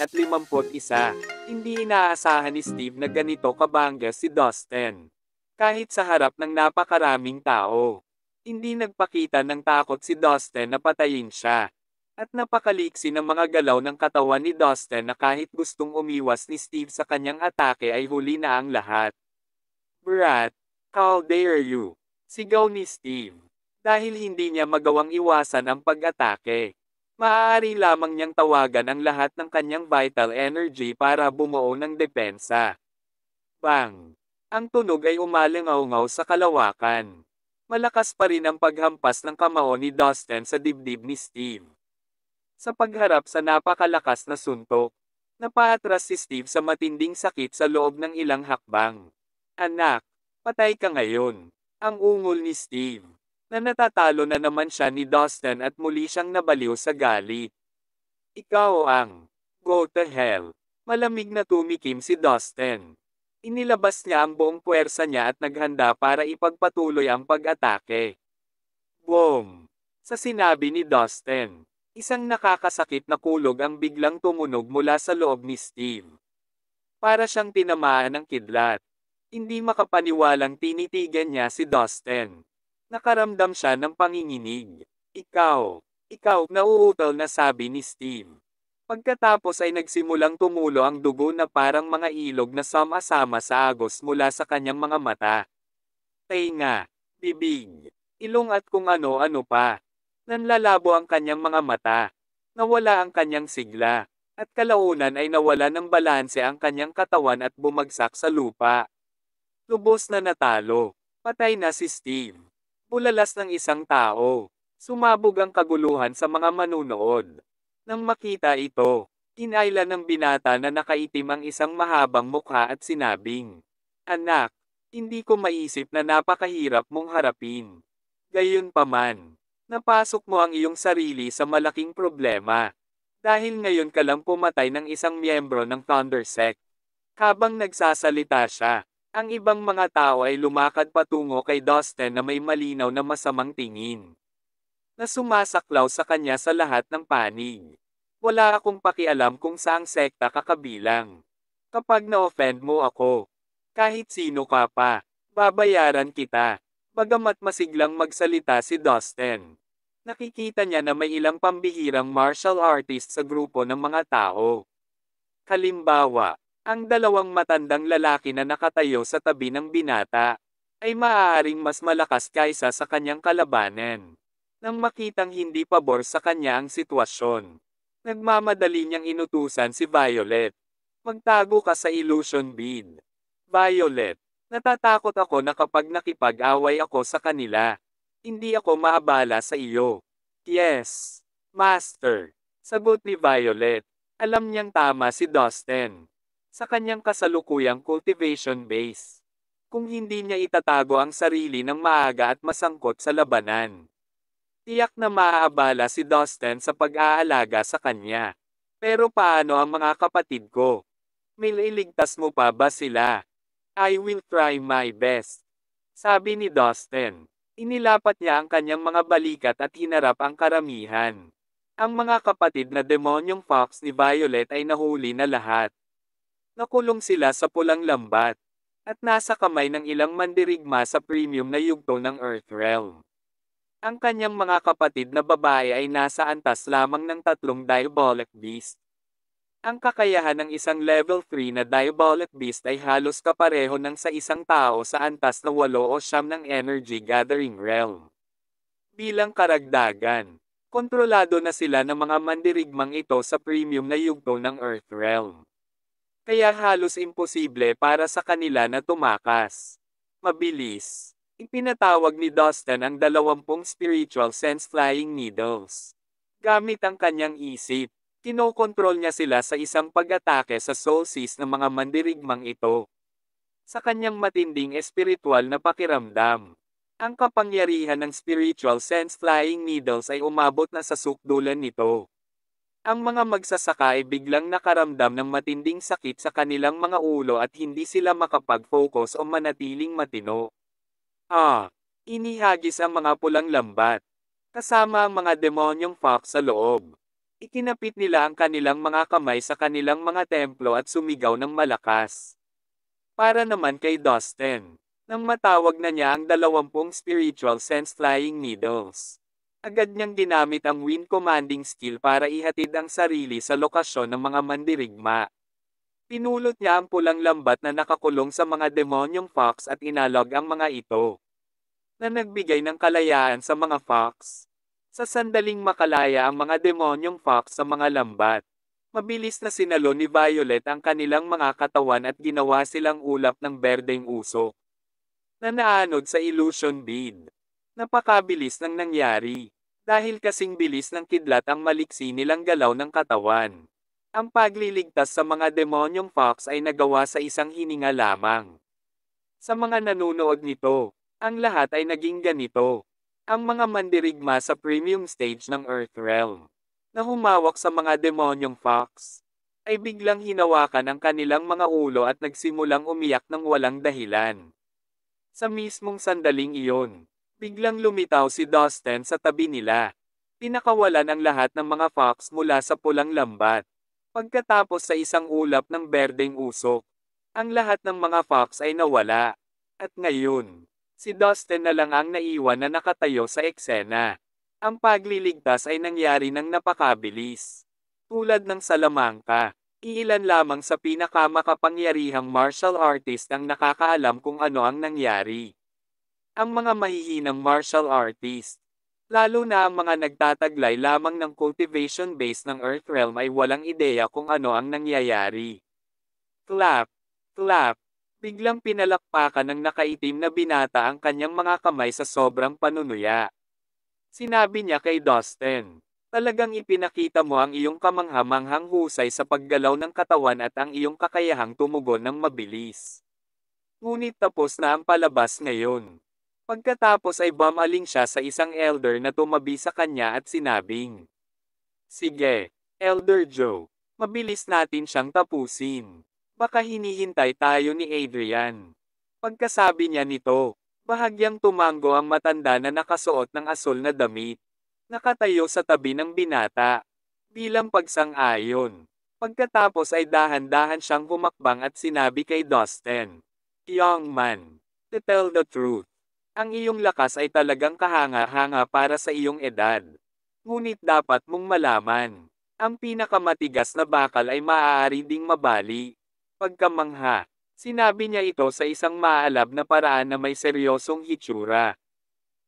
at 51. Hindi inaasahan ni Steve na ganito kabangga si Dustin. Kahit sa harap ng napakaraming tao. Hindi nagpakita ng takot si Dustin na patayin siya. At napakaliksi ng mga galaw ng katawan ni Dustin na kahit gustong umiwas ni Steve sa kanyang atake ay huli na ang lahat. Brat, how dare you? Sigaw ni Steve. Dahil hindi niya magawang iwasan ang pag-atake. Maaari lamang niyang tawagan ang lahat ng kanyang vital energy para bumuo ng depensa. Bang! Ang tunog ay umalingaw sa kalawakan. Malakas pa rin ang paghampas ng kamao ni Dustin sa dibdib ni Steve. Sa pagharap sa napakalakas na suntok, Napaatras si Steve sa matinding sakit sa loob ng ilang hakbang. Anak, patay ka ngayon ang ungol ni Steve, na natatalo na naman siya ni Dustin at muli siyang nabaliw sa galit. Ikaw ang, go to hell, malamig na tumikim si Dustin. Inilabas niya ang buong puwersa niya at naghanda para ipagpatuloy ang pag-atake. Boom! Sa sinabi ni Dustin, isang nakakasakit na kulog ang biglang tumunog mula sa loob ni Steve. Para siyang tinamaan ng kidlat. Hindi makapaniwalang tinitigan niya si Dustin. Nakaramdam siya ng panginginig. Ikaw, ikaw, nauutal na sabi ni Steve. Pagkatapos ay nagsimulang tumulo ang dugo na parang mga ilog na sama-sama sa agos mula sa kanyang mga mata. Tainga, bibig, ilong at kung ano-ano pa. Nanlalabo ang kanyang mga mata. Nawala ang kanyang sigla. At kalaunan ay nawala ng balanse ang kanyang katawan at bumagsak sa lupa. Lubos na natalo. Patay na si Steve. Bulalas ng isang tao. Sumabog ang kaguluhan sa mga manunood. Nang makita ito, inaila ng binata na nakaitim ang isang mahabang mukha at sinabing, Anak, hindi ko maisip na napakahirap mong harapin. Gayunpaman, napasok mo ang iyong sarili sa malaking problema. Dahil ngayon ka lang pumatay ng isang miyembro ng Thunder Habang nagsasalita siya, ang ibang mga tao ay lumakad patungo kay Dustin na may malinaw na masamang tingin. Na sumasaklaw sa kanya sa lahat ng panig. Wala akong pakialam kung saang sekta kakabilang. Kapag na-offend mo ako, kahit sino ka pa, babayaran kita. Bagamat masiglang magsalita si Dustin. Nakikita niya na may ilang pambihirang martial artist sa grupo ng mga tao. Halimbawa, ang dalawang matandang lalaki na nakatayo sa tabi ng binata, ay maaaring mas malakas kaysa sa kanyang kalabanan. Nang makitang hindi pabor sa kanya ang sitwasyon, nagmamadali niyang inutusan si Violet. Magtago ka sa illusion bead. Violet, natatakot ako na kapag nakipag-away ako sa kanila, hindi ako maabala sa iyo. Yes, Master. Sagot ni Violet. Alam niyang tama si Dustin sa kanyang kasalukuyang cultivation base. Kung hindi niya itatago ang sarili ng maaga at masangkot sa labanan. Tiyak na maaabala si Dustin sa pag-aalaga sa kanya. Pero paano ang mga kapatid ko? Mililigtas mo pa ba sila? I will try my best. Sabi ni Dustin. Inilapat niya ang kanyang mga balikat at hinarap ang karamihan. Ang mga kapatid na demonyong fox ni Violet ay nahuli na lahat. Nakulong sila sa pulang lambat, at nasa kamay ng ilang mandirigma sa premium na yugto ng Earth Realm. Ang kanyang mga kapatid na babae ay nasa antas lamang ng tatlong Diabolic Beast. Ang kakayahan ng isang level 3 na Diabolic Beast ay halos kapareho ng sa isang tao sa antas na 8 o siyam ng Energy Gathering Realm. Bilang karagdagan, kontrolado na sila ng mga mandirigmang ito sa premium na yugto ng Earth Realm. Kaya halos imposible para sa kanila na tumakas. Mabilis. Ipinatawag ni Dustin ang dalawampung spiritual sense flying needles. Gamit ang kanyang isip, kinokontrol niya sila sa isang pag-atake sa soul ng mga mandirigmang ito. Sa kanyang matinding espiritual na pakiramdam, ang kapangyarihan ng spiritual sense flying needles ay umabot na sa sukdulan nito. Ang mga magsasaka ay biglang nakaramdam ng matinding sakit sa kanilang mga ulo at hindi sila makapag-focus o manatiling matino. Ah! Inihagis ang mga pulang lambat. Kasama ang mga demonyong fox sa loob. Ikinapit nila ang kanilang mga kamay sa kanilang mga templo at sumigaw ng malakas. Para naman kay Dustin, nang matawag na niya ang dalawampung spiritual sense flying needles. Agad niyang ginamit ang wind commanding skill para ihatid ang sarili sa lokasyon ng mga mandirigma. Pinulot niya ang pulang lambat na nakakulong sa mga demonyong fox at inalog ang mga ito. Na nagbigay ng kalayaan sa mga fox. Sa sandaling makalaya ang mga demonyong fox sa mga lambat. Mabilis na sinalo ni Violet ang kanilang mga katawan at ginawa silang ulap ng berdeng usok. Na naanod sa illusion bead. Napakabilis ng nangyari. Dahil kasing bilis ng kidlat ang maliksi nilang galaw ng katawan. Ang pagliligtas sa mga demonyong fox ay nagawa sa isang hininga lamang. Sa mga nanonood nito, ang lahat ay naging ganito. Ang mga mandirigma sa premium stage ng Earth Realm, na humawak sa mga demonyong fox, ay biglang hinawakan ang kanilang mga ulo at nagsimulang umiyak ng walang dahilan. Sa mismong sandaling iyon, Biglang lumitaw si Dustin sa tabi nila. Pinakawalan ang lahat ng mga fox mula sa pulang lambat. Pagkatapos sa isang ulap ng berdeng usok, ang lahat ng mga fox ay nawala. At ngayon, si Dustin na lang ang naiwan na nakatayo sa eksena. Ang pagliligtas ay nangyari ng napakabilis. Tulad ng salamangka, iilan lamang sa pinakamakapangyarihang martial artist ang nakakaalam kung ano ang nangyari ang mga mahihinang martial artist. Lalo na ang mga nagtataglay lamang ng cultivation base ng Earth Realm ay walang ideya kung ano ang nangyayari. Clap! Clap! Biglang pinalakpakan ng nakaitim na binata ang kanyang mga kamay sa sobrang panunuya. Sinabi niya kay Dustin, talagang ipinakita mo ang iyong kamanghamanghang husay sa paggalaw ng katawan at ang iyong kakayahang tumugon ng mabilis. Ngunit tapos na ang palabas ngayon. Pagkatapos ay bumaling siya sa isang elder na tumabi sa kanya at sinabing, Sige, Elder Joe, mabilis natin siyang tapusin. Baka hinihintay tayo ni Adrian. Pagkasabi niya nito, bahagyang tumango ang matanda na nakasuot ng asul na damit. Nakatayo sa tabi ng binata. Bilang pagsang-ayon. Pagkatapos ay dahan-dahan siyang humakbang at sinabi kay Dustin, Young man, to tell the truth, ang iyong lakas ay talagang kahanga-hanga para sa iyong edad. Ngunit dapat mong malaman, ang pinakamatigas na bakal ay maaari ding mabali. Pagkamangha, sinabi niya ito sa isang maalab na paraan na may seryosong hitsura.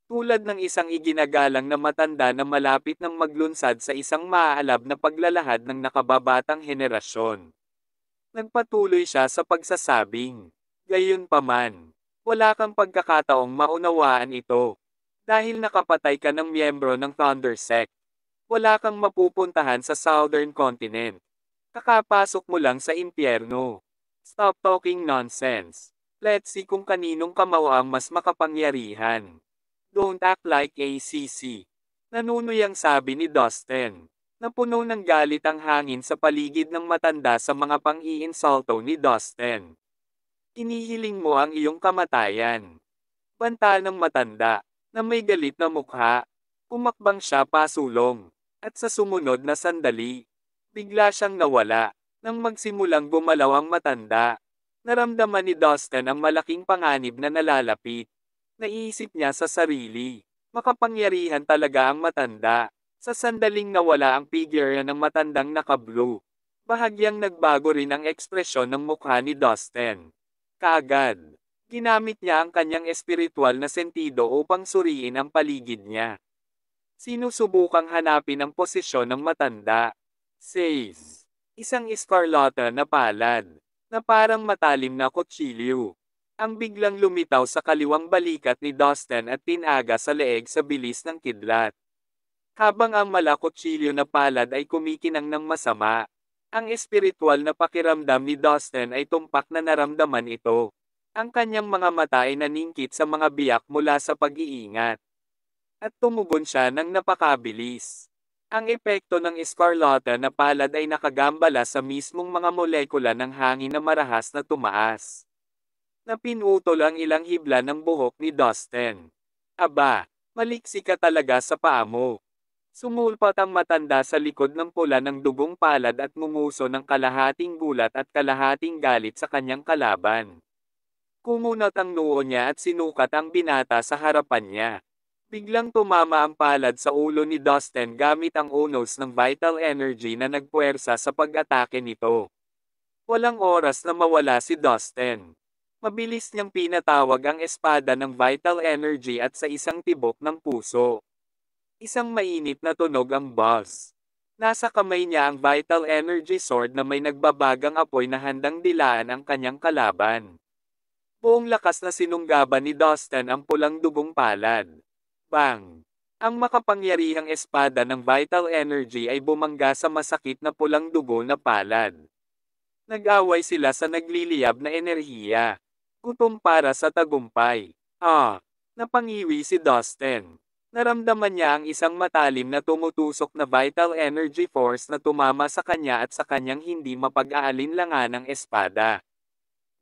Tulad ng isang iginagalang na matanda na malapit ng maglunsad sa isang maalab na paglalahad ng nakababatang henerasyon. Nagpatuloy siya sa pagsasabing, Gayunpaman, wala kang pagkakataong maunawaan ito. Dahil nakapatay ka ng miyembro ng Thunder Sect. Wala kang mapupuntahan sa Southern Continent. Kakapasok mo lang sa impyerno. Stop talking nonsense. Let's see kung kaninong kamao ang mas makapangyarihan. Don't act like ACC. Nanunuyang sabi ni Dustin. Napuno ng galit ang hangin sa paligid ng matanda sa mga pang iinsulto ni Dustin. Hinihiling mo ang iyong kamatayan. Banta ng matanda, na may galit na mukha. umakbang siya pasulong, at sa sumunod na sandali, bigla siyang nawala, nang magsimulang gumalaw ang matanda. Naramdaman ni Dustin ang malaking panganib na nalalapit. Naiisip niya sa sarili, makapangyarihan talaga ang matanda. Sa sandaling nawala ang figure ng matandang nakablu. Bahagyang nagbago rin ang ekspresyon ng mukha ni Dustin kagad. ginamit niya ang kanyang espiritual na sentido upang suriin ang paligid niya. Sinusubukang hanapin ang posisyon ng matanda. Says, isang iskarlata na palad, na parang matalim na kutsilyo. Ang biglang lumitaw sa kaliwang balikat ni Dustin at tinaga sa leeg sa bilis ng kidlat. Habang ang malakutsilyo na palad ay kumikinang ng masama, ang espiritual na pakiramdam ni Dustin ay tumpak na naramdaman ito. Ang kanyang mga mata ay naningkit sa mga biyak mula sa pag-iingat. At tumugon siya ng napakabilis. Ang epekto ng Escarlata na palad ay nakagambala sa mismong mga molekula ng hangin na marahas na tumaas. Napinutol ang ilang hibla ng buhok ni Dustin. Aba, maliksi ka talaga sa paa mo. Sumulpot ang matanda sa likod ng pula ng dugong palad at munguso ng kalahating gulat at kalahating galit sa kanyang kalaban. Kumunot ang noo niya at sinukat ang binata sa harapan niya. Biglang tumama ang palad sa ulo ni Dustin gamit ang unos ng vital energy na nagpuwersa sa pag-atake nito. Walang oras na mawala si Dustin. Mabilis niyang pinatawag ang espada ng vital energy at sa isang tibok ng puso. Isang mainit na tunog ang buzz. Nasa kamay niya ang vital energy sword na may nagbabagang apoy na handang dilaan ang kanyang kalaban. Buong lakas na sinunggaban ni Dustin ang pulang dugong palad. Bang! Ang makapangyarihang espada ng vital energy ay bumangga sa masakit na pulang dugo na palad. Nag-away sila sa nagliliyab na enerhiya. Gutom para sa tagumpay. Ah! Napangiwi si Dustin. Naramdaman niya ang isang matalim na tumutusok na vital energy force na tumama sa kanya at sa kanyang hindi mapag-aalinlangan ng espada.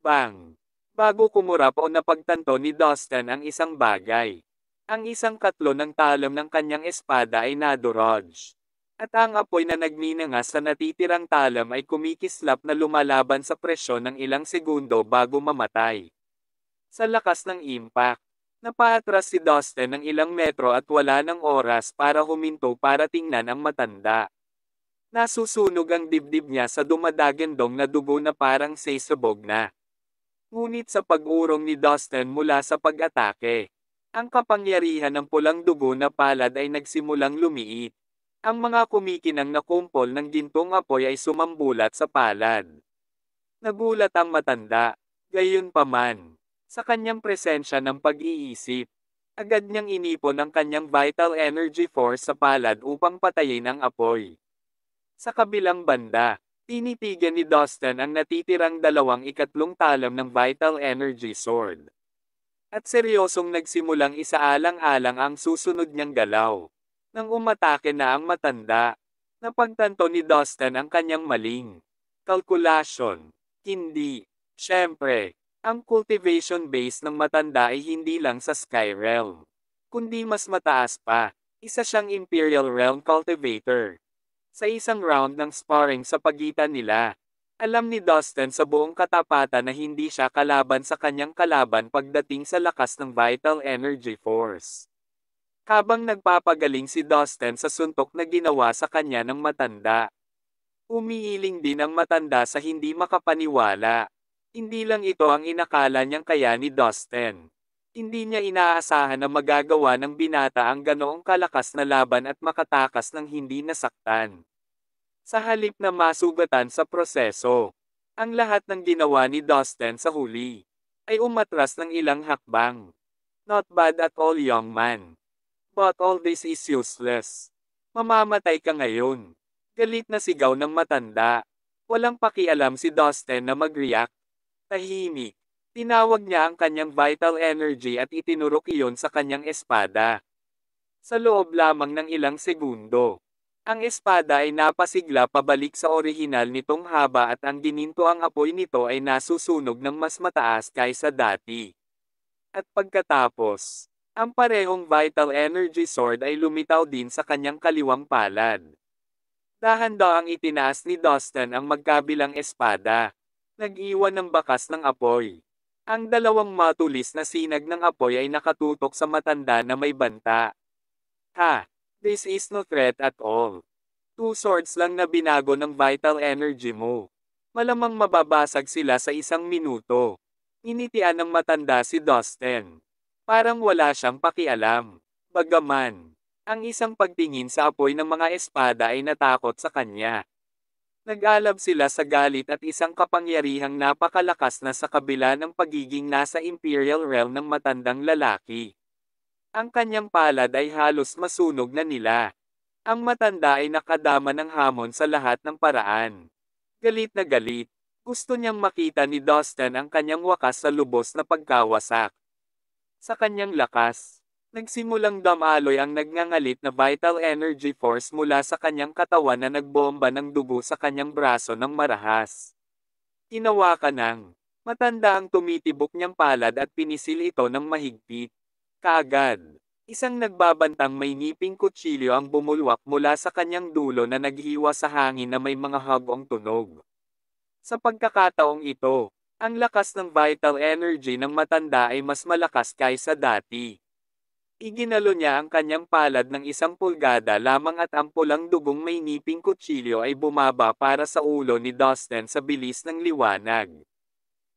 Bang! Bago kumurap o napagtanto ni Dustin ang isang bagay. Ang isang katlo ng talam ng kanyang espada ay naduroj. At ang apoy na nagninanga sa natitirang talam ay kumikislap na lumalaban sa presyon ng ilang segundo bago mamatay. Sa lakas ng impact, Napaatras si Dustin ng ilang metro at wala ng oras para huminto para tingnan ang matanda. Nasusunog ang dibdib niya sa dumadagendong na dugo na parang sesabog na. Ngunit sa pag-urong ni Dustin mula sa pag-atake, ang kapangyarihan ng pulang dugo na palad ay nagsimulang lumiit. Ang mga kumikinang na kumpol ng gintong apoy ay sumambulat sa palad. Nagulat ang matanda, gayon paman sa kanyang presensya ng pag-iisip. Agad niyang inipon ang kanyang vital energy force sa palad upang patayin ang apoy. Sa kabilang banda, tinitigan ni Dustin ang natitirang dalawang ikatlong talam ng vital energy sword. At seryosong nagsimulang isaalang-alang ang susunod niyang galaw. Nang umatake na ang matanda, napagtanto ni Dustin ang kanyang maling kalkulasyon. Hindi, syempre, ang cultivation base ng matanda ay hindi lang sa Sky Realm, kundi mas mataas pa. Isa siyang Imperial Realm cultivator. Sa isang round ng sparring sa pagitan nila, alam ni Dustin sa buong katapatan na hindi siya kalaban sa kanyang kalaban pagdating sa lakas ng Vital Energy Force. Habang nagpapagaling si Dustin sa suntok na ginawa sa kanya ng matanda. Umiiling din ang matanda sa hindi makapaniwala hindi lang ito ang inakala niyang kaya ni Dustin. Hindi niya inaasahan na magagawa ng binata ang ganoong kalakas na laban at makatakas ng hindi nasaktan. Sa halip na masugatan sa proseso, ang lahat ng ginawa ni Dustin sa huli ay umatras ng ilang hakbang. Not bad at all young man. But all this is useless. Mamamatay ka ngayon. Galit na sigaw ng matanda. Walang pakialam si Dustin na mag-react. Tahimik. Tinawag niya ang kanyang vital energy at itinurok iyon sa kanyang espada. Sa loob lamang ng ilang segundo, ang espada ay napasigla pabalik sa orihinal nitong haba at ang gininto ang apoy nito ay nasusunog ng mas mataas kaysa dati. At pagkatapos, ang parehong vital energy sword ay lumitaw din sa kanyang kaliwang palad. dahan daw ang itinaas ni Dustin ang magkabilang espada, nag-iwan ng bakas ng apoy. Ang dalawang matulis na sinag ng apoy ay nakatutok sa matanda na may banta. Ha! This is no threat at all. Two swords lang na binago ng vital energy mo. Malamang mababasag sila sa isang minuto. Initian ng matanda si Dustin. Parang wala siyang pakialam. Bagaman, ang isang pagtingin sa apoy ng mga espada ay natakot sa kanya. Nag-alab sila sa galit at isang kapangyarihang napakalakas na sa kabila ng pagiging nasa Imperial Realm ng matandang lalaki. Ang kanyang palad ay halos masunog na nila. Ang matanda ay nakadama ng hamon sa lahat ng paraan. Galit na galit, gusto niyang makita ni Dustin ang kanyang wakas sa lubos na pagkawasak. Sa kanyang lakas, Nagsimulang damaloy ang nagngangalit na vital energy force mula sa kanyang katawan na nagbomba ng dugo sa kanyang braso ng marahas. Inawakan ng matanda ang tumitibok niyang palad at pinisil ito ng mahigpit. Kaagad, isang nagbabantang may ngiping kutsilyo ang bumulwak mula sa kanyang dulo na naghiwa sa hangin na may mga hagong tunog. Sa pagkakataong ito, ang lakas ng vital energy ng matanda ay mas malakas kaysa dati. Iginalo niya ang kanyang palad ng isang pulgada lamang at ang pulang dugong may ngiping kutsilyo ay bumaba para sa ulo ni Dustin sa bilis ng liwanag.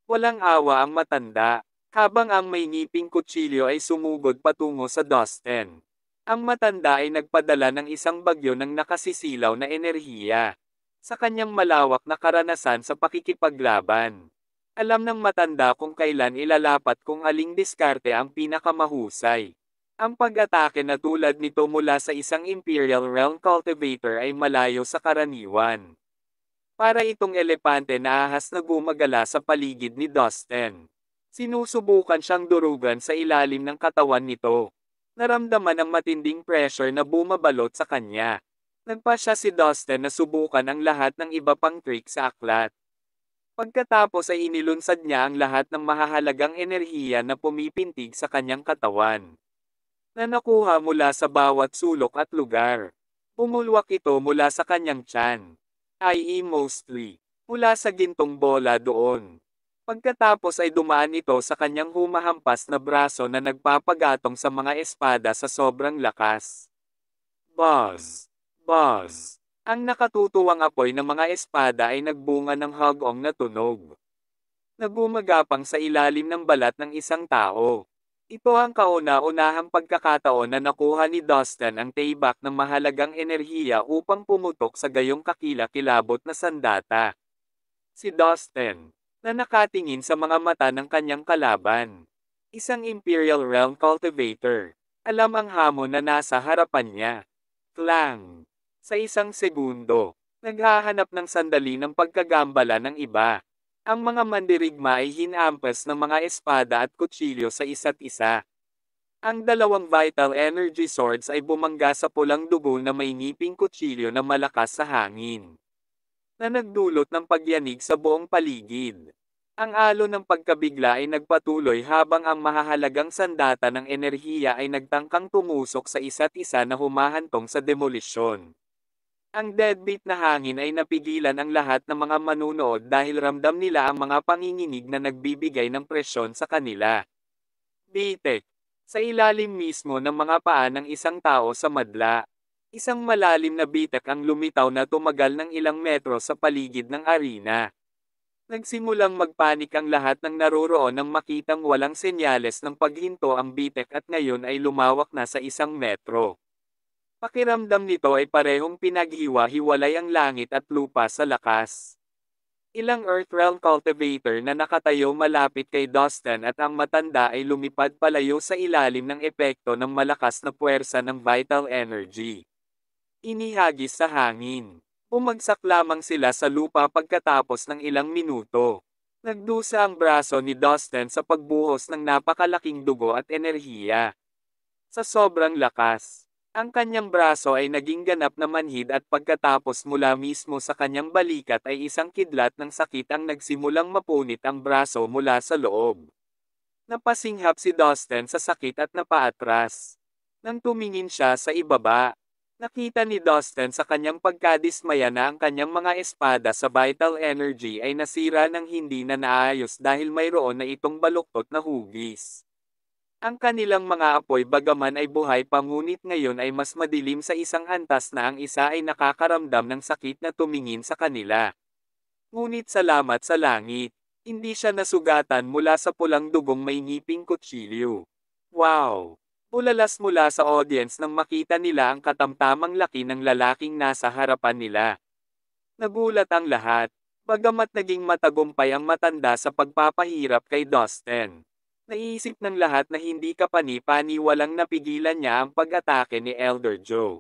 Walang awa ang matanda, habang ang may ngiping kutsilyo ay sumugod patungo sa Dustin. Ang matanda ay nagpadala ng isang bagyo ng nakasisilaw na enerhiya sa kanyang malawak na karanasan sa pakikipaglaban. Alam ng matanda kung kailan ilalapat kung aling diskarte ang pinakamahusay. Ang pag-atake na tulad nito mula sa isang Imperial Realm Cultivator ay malayo sa karaniwan. Para itong elepante na ahas na gumagala sa paligid ni Dustin. Sinusubukan siyang durugan sa ilalim ng katawan nito. Naramdaman ang matinding pressure na bumabalot sa kanya. Nagpa siya si Dustin na subukan ang lahat ng iba pang trick sa aklat. Pagkatapos ay inilunsad niya ang lahat ng mahahalagang enerhiya na pumipintig sa kanyang katawan na nakuha mula sa bawat sulok at lugar. Pumulwak ito mula sa kanyang tiyan. I.e. mostly, mula sa gintong bola doon. Pagkatapos ay dumaan ito sa kanyang humahampas na braso na nagpapagatong sa mga espada sa sobrang lakas. Buzz! Buzz! Ang nakatutuwang apoy ng mga espada ay nagbunga ng hagong na tunog. Nagumagapang sa ilalim ng balat ng isang tao. Ito ang kauna-unahang pagkakataon na nakuha ni Dustin ang tayback ng mahalagang enerhiya upang pumutok sa gayong kakila-kilabot na sandata. Si Dustin, na nakatingin sa mga mata ng kanyang kalaban, isang Imperial Realm Cultivator, alam ang hamon na nasa harapan niya. Clang! Sa isang segundo, naghahanap ng sandali ng pagkagambala ng iba. Ang mga mandirigma ay hinampas ng mga espada at kutsilyo sa isa't isa. Ang dalawang vital energy swords ay bumangga sa pulang dugo na may ngiping kutsilyo na malakas sa hangin. Na nagdulot ng pagyanig sa buong paligid. Ang alo ng pagkabigla ay nagpatuloy habang ang mahahalagang sandata ng enerhiya ay nagtangkang tumusok sa isa't isa na humahantong sa demolisyon. Ang deadbeat na hangin ay napigilan ang lahat ng mga manunood dahil ramdam nila ang mga panginginig na nagbibigay ng presyon sa kanila. Bitek. Sa ilalim mismo ng mga paa ng isang tao sa madla. Isang malalim na bitak ang lumitaw na tumagal ng ilang metro sa paligid ng arena. Nagsimulang magpanik ang lahat ng naroroon nang makitang walang senyales ng paghinto ang bitek at ngayon ay lumawak na sa isang metro. Pakiramdam nito ay parehong pinaghiwa-hiwalay ang langit at lupa sa lakas. Ilang Earth Realm cultivator na nakatayo malapit kay Dustin at ang matanda ay lumipad palayo sa ilalim ng epekto ng malakas na puwersa ng vital energy. Inihagis sa hangin. Umagsak lamang sila sa lupa pagkatapos ng ilang minuto. Nagdusa ang braso ni Dustin sa pagbuhos ng napakalaking dugo at enerhiya. Sa sobrang lakas, ang kanyang braso ay naging ganap na manhid at pagkatapos mula mismo sa kanyang balikat ay isang kidlat ng sakit ang nagsimulang mapunit ang braso mula sa loob. Napasinghap si Dustin sa sakit at napaatras. Nang tumingin siya sa ibaba, nakita ni Dustin sa kanyang pagkadismaya na ang kanyang mga espada sa vital energy ay nasira ng hindi na naayos dahil mayroon na itong baluktot na hugis. Ang kanilang mga apoy bagaman ay buhay pa ngunit ngayon ay mas madilim sa isang antas na ang isa ay nakakaramdam ng sakit na tumingin sa kanila. Ngunit salamat sa langit, hindi siya nasugatan mula sa pulang dugong may ngiping kutsilyo. Wow! Bulalas mula sa audience nang makita nila ang katamtamang laki ng lalaking nasa harapan nila. Nagulat ang lahat, bagamat naging matagumpay ang matanda sa pagpapahirap kay Dustin. Naisip ng lahat na hindi kapani-pani walang napigilan niya ang pag-atake ni Elder Joe.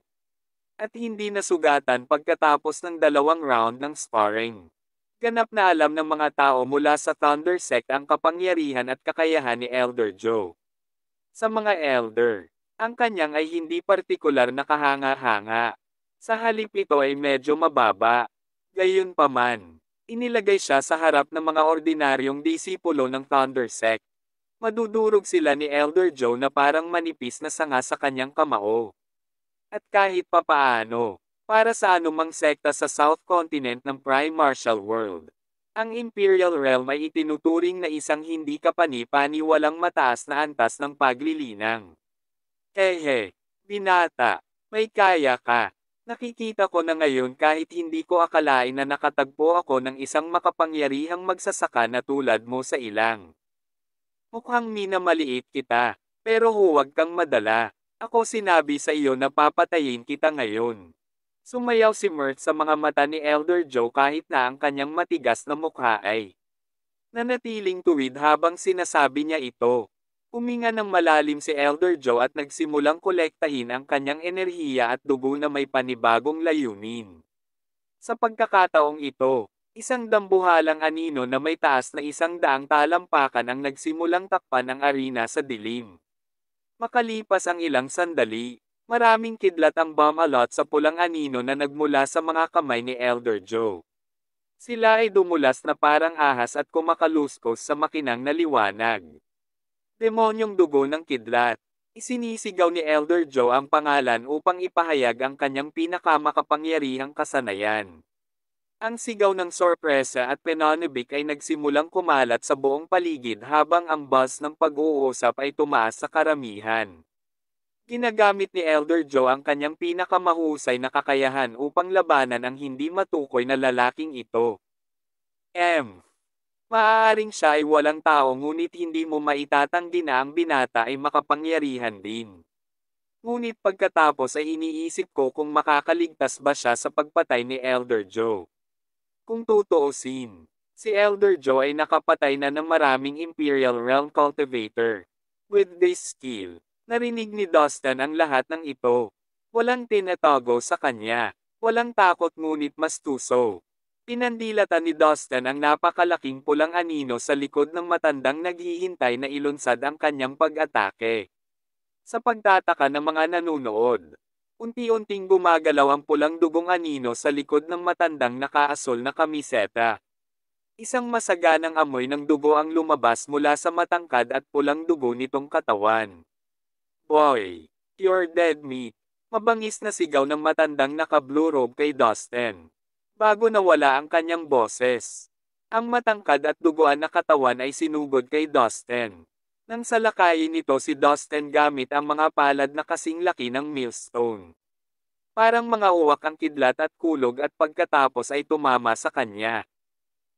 At hindi nasugatan pagkatapos ng dalawang round ng sparring. Ganap na alam ng mga tao mula sa Thunder Sect ang kapangyarihan at kakayahan ni Elder Joe. Sa mga Elder, ang kanyang ay hindi partikular na kahanga-hanga. Sa halip ito ay medyo mababa. Gayunpaman, inilagay siya sa harap ng mga ordinaryong disipulo ng Thunder Sect. Madudurog sila ni Elder Joe na parang manipis na sanga sa kanyang kamao. At kahit papaano, para sa anumang sekta sa South Continent ng Prime Martial World, ang Imperial Realm ay itinuturing na isang hindi kapanipani walang mataas na antas ng paglilinang. Ehe, binata, may kaya ka. Nakikita ko na ngayon kahit hindi ko akalain na nakatagpo ako ng isang makapangyarihang magsasaka na tulad mo sa ilang. Mukhang minamaliit kita, pero huwag kang madala. Ako sinabi sa iyo na papatayin kita ngayon. Sumayaw si Mert sa mga mata ni Elder Joe kahit na ang kanyang matigas na mukha ay nanatiling tuwid habang sinasabi niya ito. Uminga ng malalim si Elder Joe at nagsimulang kolektahin ang kanyang enerhiya at dugo na may panibagong layunin. Sa pagkakataong ito, Isang dambuhalang anino na may taas na isang daang talampakan ang nagsimulang takpan ang arena sa dilim. Makalipas ang ilang sandali, maraming kidlat ang bumalot sa pulang anino na nagmula sa mga kamay ni Elder Joe. Sila ay dumulas na parang ahas at kumakaluskos sa makinang na liwanag. Demonyong dugo ng kidlat. Isinisigaw ni Elder Joe ang pangalan upang ipahayag ang kanyang pinakamakapangyarihang kasanayan. Ang sigaw ng sorpresa at penanibik ay nagsimulang kumalat sa buong paligid habang ang buzz ng pag-uusap ay tumaas sa karamihan. Ginagamit ni Elder Joe ang kanyang pinakamahusay na kakayahan upang labanan ang hindi matukoy na lalaking ito. M. Maaaring siya ay walang tao ngunit hindi mo maitatanggi na ang binata ay makapangyarihan din. Ngunit pagkatapos ay iniisip ko kung makakaligtas ba siya sa pagpatay ni Elder Joe. Kung tutuusin, si Elder Joe ay nakapatay na ng maraming Imperial Realm Cultivator. With this skill, narinig ni Dustin ang lahat ng ito. Walang tinatago sa kanya. Walang takot ngunit mas tuso. Pinandilatan ni Dustin ang napakalaking pulang anino sa likod ng matandang naghihintay na ilunsad ang kanyang pag-atake. Sa pagtataka ng mga nanunood, Unti-unting gumagalaw ang pulang dugong anino sa likod ng matandang nakaasol na kamiseta. Isang masaganang amoy ng dugo ang lumabas mula sa matangkad at pulang dugo nitong katawan. Boy! You're dead meat! Mabangis na sigaw ng matandang naka-blue robe kay Dustin. Bago nawala ang kanyang boses. Ang matangkad at duguan na katawan ay sinugod kay Dustin. Nang salakayin nito si Dustin gamit ang mga palad na kasing laki ng millstone. Parang mga uwak ang kidlat at kulog at pagkatapos ay tumama sa kanya.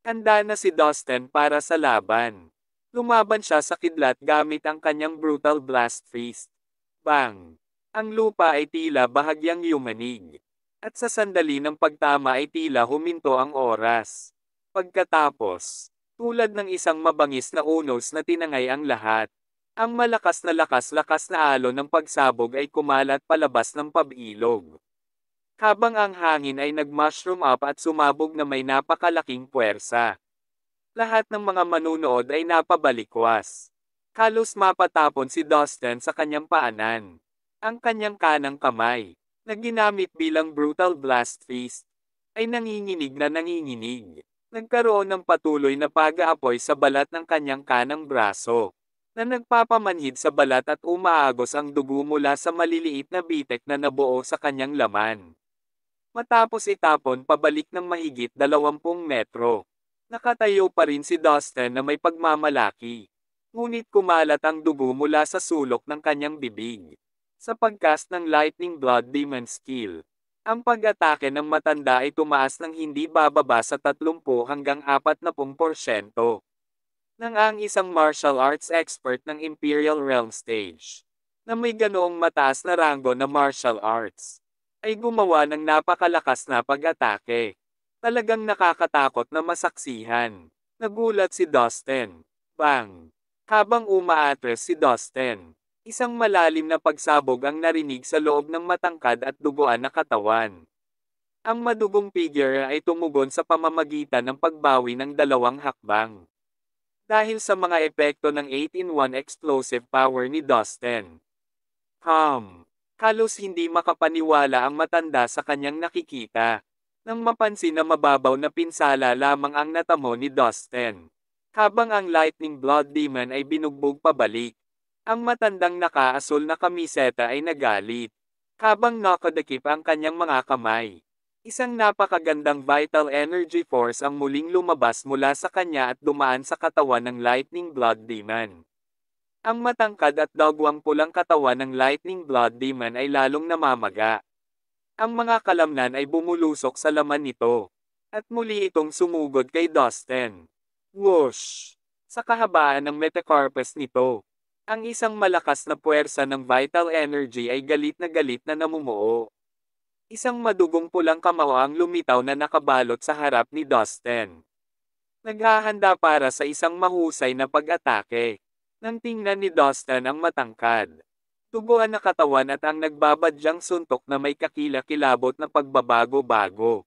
Handa na si Dustin para sa laban. Lumaban siya sa kidlat gamit ang kanyang brutal blast fist. Bang! Ang lupa ay tila bahagyang yumanig. At sa sandali ng pagtama ay tila huminto ang oras. Pagkatapos, tulad ng isang mabangis na unos na tinangay ang lahat. Ang malakas na lakas-lakas na alon ng pagsabog ay kumalat palabas ng pabilog. Habang ang hangin ay nag-mushroom up at sumabog na may napakalaking puwersa. Lahat ng mga manunood ay napabalikwas. Kalos mapatapon si Dustin sa kanyang paanan. Ang kanyang kanang kamay, na ginamit bilang brutal blast fist, ay nanginginig na nanginginig nagkaroon ng patuloy na pag-aapoy sa balat ng kanyang kanang braso, na nagpapamanhid sa balat at umaagos ang dugo mula sa maliliit na bitek na nabuo sa kanyang laman. Matapos itapon pabalik ng mahigit 20 metro, nakatayo pa rin si Dustin na may pagmamalaki, ngunit kumalat ang dugo mula sa sulok ng kanyang bibig, sa pagkas ng Lightning Blood Demon Skill. Ang pag-atake ng matanda ay tumaas ng hindi bababa sa 30 hanggang 40%. Nang ang isang martial arts expert ng Imperial Realm Stage, na may ganoong mataas na rango na martial arts, ay gumawa ng napakalakas na pag-atake. Talagang nakakatakot na masaksihan. Nagulat si Dustin. Bang! Habang umaatres si Dustin, Isang malalim na pagsabog ang narinig sa loob ng matangkad at duguan na katawan. Ang madugong figure ay tumugon sa pamamagitan ng pagbawi ng dalawang hakbang. Dahil sa mga epekto ng 8-in-1 explosive power ni Dustin. Hum. Halos hindi makapaniwala ang matanda sa kanyang nakikita. Nang mapansin na mababaw na pinsala lamang ang natamo ni Dustin. Habang ang lightning blood demon ay binugbog pabalik. Ang matandang nakaasul na kamiseta ay nagalit, habang nakadakip ang kanyang mga kamay. Isang napakagandang vital energy force ang muling lumabas mula sa kanya at dumaan sa katawan ng Lightning Blood Demon. Ang matangkad at dagwang pulang katawan ng Lightning Blood Demon ay lalong namamaga. Ang mga kalamnan ay bumulusok sa laman nito. At muli itong sumugod kay Dustin. Whoosh! Sa kahabaan ng metacarpus nito, ang isang malakas na puwersa ng vital energy ay galit na galit na namumuo. Isang madugong pulang kamao ang lumitaw na nakabalot sa harap ni Dustin. Naghahanda para sa isang mahusay na pag-atake. Nang tingnan ni Dustin ang matangkad. Tubuan na katawan at ang nagbabadyang suntok na may kakila-kilabot na pagbabago-bago.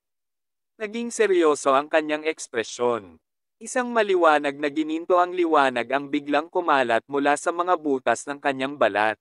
Naging seryoso ang kanyang ekspresyon. Isang maliwanag na gininto ang liwanag ang biglang kumalat mula sa mga butas ng kanyang balat.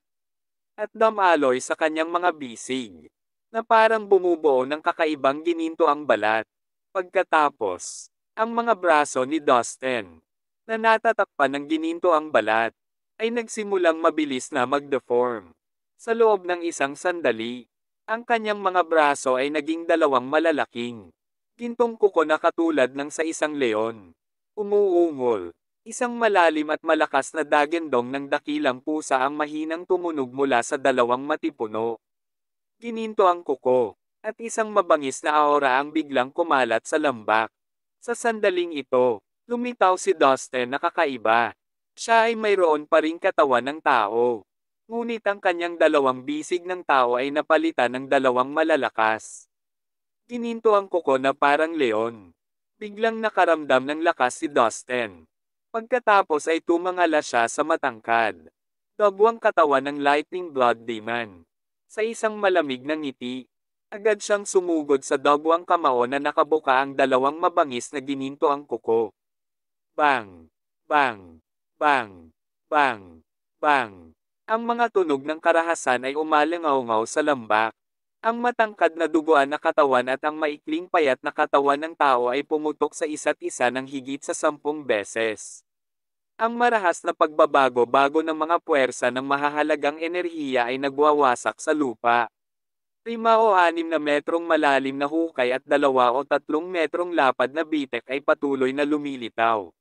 At damaloy sa kanyang mga bisig. Na parang bumubuo ng kakaibang gininto ang balat. Pagkatapos, ang mga braso ni Dustin, na natatakpan ng gininto ang balat, ay nagsimulang mabilis na magdeform. Sa loob ng isang sandali, ang kanyang mga braso ay naging dalawang malalaking, gintong kuko na katulad ng sa isang leon. Umuungol. Isang malalim at malakas na dagendong ng dakilang pusa ang mahinang tumunog mula sa dalawang matipuno. Gininto ang kuko, at isang mabangis na aura ang biglang kumalat sa lambak. Sa sandaling ito, lumitaw si Dustin na kakaiba. Siya ay mayroon pa ring katawan ng tao. Ngunit ang kanyang dalawang bisig ng tao ay napalitan ng dalawang malalakas. Gininto ang kuko na parang leon. Biglang nakaramdam ng lakas si Dustin. Pagkatapos ay tumangala siya sa matangkad. Dobwang katawan ng Lightning Blood Demon. Sa isang malamig na ngiti, agad siyang sumugod sa dobwang kamao na nakabuka ang dalawang mabangis na gininto ang kuko. Bang! Bang! Bang! Bang! Bang! Ang mga tunog ng karahasan ay umalangaw-ngaw sa lambak. Ang matangkad na duguan na katawan at ang maikling payat na katawan ng tao ay pumutok sa isa't isa ng higit sa sampung beses. Ang marahas na pagbabago-bago ng mga puwersa ng mahahalagang enerhiya ay nagwawasak sa lupa. Lima o anim na metrong malalim na hukay at 2 o 3 metrong lapad na bitek ay patuloy na lumilitaw.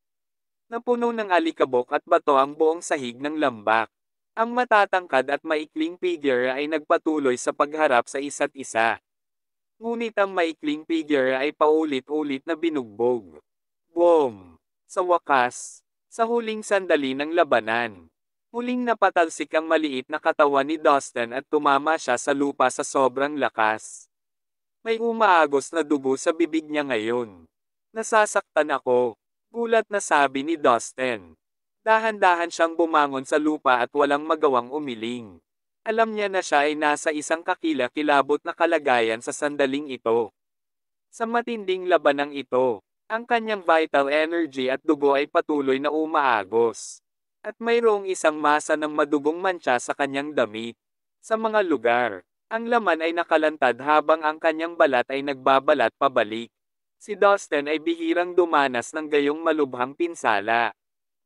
Napuno ng alikabok at bato ang buong sahig ng lambak. Ang matatangkad at maikling figure ay nagpatuloy sa pagharap sa isa't isa. Ngunit ang maikling figure ay paulit-ulit na binugbog. Boom! Sa wakas, sa huling sandali ng labanan, muling napatalsik ang maliit na katawan ni Dustin at tumama siya sa lupa sa sobrang lakas. May umaagos na dugo sa bibig niya ngayon. Nasasaktan ako, gulat na sabi ni Dustin. Dahan-dahan siyang bumangon sa lupa at walang magawang umiling. Alam niya na siya ay nasa isang kakila-kilabot na kalagayan sa sandaling ito. Sa matinding labanang ito, ang kanyang vital energy at dugo ay patuloy na umaagos. At mayroong isang masa ng madugong mantsa sa kanyang damit. Sa mga lugar, ang laman ay nakalantad habang ang kanyang balat ay nagbabalat pabalik. Si Dustin ay bihirang dumanas ng gayong malubhang pinsala.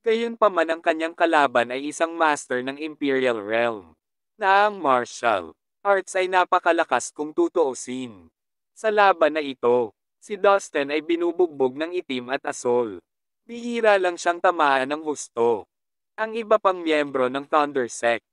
Gayunpaman ang kanyang kalaban ay isang master ng Imperial Realm, na ang martial arts ay napakalakas kung tutuusin. Sa laban na ito, si Dustin ay binubugbog ng itim at asol. Bihira lang siyang tamaan ng husto. Ang iba pang miyembro ng Thunder Sect,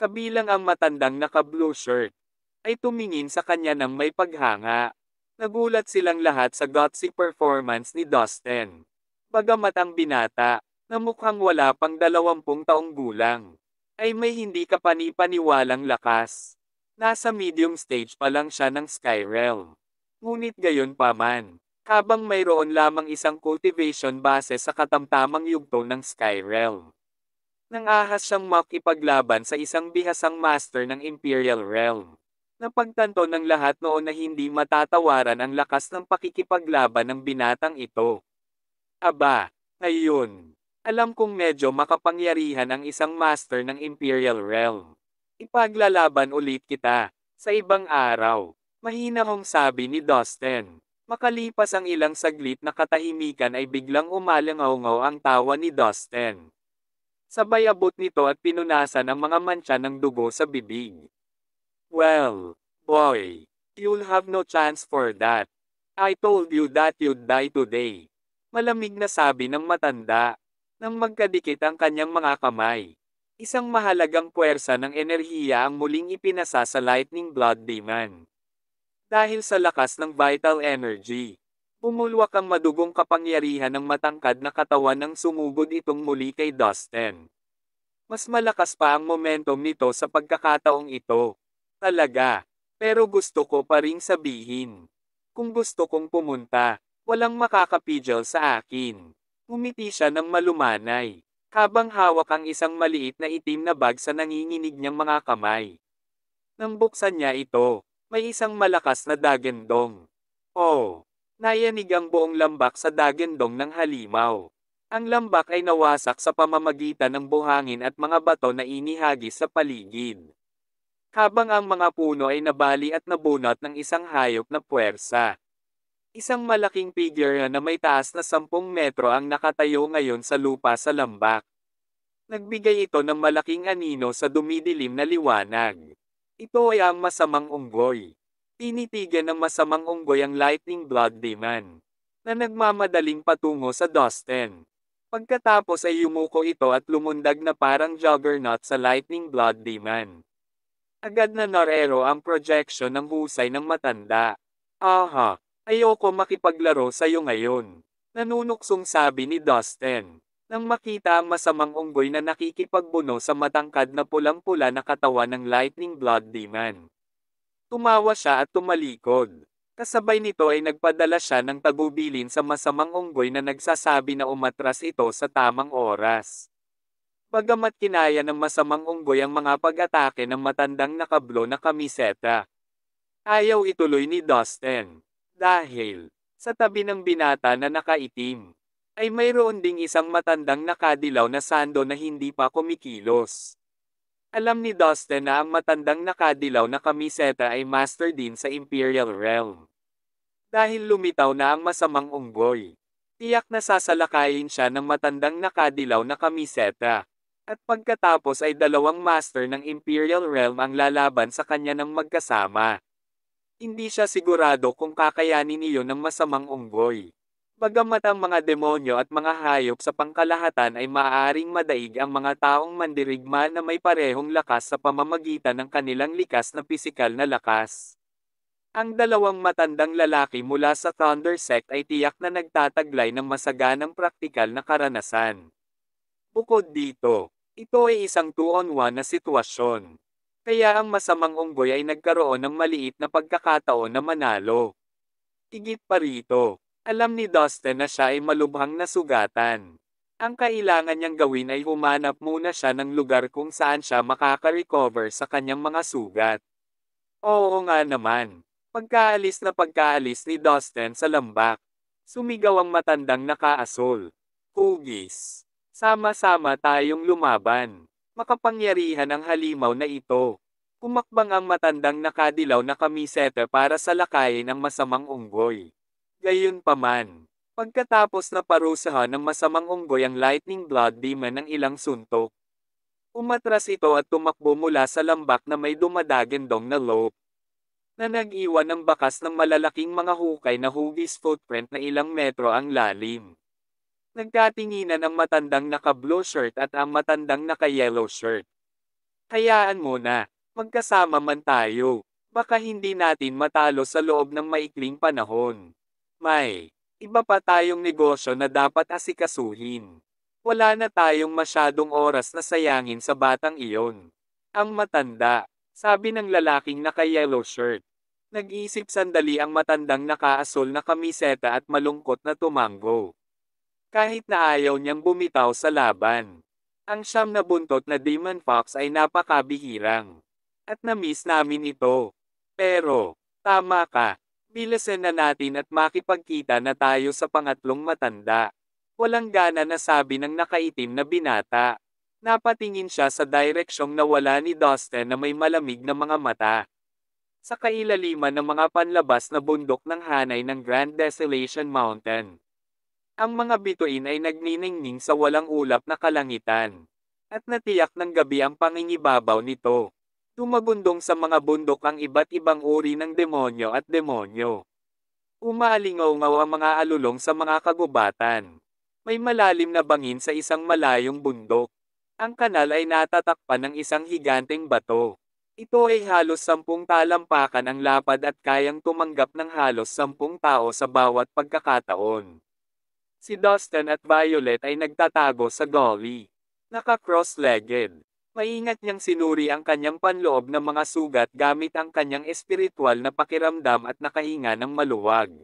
kabilang ang matandang naka-blue shirt, ay tumingin sa kanya ng may paghanga. Nagulat silang lahat sa gutsy performance ni Dustin. Bagamat ang binata, na mukhang wala pang dalawampung taong gulang, ay may hindi kapanipaniwalang lakas. Nasa medium stage pa lang siya ng Realm. Ngunit gayon pa man, habang mayroon lamang isang cultivation base sa katamtamang yugto ng Sky Realm. Nang ahas siyang makipaglaban sa isang bihasang master ng Imperial Realm. pagtanto ng lahat noon na hindi matatawaran ang lakas ng pakikipaglaban ng binatang ito. Aba, ngayon, alam kong medyo makapangyarihan ang isang master ng Imperial Realm. Ipaglalaban ulit kita, sa ibang araw. Mahina kong sabi ni Dustin. Makalipas ang ilang saglit na katahimikan ay biglang umalangaw ang tawa ni Dustin. Sabay abot nito at pinunasan ang mga mancha ng dugo sa bibig. Well, boy, you'll have no chance for that. I told you that you'd die today. Malamig na sabi ng matanda nang magkadikit ang kanyang mga kamay. Isang mahalagang puwersa ng enerhiya ang muling ipinasa sa Lightning Blood Demon. Dahil sa lakas ng vital energy, bumulwak ang madugong kapangyarihan ng matangkad na katawan ng sumugod itong muli kay Dustin. Mas malakas pa ang momentum nito sa pagkakataong ito. Talaga. Pero gusto ko pa ring sabihin. Kung gusto kong pumunta, walang makakapigil sa akin. Umiti siya ng malumanay, habang hawak ang isang maliit na itim na bag sa nanginginig niyang mga kamay. Nang buksan niya ito, may isang malakas na dagendong. Oh! Nayanig ang buong lambak sa dagendong ng halimaw. Ang lambak ay nawasak sa pamamagitan ng buhangin at mga bato na inihagis sa paligid. Habang ang mga puno ay nabali at nabunot ng isang hayop na puwersa. Isang malaking figure na may taas na 10 metro ang nakatayo ngayon sa lupa sa lambak. Nagbigay ito ng malaking anino sa dumidilim na liwanag. Ito ay ang masamang unggoy. Tinitigan ng masamang unggoy ang lightning blood demon na nagmamadaling patungo sa Dustin. Pagkatapos ay yumuko ito at lumundag na parang juggernaut sa lightning blood demon. Agad na narero ang projection ng husay ng matanda. Aha, Ayoko makipaglaro sa iyo ngayon. Nanunuksong sabi ni Dustin. Nang makita ang masamang unggoy na nakikipagbuno sa matangkad na pulang-pula na katawan ng Lightning Blood Demon. Tumawa siya at tumalikod. Kasabay nito ay nagpadala siya ng tagubilin sa masamang unggoy na nagsasabi na umatras ito sa tamang oras. Bagamat kinaya ng masamang unggoy ang mga pag-atake ng matandang nakablo na kamiseta. Ayaw ituloy ni Dustin. Dahil, sa tabi ng binata na nakaitim, ay mayroon ding isang matandang nakadilaw na sando na hindi pa kumikilos. Alam ni Dustin na ang matandang nakadilaw na kamiseta ay master din sa Imperial Realm. Dahil lumitaw na ang masamang unggoy, tiyak na sasalakayin siya ng matandang nakadilaw na kamiseta. At pagkatapos ay dalawang master ng Imperial Realm ang lalaban sa kanya ng magkasama. Hindi siya sigurado kung kakayanin niyo ng masamang unggoy. Bagamat ang mga demonyo at mga hayop sa pangkalahatan ay maaaring madaig ang mga taong mandirigma na may parehong lakas sa pamamagitan ng kanilang likas na pisikal na lakas. Ang dalawang matandang lalaki mula sa Thunder Sect ay tiyak na nagtataglay ng masaganang praktikal na karanasan. Bukod dito, ito ay isang two-on-one na sitwasyon. Kaya ang masamang unggoy ay nagkaroon ng maliit na pagkakataon na manalo. Igit pa rito, alam ni Dustin na siya ay malubhang nasugatan. Ang kailangan niyang gawin ay humanap muna siya ng lugar kung saan siya makaka-recover sa kanyang mga sugat. Oo nga naman. Pagkaalis na pagkaalis ni Dustin sa lambak, sumigaw ang matandang nakaasol. Hugis. Sama-sama tayong lumaban makapangyarihan ang halimaw na ito. Kumakbang ang matandang nakadilaw na kamiseta para sa salakayin ng masamang unggoy. Gayunpaman, pagkatapos na parusahan ng masamang unggoy ang Lightning Blood Demon ng ilang suntok, umatras ito at tumakbo mula sa lambak na may dumadagendong na lope na nag-iwan ng bakas ng malalaking mga hukay na hugis footprint na ilang metro ang lalim. Nagtatinginan ang matandang naka-blue shirt at ang matandang naka-yellow shirt. Hayaan muna, magkasama man tayo. Baka hindi natin matalo sa loob ng maikling panahon. May, iba pa tayong negosyo na dapat asikasuhin. Wala na tayong masyadong oras na sayangin sa batang iyon. Ang matanda, sabi ng lalaking naka-yellow shirt. Nag-isip sandali ang matandang naka nakaasul na kamiseta at malungkot na tumango kahit na ayaw niyang bumitaw sa laban. Ang siyam na buntot na Demon Fox ay napakabihirang. At na-miss namin ito. Pero, tama ka, bilasin na natin at makipagkita na tayo sa pangatlong matanda. Walang gana na sabi ng nakaitim na binata. Napatingin siya sa direksyong nawala ni Dustin na may malamig na mga mata. Sa kailaliman ng mga panlabas na bundok ng hanay ng Grand Desolation Mountain. Ang mga bituin ay nagniningning sa walang ulap na kalangitan. At natiyak ng gabi ang pangingibabaw nito. Tumabundong sa mga bundok ang iba't ibang uri ng demonyo at demonyo. Umaalingaw-ngaw ang mga alulong sa mga kagubatan. May malalim na bangin sa isang malayong bundok. Ang kanal ay natatakpan ng isang higanteng bato. Ito ay halos sampung talampakan ang lapad at kayang tumanggap ng halos sampung tao sa bawat pagkakataon. Si Dustin at Violet ay nagtatago sa gully. Naka-cross-legged. Maingat niyang sinuri ang kanyang panloob ng mga sugat gamit ang kanyang espiritual na pakiramdam at nakahinga ng maluwag.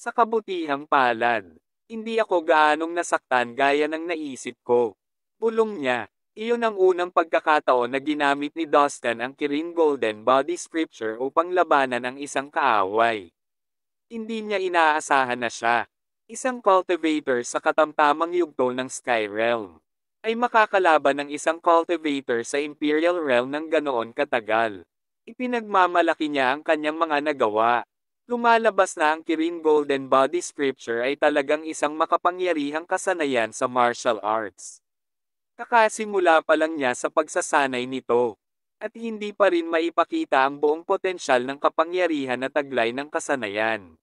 Sa kabutihang palad, hindi ako gaanong nasaktan gaya ng naisip ko. Bulong niya, iyon ang unang pagkakataon na ginamit ni Dustin ang Kirin Golden Body Scripture upang labanan ang isang kaaway. Hindi niya inaasahan na siya, Isang cultivator sa katamtamang yugto ng Sky Realm ay makakalaban ng isang cultivator sa Imperial Realm ng ganoon katagal. Ipinagmamalaki niya ang kanyang mga nagawa. Lumalabas na ang Kirin Golden Body Scripture ay talagang isang makapangyarihang kasanayan sa martial arts. Kakasimula pa lang niya sa pagsasanay nito. At hindi pa rin maipakita ang buong potensyal ng kapangyarihan na taglay ng kasanayan.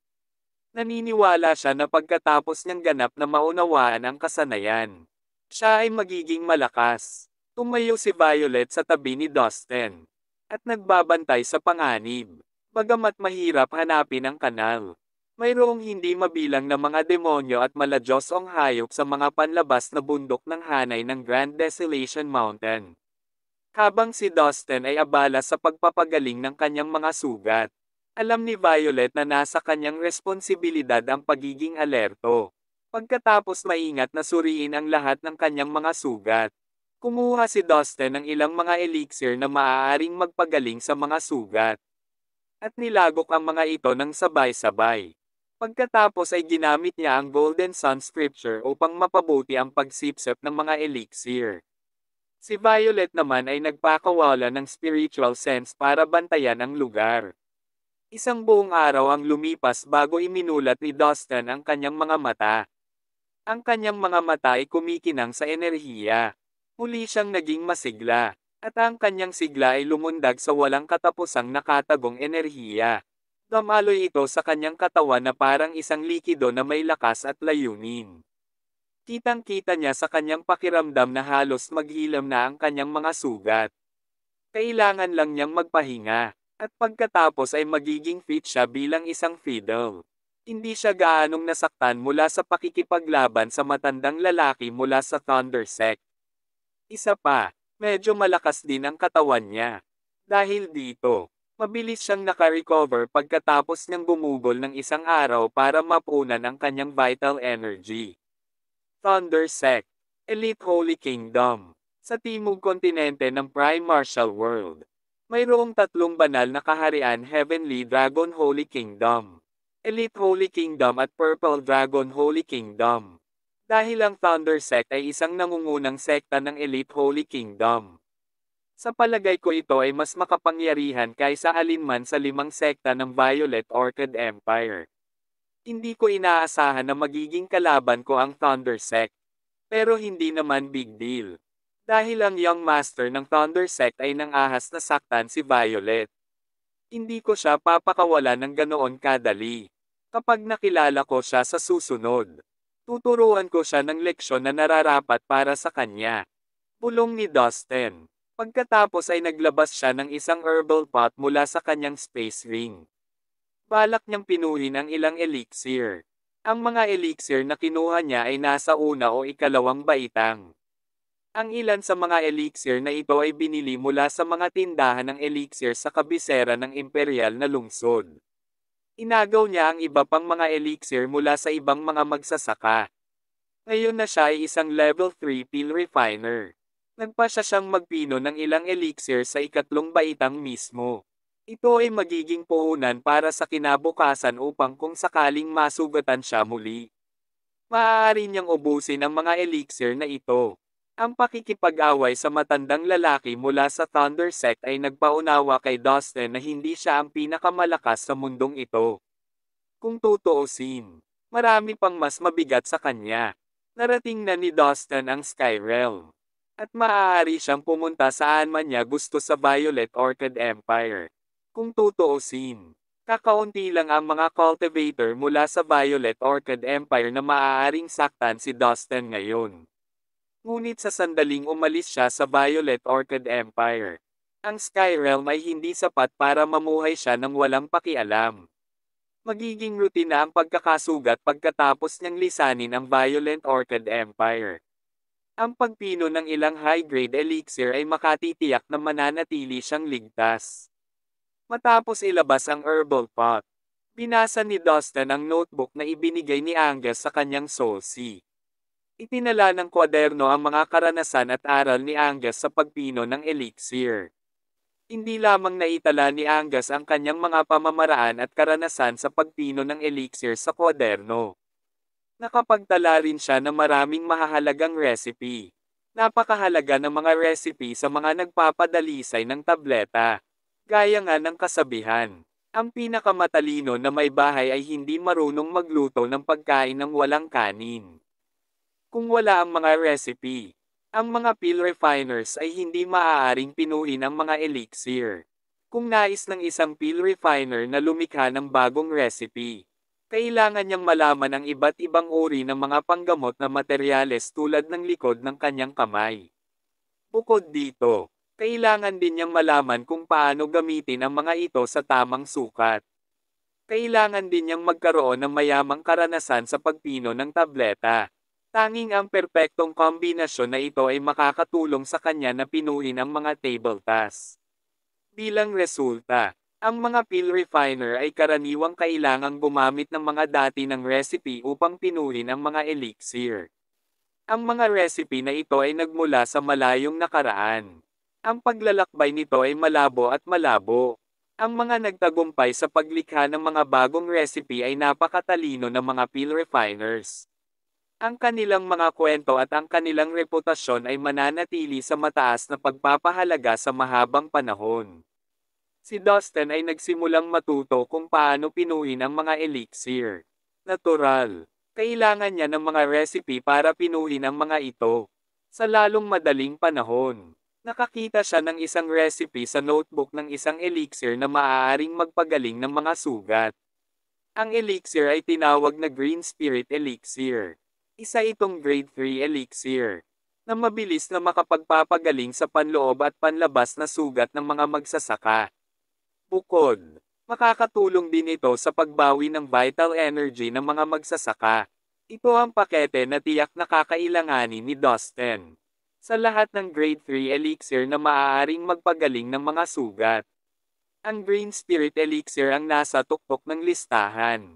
Naniniwala siya na pagkatapos niyang ganap na maunawaan ang kasanayan, siya ay magiging malakas. Tumayo si Violet sa tabi ni Dustin, at nagbabantay sa panganib. Bagamat mahirap hanapin ang kanal, mayroong hindi mabilang na mga demonyo at maladyosong hayop sa mga panlabas na bundok ng hanay ng Grand Desolation Mountain. Habang si Dustin ay abala sa pagpapagaling ng kanyang mga sugat, alam ni Violet na nasa kanyang responsibilidad ang pagiging alerto. Pagkatapos maingat na suriin ang lahat ng kanyang mga sugat. Kumuha si Dustin ng ilang mga elixir na maaaring magpagaling sa mga sugat. At nilagok ang mga ito ng sabay-sabay. Pagkatapos ay ginamit niya ang Golden Sun Scripture upang mapabuti ang pagsipsip ng mga elixir. Si Violet naman ay nagpakawala ng spiritual sense para bantayan ang lugar. Isang buong araw ang lumipas bago iminulat ni Dustin ang kanyang mga mata. Ang kanyang mga mata ay kumikinang sa enerhiya. Muli siyang naging masigla, at ang kanyang sigla ay lumundag sa walang katapusang nakatagong enerhiya. Damaloy ito sa kanyang katawan na parang isang likido na may lakas at layunin. Kitang-kita niya sa kanyang pakiramdam na halos maghilam na ang kanyang mga sugat. Kailangan lang niyang magpahinga at pagkatapos ay magiging fit siya bilang isang fiddle. Hindi siya gaanong nasaktan mula sa pakikipaglaban sa matandang lalaki mula sa Thunder Sect. Isa pa, medyo malakas din ang katawan niya. Dahil dito, mabilis siyang nakarecover pagkatapos niyang gumugol ng isang araw para mapunan ang kanyang vital energy. Thunder Sect, Elite Holy Kingdom, sa timog kontinente ng Prime Martial World. Mayroong tatlong banal na kaharian Heavenly Dragon Holy Kingdom, Elite Holy Kingdom at Purple Dragon Holy Kingdom. Dahil ang Thunder Sect ay isang nangungunang sekta ng Elite Holy Kingdom. Sa palagay ko ito ay mas makapangyarihan kaysa alinman sa limang sekta ng Violet Orchid Empire. Hindi ko inaasahan na magiging kalaban ko ang Thunder Sect. Pero hindi naman big deal. Dahil ang young master ng Thunder Sect ay nangahas na saktan si Violet. Hindi ko siya papakawala ng ganoon kadali. Kapag nakilala ko siya sa susunod, tuturuan ko siya ng leksyon na nararapat para sa kanya. Bulong ni Dustin. Pagkatapos ay naglabas siya ng isang herbal pot mula sa kanyang space ring. Balak niyang pinuhin ang ilang elixir. Ang mga elixir na kinuha niya ay nasa una o ikalawang baitang. Ang ilan sa mga elixir na ito ay binili mula sa mga tindahan ng elixir sa kabisera ng imperial na lungsod. Inagaw niya ang iba pang mga elixir mula sa ibang mga magsasaka. Ngayon na siya ay isang level 3 pill refiner. Nagpa siya siyang magpino ng ilang elixir sa ikatlong baitang mismo. Ito ay magiging puhunan para sa kinabukasan upang kung sakaling masugatan siya muli. Maaari niyang ubusin ang mga elixir na ito. Ang pakikipag-away sa matandang lalaki mula sa Thunder Sect ay nagpaunawa kay Dustin na hindi siya ang pinakamalakas sa mundong ito. Kung tutuusin, marami pang mas mabigat sa kanya. Narating na ni Dustin ang Sky Realm. At maaari siyang pumunta saan man niya gusto sa Violet Orchid Empire. Kung tutuusin, kakaunti lang ang mga cultivator mula sa Violet Orchid Empire na maaaring saktan si Dustin ngayon. Ngunit sa sandaling umalis siya sa Violet Orchid Empire. Ang Skyrealm ay hindi sapat para mamuhay siya ng walang pakialam. Magiging rutina ang pagkakasugat pagkatapos niyang lisanin ang Violent Orchid Empire. Ang pagpino ng ilang high-grade elixir ay makatitiyak na mananatili siyang ligtas. Matapos ilabas ang herbal pot, binasa ni Dustin ang notebook na ibinigay ni Angus sa kanyang soul sea. Itinala ng kwaderno ang mga karanasan at aral ni Angas sa pagpino ng elixir. Hindi lamang naitala ni Angas ang kanyang mga pamamaraan at karanasan sa pagpino ng elixir sa kwaderno. Nakapagtala rin siya ng maraming mahahalagang recipe. Napakahalaga ng mga recipe sa mga nagpapadalisay ng tableta. Gaya nga ng kasabihan, ang pinakamatalino na may bahay ay hindi marunong magluto ng pagkain ng walang kanin kung wala ang mga recipe. Ang mga pill refiners ay hindi maaaring pinuhin ang mga elixir. Kung nais ng isang pill refiner na lumikha ng bagong recipe, kailangan niyang malaman ang iba't ibang uri ng mga panggamot na materyales tulad ng likod ng kanyang kamay. Bukod dito, kailangan din niyang malaman kung paano gamitin ang mga ito sa tamang sukat. Kailangan din niyang magkaroon ng mayamang karanasan sa pagpino ng tableta Tanging ang perpektong kombinasyon na ito ay makakatulong sa kanya na pinuin ang mga table tasks. Bilang resulta, ang mga pill refiner ay karaniwang kailangang gumamit ng mga dati ng recipe upang pinuin ang mga elixir. Ang mga recipe na ito ay nagmula sa malayong nakaraan. Ang paglalakbay nito ay malabo at malabo. Ang mga nagtagumpay sa paglikha ng mga bagong recipe ay napakatalino ng mga pill refiners. Ang kanilang mga kwento at ang kanilang reputasyon ay mananatili sa mataas na pagpapahalaga sa mahabang panahon. Si Dustin ay nagsimulang matuto kung paano pinuhin ang mga elixir. Natural. Kailangan niya ng mga recipe para pinuhin ang mga ito. Sa lalong madaling panahon, nakakita siya ng isang recipe sa notebook ng isang elixir na maaaring magpagaling ng mga sugat. Ang elixir ay tinawag na Green Spirit Elixir isa itong grade 3 elixir na mabilis na makapagpapagaling sa panloob at panlabas na sugat ng mga magsasaka. Bukod, makakatulong din ito sa pagbawi ng vital energy ng mga magsasaka. Ito ang pakete na tiyak na kakailanganin ni Dustin. Sa lahat ng grade 3 elixir na maaaring magpagaling ng mga sugat. Ang Green Spirit Elixir ang nasa tuktok ng listahan.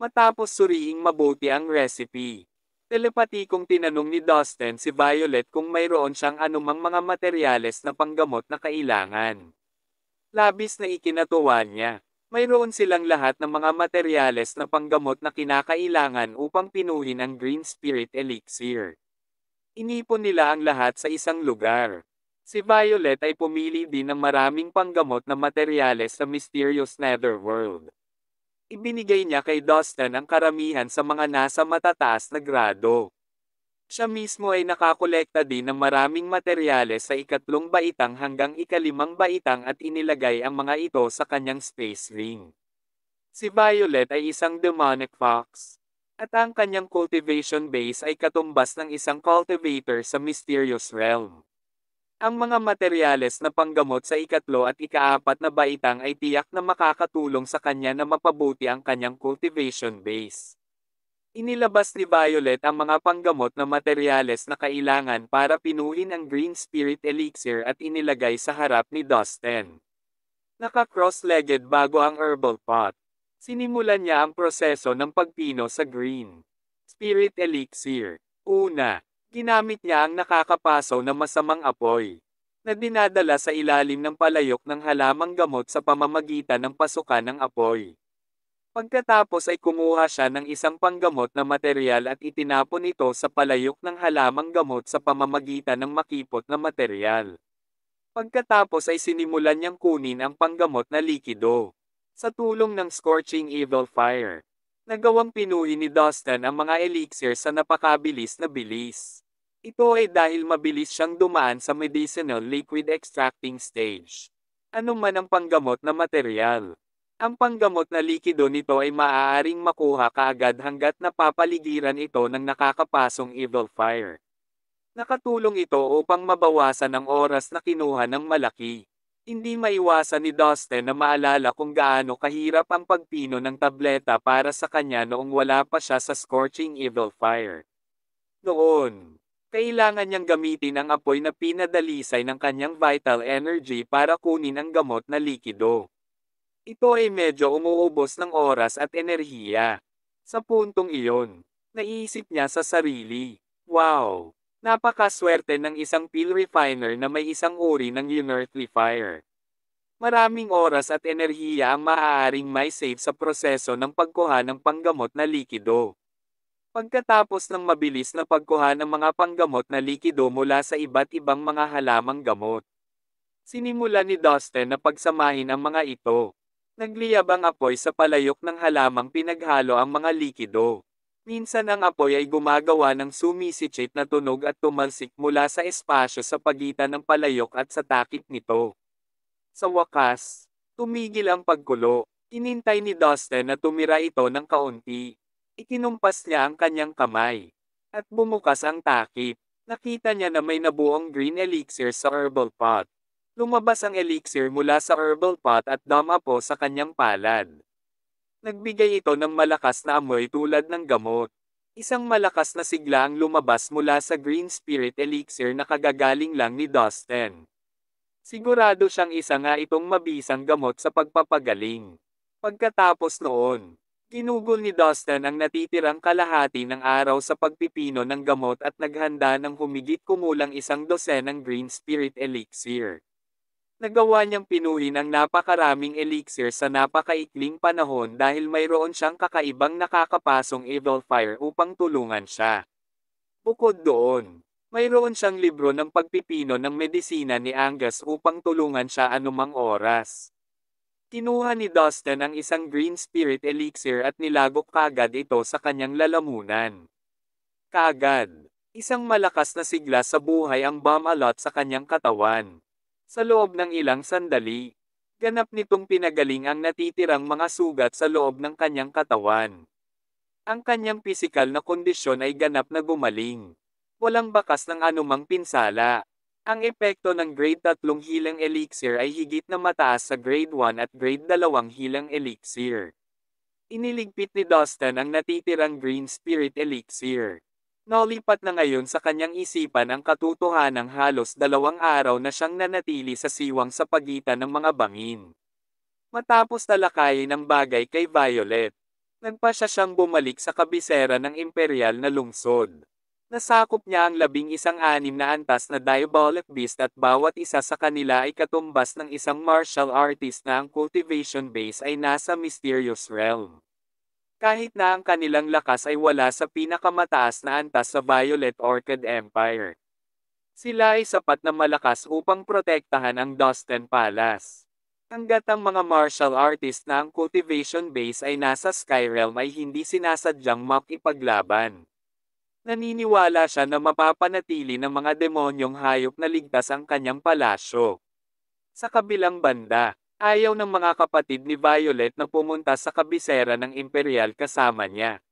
Matapos suriing mabuti ang recipe. Telepati kong tinanong ni Dustin si Violet kung mayroon siyang anumang mga materyales na panggamot na kailangan. Labis na ikinatuwa niya. Mayroon silang lahat ng mga materyales na panggamot na kinakailangan upang pinuhin ang Green Spirit Elixir. Inipon nila ang lahat sa isang lugar. Si Violet ay pumili din ng maraming panggamot na materyales sa Mysterious Netherworld ibinigay niya kay Dustin ang karamihan sa mga nasa matataas na grado. Siya mismo ay nakakolekta din ng maraming materyales sa ikatlong baitang hanggang ikalimang baitang at inilagay ang mga ito sa kanyang space ring. Si Violet ay isang demonic fox, at ang kanyang cultivation base ay katumbas ng isang cultivator sa mysterious realm. Ang mga materyales na panggamot sa ikatlo at ikaapat na baitang ay tiyak na makakatulong sa kanya na mapabuti ang kanyang cultivation base. Inilabas ni Violet ang mga panggamot na materyales na kailangan para pinuhin ang Green Spirit Elixir at inilagay sa harap ni Dustin. Naka-cross-legged bago ang herbal pot. Sinimulan niya ang proseso ng pagpino sa Green Spirit Elixir. Una, Ginamit niya ang nakakapasaw na masamang apoy na dinadala sa ilalim ng palayok ng halamang gamot sa pamamagitan ng pasukan ng apoy. Pagkatapos ay kumuha siya ng isang panggamot na material at itinapon ito sa palayok ng halamang gamot sa pamamagitan ng makipot na material. Pagkatapos ay sinimulan niyang kunin ang panggamot na likido. Sa tulong ng Scorching Evil Fire, Nagawang pinuhi ni Dustin ang mga elixir sa napakabilis na bilis. Ito ay dahil mabilis siyang dumaan sa medicinal liquid extracting stage. Ano man ang panggamot na material. Ang panggamot na likido nito ay maaaring makuha kaagad hanggat napapaligiran ito ng nakakapasong evil fire. Nakatulong ito upang mabawasan ang oras na kinuha ng malaki. Hindi maiwasan ni Dustin na maalala kung gaano kahirap ang pagpino ng tableta para sa kanya noong wala pa siya sa Scorching Evil Fire. Noon, kailangan niyang gamitin ang apoy na pinadalisay ng kanyang vital energy para kunin ang gamot na likido. Ito ay medyo umuubos ng oras at enerhiya. Sa puntong iyon, naisip niya sa sarili, Wow! Napakaswerte ng isang pill refiner na may isang uri ng unearthly fire. Maraming oras at enerhiya ang maaaring may save sa proseso ng pagkuha ng panggamot na likido. Pagkatapos ng mabilis na pagkuha ng mga panggamot na likido mula sa iba't ibang mga halamang gamot, sinimula ni Dustin na pagsamahin ang mga ito. Nagliyab ang apoy sa palayok ng halamang pinaghalo ang mga likido. Minsan ang apoy ay gumagawa ng sumisichit na tunog at tumalsik mula sa espasyo sa pagitan ng palayok at sa takip nito. Sa wakas, tumigil ang pagkulo. Inintay ni Dustin na tumira ito ng kaunti. Ikinumpas niya ang kanyang kamay. At bumukas ang takip. Nakita niya na may nabuong green elixir sa herbal pot. Lumabas ang elixir mula sa herbal pot at damapo sa kanyang palad. Nagbigay ito ng malakas na amoy tulad ng gamot. Isang malakas na sigla ang lumabas mula sa Green Spirit Elixir na kagagaling lang ni Dustin. Sigurado siyang isa nga itong mabisang gamot sa pagpapagaling. Pagkatapos noon, ginugol ni Dustin ang natitirang kalahati ng araw sa pagpipino ng gamot at naghanda ng humigit kumulang isang dosen ng Green Spirit Elixir. Nagawa niyang pinuhin ang napakaraming elixir sa napakaikling panahon dahil mayroon siyang kakaibang nakakapasong evil fire upang tulungan siya. Bukod doon, mayroon siyang libro ng pagpipino ng medisina ni Angus upang tulungan siya anumang oras. Kinuha ni Dustin ang isang green spirit elixir at nilagok kagad ito sa kanyang lalamunan. Kagad, isang malakas na sigla sa buhay ang bomb alot sa kanyang katawan. Sa loob ng ilang sandali, ganap nitong pinagaling ang natitirang mga sugat sa loob ng kanyang katawan. Ang kanyang pisikal na kondisyon ay ganap na gumaling. Walang bakas ng anumang pinsala. Ang epekto ng grade 3 hilang elixir ay higit na mataas sa grade 1 at grade 2 hilang elixir. Iniligpit ni Dustin ang natitirang green spirit elixir. Nalipat na ngayon sa kanyang isipan ang katotohanang halos dalawang araw na siyang nanatili sa siwang sa pagitan ng mga bangin. Matapos talakayin ang bagay kay Violet, nagpa siya siyang bumalik sa kabisera ng imperial na lungsod. Nasakop niya ang labing isang anim na antas na diabolic beast at bawat isa sa kanila ay katumbas ng isang martial artist na ang cultivation base ay nasa mysterious realm kahit na ang kanilang lakas ay wala sa pinakamataas na antas sa Violet Orchid Empire. Sila ay sapat na malakas upang protektahan ang Dustin Palace. Hanggat ang mga martial artist na ang cultivation base ay nasa Sky Realm ay hindi sinasadyang makipaglaban. Naniniwala siya na mapapanatili ng mga demonyong hayop na ligtas ang kanyang palasyo. Sa kabilang banda, Ayaw ng mga kapatid ni Violet na pumunta sa kabisera ng imperial kasama niya.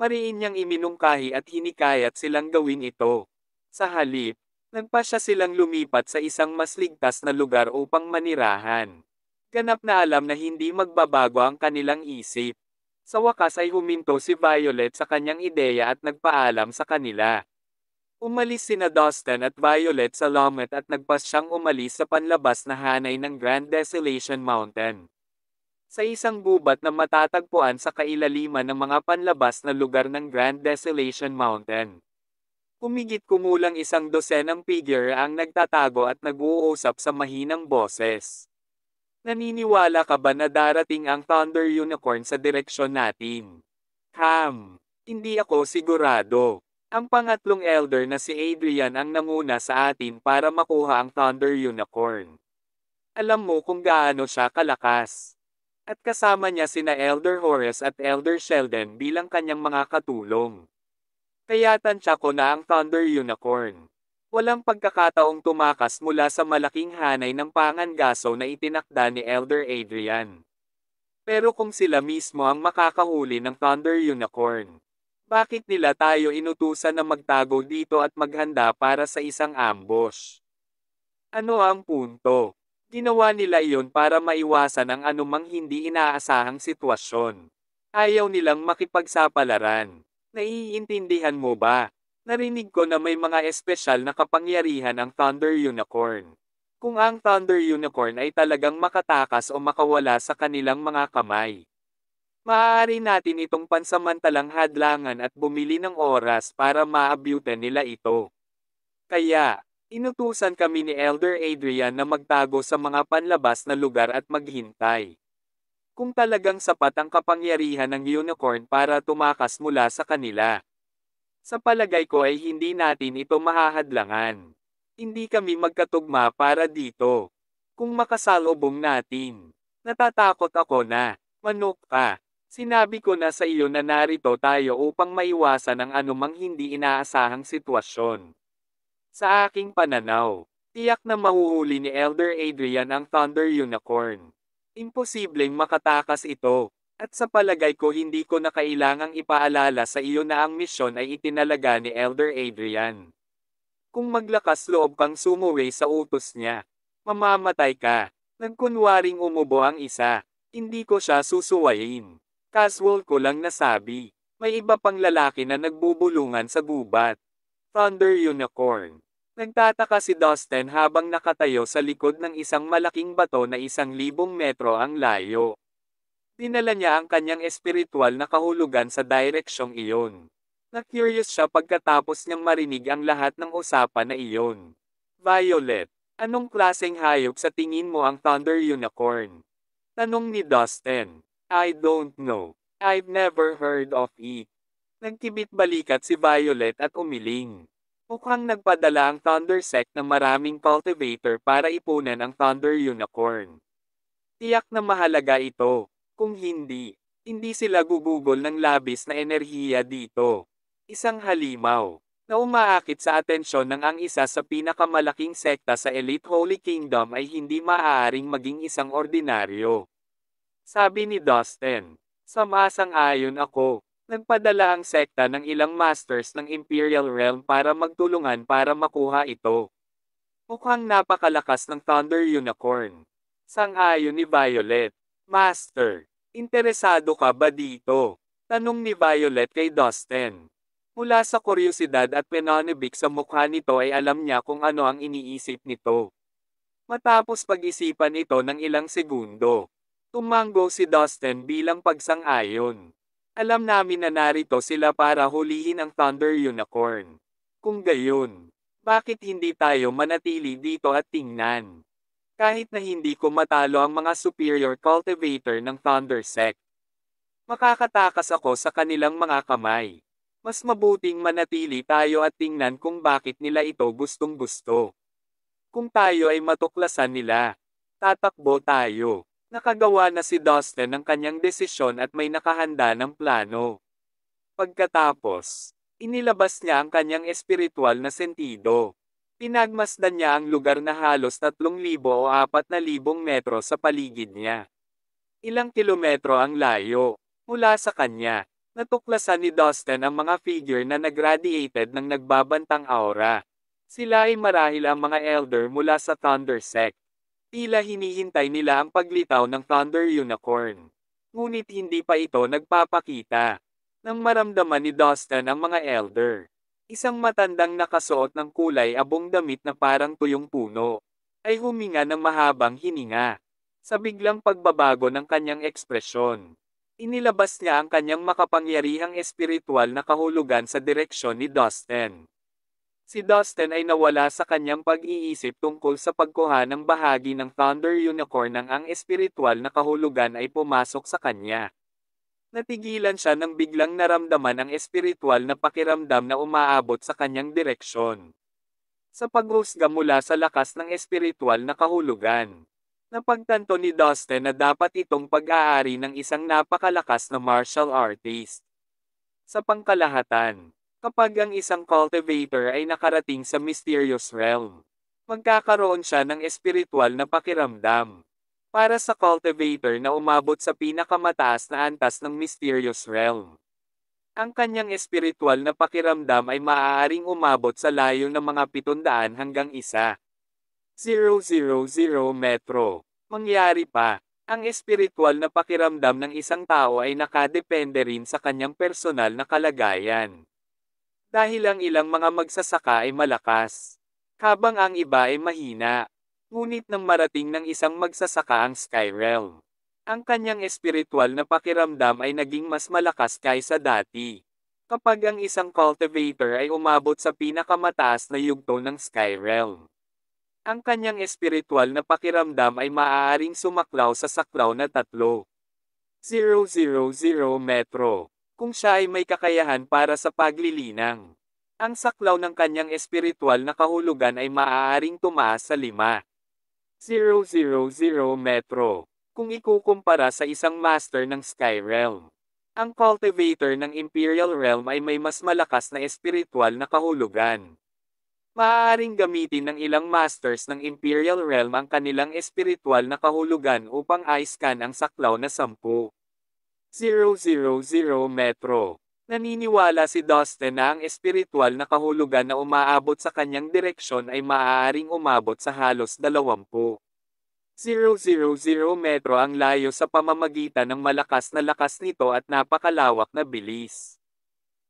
Mariin niyang iminungkahi at hinikayat silang gawin ito. Sa halip, nagpa siya silang lumipat sa isang mas ligtas na lugar upang manirahan. Ganap na alam na hindi magbabago ang kanilang isip. Sa wakas ay huminto si Violet sa kanyang ideya at nagpaalam sa kanila. Umalis sina Dustin at Violet sa Lomet at nagpas siyang umalis sa panlabas na hanay ng Grand Desolation Mountain. Sa isang gubat na matatagpuan sa kailaliman ng mga panlabas na lugar ng Grand Desolation Mountain. Kumigit kumulang isang dosenang figure ang nagtatago at nag-uusap sa mahinang boses. Naniniwala ka ba na darating ang Thunder Unicorn sa direksyon natin? Ham, hindi ako sigurado. Ang pangatlong elder na si Adrian ang nanguna sa atin para makuha ang Thunder Unicorn. Alam mo kung gaano siya kalakas. At kasama niya sina Elder Horace at Elder Sheldon bilang kanyang mga katulong. Kaya tansya ko na ang Thunder Unicorn. Walang pagkakataong tumakas mula sa malaking hanay ng pangangaso na itinakda ni Elder Adrian. Pero kung sila mismo ang makakahuli ng Thunder Unicorn, bakit nila tayo inutusan na magtago dito at maghanda para sa isang ambush? Ano ang punto? Ginawa nila iyon para maiwasan ang anumang hindi inaasahang sitwasyon. Ayaw nilang makipagsapalaran. Naiintindihan mo ba? Narinig ko na may mga espesyal na kapangyarihan ang Thunder Unicorn. Kung ang Thunder Unicorn ay talagang makatakas o makawala sa kanilang mga kamay, Maaari natin itong pansamantalang hadlangan at bumili ng oras para maabutan nila ito. Kaya, inutusan kami ni Elder Adrian na magtago sa mga panlabas na lugar at maghintay. Kung talagang sapat ang kapangyarihan ng unicorn para tumakas mula sa kanila. Sa palagay ko ay hindi natin ito mahahadlangan. Hindi kami magkatugma para dito. Kung makasalubong natin, natatakot ako na, manok ka. Sinabi ko na sa iyo na narito tayo upang maiwasan ang anumang hindi inaasahang sitwasyon. Sa aking pananaw, tiyak na mahuhuli ni Elder Adrian ang Thunder Unicorn. Imposibleng makatakas ito, at sa palagay ko hindi ko na kailangang ipaalala sa iyo na ang misyon ay itinalaga ni Elder Adrian. Kung maglakas loob kang sumuway sa utos niya, mamamatay ka. Nagkunwaring umubo ang isa, hindi ko siya susuwayin. Casual ko lang nasabi. May iba pang lalaki na nagbubulungan sa gubat. Thunder Unicorn. Nagtataka si Dustin habang nakatayo sa likod ng isang malaking bato na isang libong metro ang layo. Dinala niya ang kanyang espiritual na kahulugan sa direksyong iyon. Na-curious siya pagkatapos niyang marinig ang lahat ng usapan na iyon. Violet, anong klaseng hayop sa tingin mo ang Thunder Unicorn? Tanong ni Dustin. I don't know. I've never heard of it. E. Nagkibit balikat si Violet at umiling. Mukhang nagpadala ang Thunder Sect ng maraming cultivator para ipunan ang Thunder Unicorn. Tiyak na mahalaga ito. Kung hindi, hindi sila gugugol ng labis na enerhiya dito. Isang halimaw na umaakit sa atensyon ng ang isa sa pinakamalaking sekta sa Elite Holy Kingdom ay hindi maaaring maging isang ordinaryo sabi ni Dustin. Samasang-ayon ako, nagpadala ang sekta ng ilang masters ng Imperial Realm para magtulungan para makuha ito. Mukhang napakalakas ng Thunder Unicorn. Sang-ayon ni Violet. Master, interesado ka ba dito? Tanong ni Violet kay Dustin. Mula sa kuryosidad at pinanibik sa mukha nito ay alam niya kung ano ang iniisip nito. Matapos pag-isipan ito ng ilang segundo, Tumanggo si Dustin bilang pagsang-ayon. Alam namin na narito sila para hulihin ang Thunder Unicorn. Kung gayon, bakit hindi tayo manatili dito at tingnan? Kahit na hindi ko matalo ang mga superior cultivator ng Thunder Sect. Makakatakas ako sa kanilang mga kamay. Mas mabuting manatili tayo at tingnan kung bakit nila ito gustong gusto. Kung tayo ay matuklasan nila, tatakbo tayo. Nakagawa na si Dustin ng kanyang desisyon at may nakahanda ng plano. Pagkatapos, inilabas niya ang kanyang espiritual na sentido. Pinagmasdan niya ang lugar na halos 3,000 o 4,000 metro sa paligid niya. Ilang kilometro ang layo mula sa kanya. Natuklasan ni Dustin ang mga figure na nagradiated ng nagbabantang aura. Sila ay marahil ang mga elder mula sa Thunder Sect. Tila hinihintay nila ang paglitaw ng Thunder Unicorn. Ngunit hindi pa ito nagpapakita. Nang maramdaman ni Dustin ang mga elder. Isang matandang nakasuot ng kulay abong damit na parang tuyong puno. Ay huminga ng mahabang hininga. Sa biglang pagbabago ng kanyang ekspresyon. Inilabas niya ang kanyang makapangyarihang espiritual na kahulugan sa direksyon ni Dustin. Si Dustin ay nawala sa kanyang pag-iisip tungkol sa pagkuha ng bahagi ng Thunder Unicorn nang ang espiritual na kahulugan ay pumasok sa kanya. Natigilan siya nang biglang naramdaman ang espiritual na pakiramdam na umaabot sa kanyang direksyon. Sa paghusga mula sa lakas ng espiritual na kahulugan, napagtanto ni Dustin na dapat itong pag-aari ng isang napakalakas na martial artist. Sa pangkalahatan, Kapag ang isang cultivator ay nakarating sa mysterious realm, magkakaroon siya ng espiritual na pakiramdam. Para sa cultivator na umabot sa pinakamataas na antas ng mysterious realm, ang kanyang espiritual na pakiramdam ay maaaring umabot sa layo ng mga pitundaan hanggang isa. 000 metro. Mangyari pa, ang espiritual na pakiramdam ng isang tao ay nakadepende rin sa kanyang personal na kalagayan dahil ang ilang mga magsasaka ay malakas, habang ang iba ay mahina. Ngunit nang marating ng isang magsasaka ang Realm, ang kanyang espiritual na pakiramdam ay naging mas malakas kaysa dati. Kapag ang isang cultivator ay umabot sa pinakamataas na yugto ng Sky Realm, ang kanyang espiritual na pakiramdam ay maaaring sumaklaw sa saklaw na tatlo. 000 metro kung siya ay may kakayahan para sa paglilinang. Ang saklaw ng kanyang espiritual na kahulugan ay maaaring tumaas sa 5.000 metro, kung ikukumpara sa isang master ng Sky Realm. Ang cultivator ng Imperial Realm ay may mas malakas na espiritual na kahulugan. Maaaring gamitin ng ilang masters ng Imperial Realm ang kanilang espiritual na kahulugan upang i-scan ang saklaw na sampu metro. Naniniwala si Dustin na ang espiritual na kahulugan na umaabot sa kanyang direksyon ay maaaring umabot sa halos 20. 000 metro ang layo sa pamamagitan ng malakas na lakas nito at napakalawak na bilis.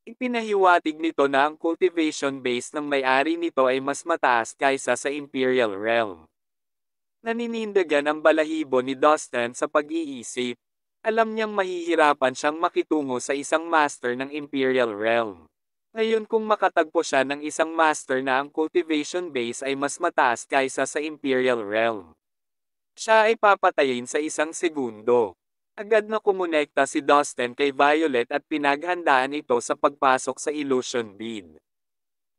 Ipinahiwatig nito na ang cultivation base ng may-ari nito ay mas mataas kaysa sa Imperial Realm. Naninindagan ang balahibo ni Dustin sa pag-iisip, alam niyang mahihirapan siyang makitungo sa isang master ng Imperial Realm. Ngayon kung makatagpo siya ng isang master na ang cultivation base ay mas mataas kaysa sa Imperial Realm. Siya ay papatayin sa isang segundo. Agad na kumonekta si Dustin kay Violet at pinaghandaan ito sa pagpasok sa Illusion Bead.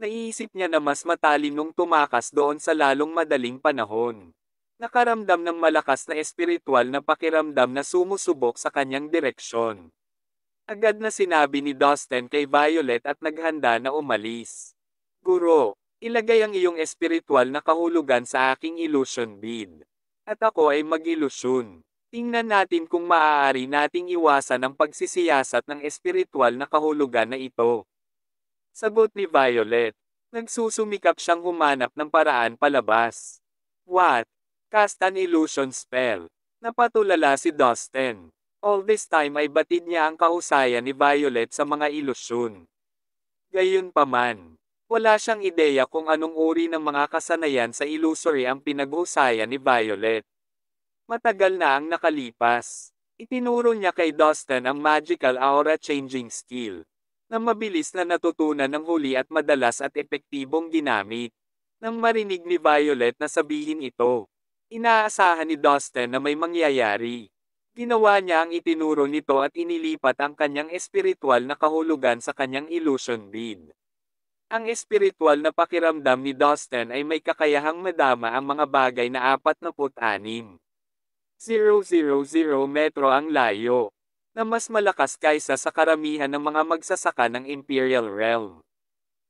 Naiisip niya na mas matalinong tumakas doon sa lalong madaling panahon nakaramdam ng malakas na espiritual na pakiramdam na sumusubok sa kanyang direksyon. Agad na sinabi ni Dustin kay Violet at naghanda na umalis. Guro, ilagay ang iyong espiritual na kahulugan sa aking illusion bead. At ako ay mag-ilusyon. Tingnan natin kung maaari nating iwasan ang pagsisiyasat ng espiritual na kahulugan na ito. Sagot ni Violet. Nagsusumikap siyang humanap ng paraan palabas. What? Cast an illusion spell. Napatulala si Dustin. All this time ay batid niya ang kausayan ni Violet sa mga ilusyon. Gayunpaman, wala siyang ideya kung anong uri ng mga kasanayan sa illusory ang pinag pinaghusayan ni Violet. Matagal na ang nakalipas. Itinuro niya kay Dustin ang magical aura changing skill na mabilis na natutunan ng huli at madalas at epektibong ginamit. Nang marinig ni Violet na sabihin ito, Inaasahan ni Dustin na may mangyayari. Ginawa niya ang itinuro nito at inilipat ang kanyang espiritual na kahulugan sa kanyang illusion bead. Ang espiritual na pakiramdam ni Dustin ay may kakayahang madama ang mga bagay na 46. 000 metro ang layo, na mas malakas kaysa sa karamihan ng mga magsasaka ng Imperial Realm.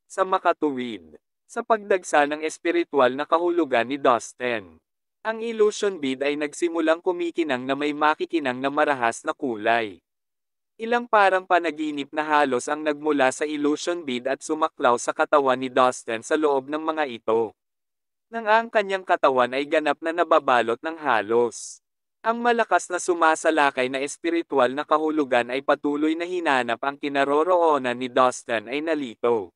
Sa makatuwid, sa pagdagsa ng espiritual na kahulugan ni Dustin, ang illusion bead ay nagsimulang kumikinang na may makikinang na marahas na kulay. Ilang parang panaginip na halos ang nagmula sa illusion bead at sumaklaw sa katawan ni Dustin sa loob ng mga ito. Nang ang kanyang katawan ay ganap na nababalot ng halos. Ang malakas na sumasalakay na espiritual na kahulugan ay patuloy na hinanap ang kinaroroonan ni Dustin ay nalito.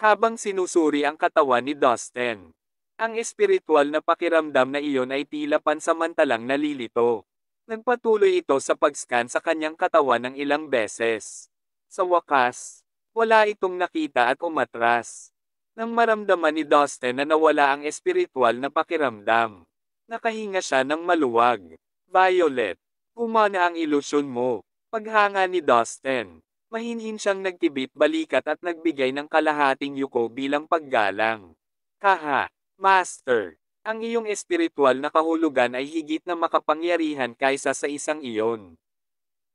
Habang sinusuri ang katawan ni Dustin, ang espiritual na pakiramdam na iyon ay tila pansamantalang nalilito. Nagpatuloy ito sa pagscan sa kanyang katawan ng ilang beses. Sa wakas, wala itong nakita at umatras. Nang maramdaman ni Dustin na nawala ang espiritual na pakiramdam, nakahinga siya ng maluwag. Violet, umana ang ilusyon mo. Paghanga ni Dustin, mahinhin siyang nagtibit balikat at nagbigay ng kalahating yuko bilang paggalang. Kaha, Master, ang iyong espiritual na kahulugan ay higit na makapangyarihan kaysa sa isang iyon.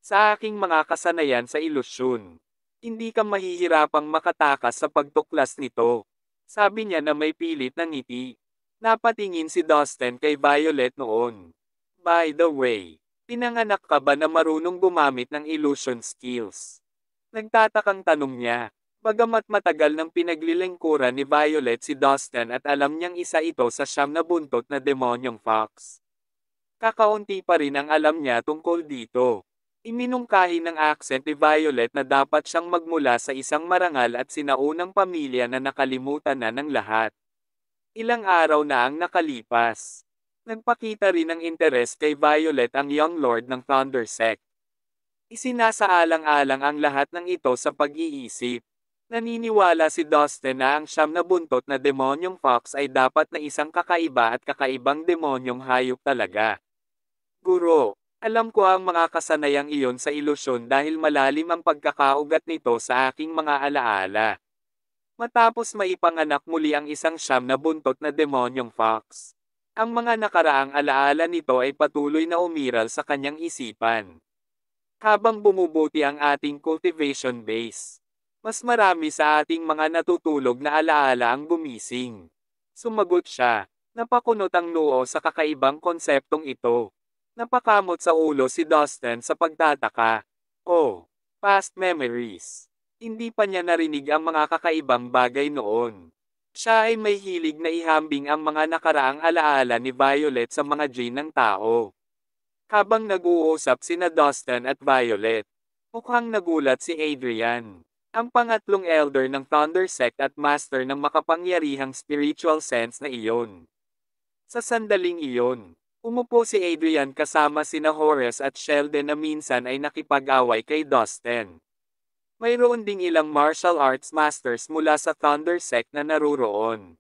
Sa aking mga kasanayan sa ilusyon, hindi ka mahihirapang makatakas sa pagtuklas nito. Sabi niya na may pilit ng ngiti. Napatingin si Dustin kay Violet noon. By the way, pinanganak ka ba na marunong gumamit ng illusion skills? Nagtatakang tanong niya. Bagamat matagal ng pinaglilingkuran ni Violet si Dustin at alam niyang isa ito sa siyam na buntot na demonyong fox. Kakaunti pa rin ang alam niya tungkol dito. Iminungkahi ng accent ni Violet na dapat siyang magmula sa isang marangal at sinaunang pamilya na nakalimutan na ng lahat. Ilang araw na ang nakalipas. Nagpakita rin ng interes kay Violet ang young lord ng Thunder Sect. Isinasaalang-alang ang lahat ng ito sa pag-iisip. Naniniwala si Dustin na ang siyam na buntot na demonyong fox ay dapat na isang kakaiba at kakaibang demonyong hayop talaga. Guro, alam ko ang mga kasanayang iyon sa ilusyon dahil malalim ang pagkakaugat nito sa aking mga alaala. Matapos maipanganak muli ang isang siyam na buntot na demonyong fox. Ang mga nakaraang alaala nito ay patuloy na umiral sa kanyang isipan. Habang bumubuti ang ating cultivation base. Mas marami sa ating mga natutulog na alaala ang gumising. Sumagot siya, napakunot ang noo sa kakaibang konseptong ito. Napakamot sa ulo si Dustin sa pagtataka. Oh, past memories. Hindi pa niya narinig ang mga kakaibang bagay noon. Siya ay may hilig na ihambing ang mga nakaraang alaala ni Violet sa mga Jane ng tao. Habang nag-uusap sina Dustin at Violet, mukhang nagulat si Adrian. Ang pangatlong elder ng Thunder Sect at master ng makapangyarihang spiritual sense na iyon. Sa sandaling iyon, umupo si Adrian kasama sina Horace at Sheldon na minsan ay nakipag-away kay Dustin. Mayroon ding ilang martial arts masters mula sa Thunder Sect na naruroon.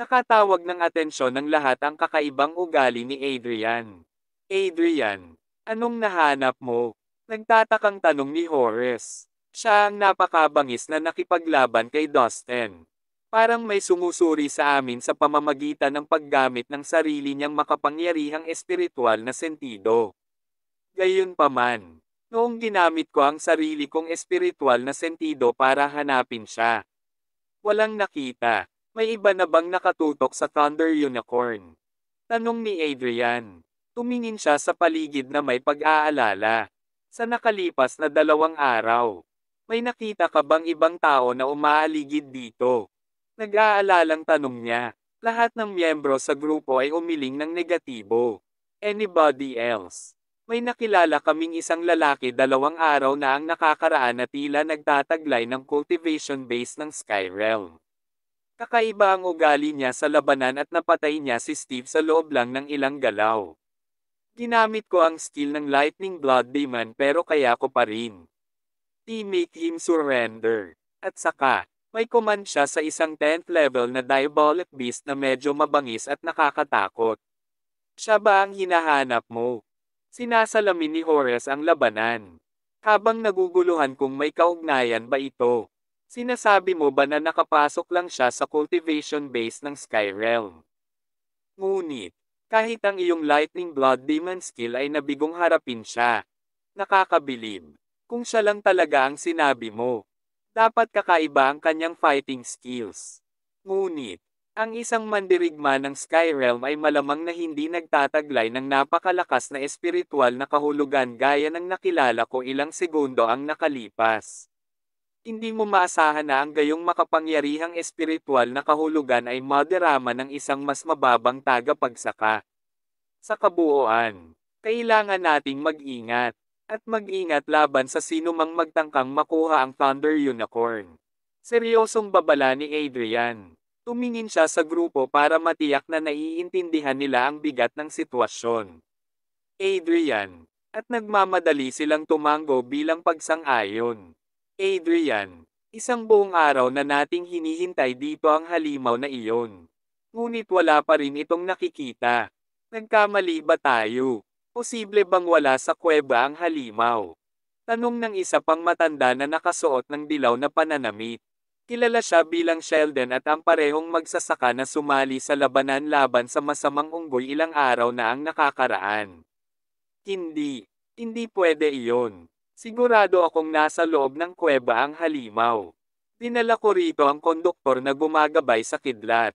Nakatawag ng atensyon ng lahat ang kakaibang ugali ni Adrian. Adrian, anong nahanap mo? Nagtatakang tanong ni Horace. Siya ang napakabangis na nakipaglaban kay Dustin. Parang may sumusuri sa amin sa pamamagitan ng paggamit ng sarili niyang makapangyarihang espiritual na sentido. Gayunpaman, noong ginamit ko ang sarili kong espiritual na sentido para hanapin siya. Walang nakita, may iba na bang nakatutok sa Thunder Unicorn? Tanong ni Adrian. Tumingin siya sa paligid na may pag-aalala. Sa nakalipas na dalawang araw, may nakita ka bang ibang tao na umaaligid dito? Nag-aalalang tanong niya. Lahat ng miyembro sa grupo ay umiling ng negatibo. Anybody else? May nakilala kaming isang lalaki dalawang araw na ang nakakaraan na tila nagtataglay ng cultivation base ng Sky Realm. Kakaiba ang ugali niya sa labanan at napatay niya si Steve sa loob lang ng ilang galaw. Ginamit ko ang skill ng Lightning Blood Demon pero kaya ko pa rin. T make him surrender. At saka, may command siya sa isang 10th level na diabolic beast na medyo mabangis at nakakatakot. Siya ba ang hinahanap mo? Sinasalamin ni Horace ang labanan. Habang naguguluhan kung may kaugnayan ba ito. Sinasabi mo ba na nakapasok lang siya sa cultivation base ng Sky Realm? Ngunit, kahit ang iyong Lightning Blood Demon skill ay nabigong harapin siya. Nakakabilib. Kung siya lang talaga ang sinabi mo, dapat kakaiba ang kanyang fighting skills. Ngunit, ang isang mandirigma ng Skyrealm ay malamang na hindi nagtataglay ng napakalakas na espiritual na kahulugan gaya ng nakilala ko ilang segundo ang nakalipas. Hindi mo maasahan na ang gayong makapangyarihang espiritual na kahulugan ay maderama ng isang mas mababang tagapagsaka. Sa kabuoan, kailangan nating mag-ingat at mag-ingat laban sa sino mang magtangkang makuha ang Thunder Unicorn. Seryosong babala ni Adrian. Tumingin siya sa grupo para matiyak na naiintindihan nila ang bigat ng sitwasyon. Adrian, at nagmamadali silang tumango bilang pagsang-ayon. Adrian, isang buong araw na nating hinihintay dito ang halimaw na iyon. Ngunit wala pa rin itong nakikita. Nagkamali ba tayo? Posible bang wala sa kuweba ang halimaw? Tanong ng isa pang matanda na nakasuot ng dilaw na pananamit. Kilala siya bilang Sheldon at ang parehong magsasaka na sumali sa labanan laban sa masamang unggoy ilang araw na ang nakakaraan. Hindi, hindi pwede iyon. Sigurado akong nasa loob ng kuweba ang halimaw. Dinala ko rito ang konduktor na gumagabay sa kidlat.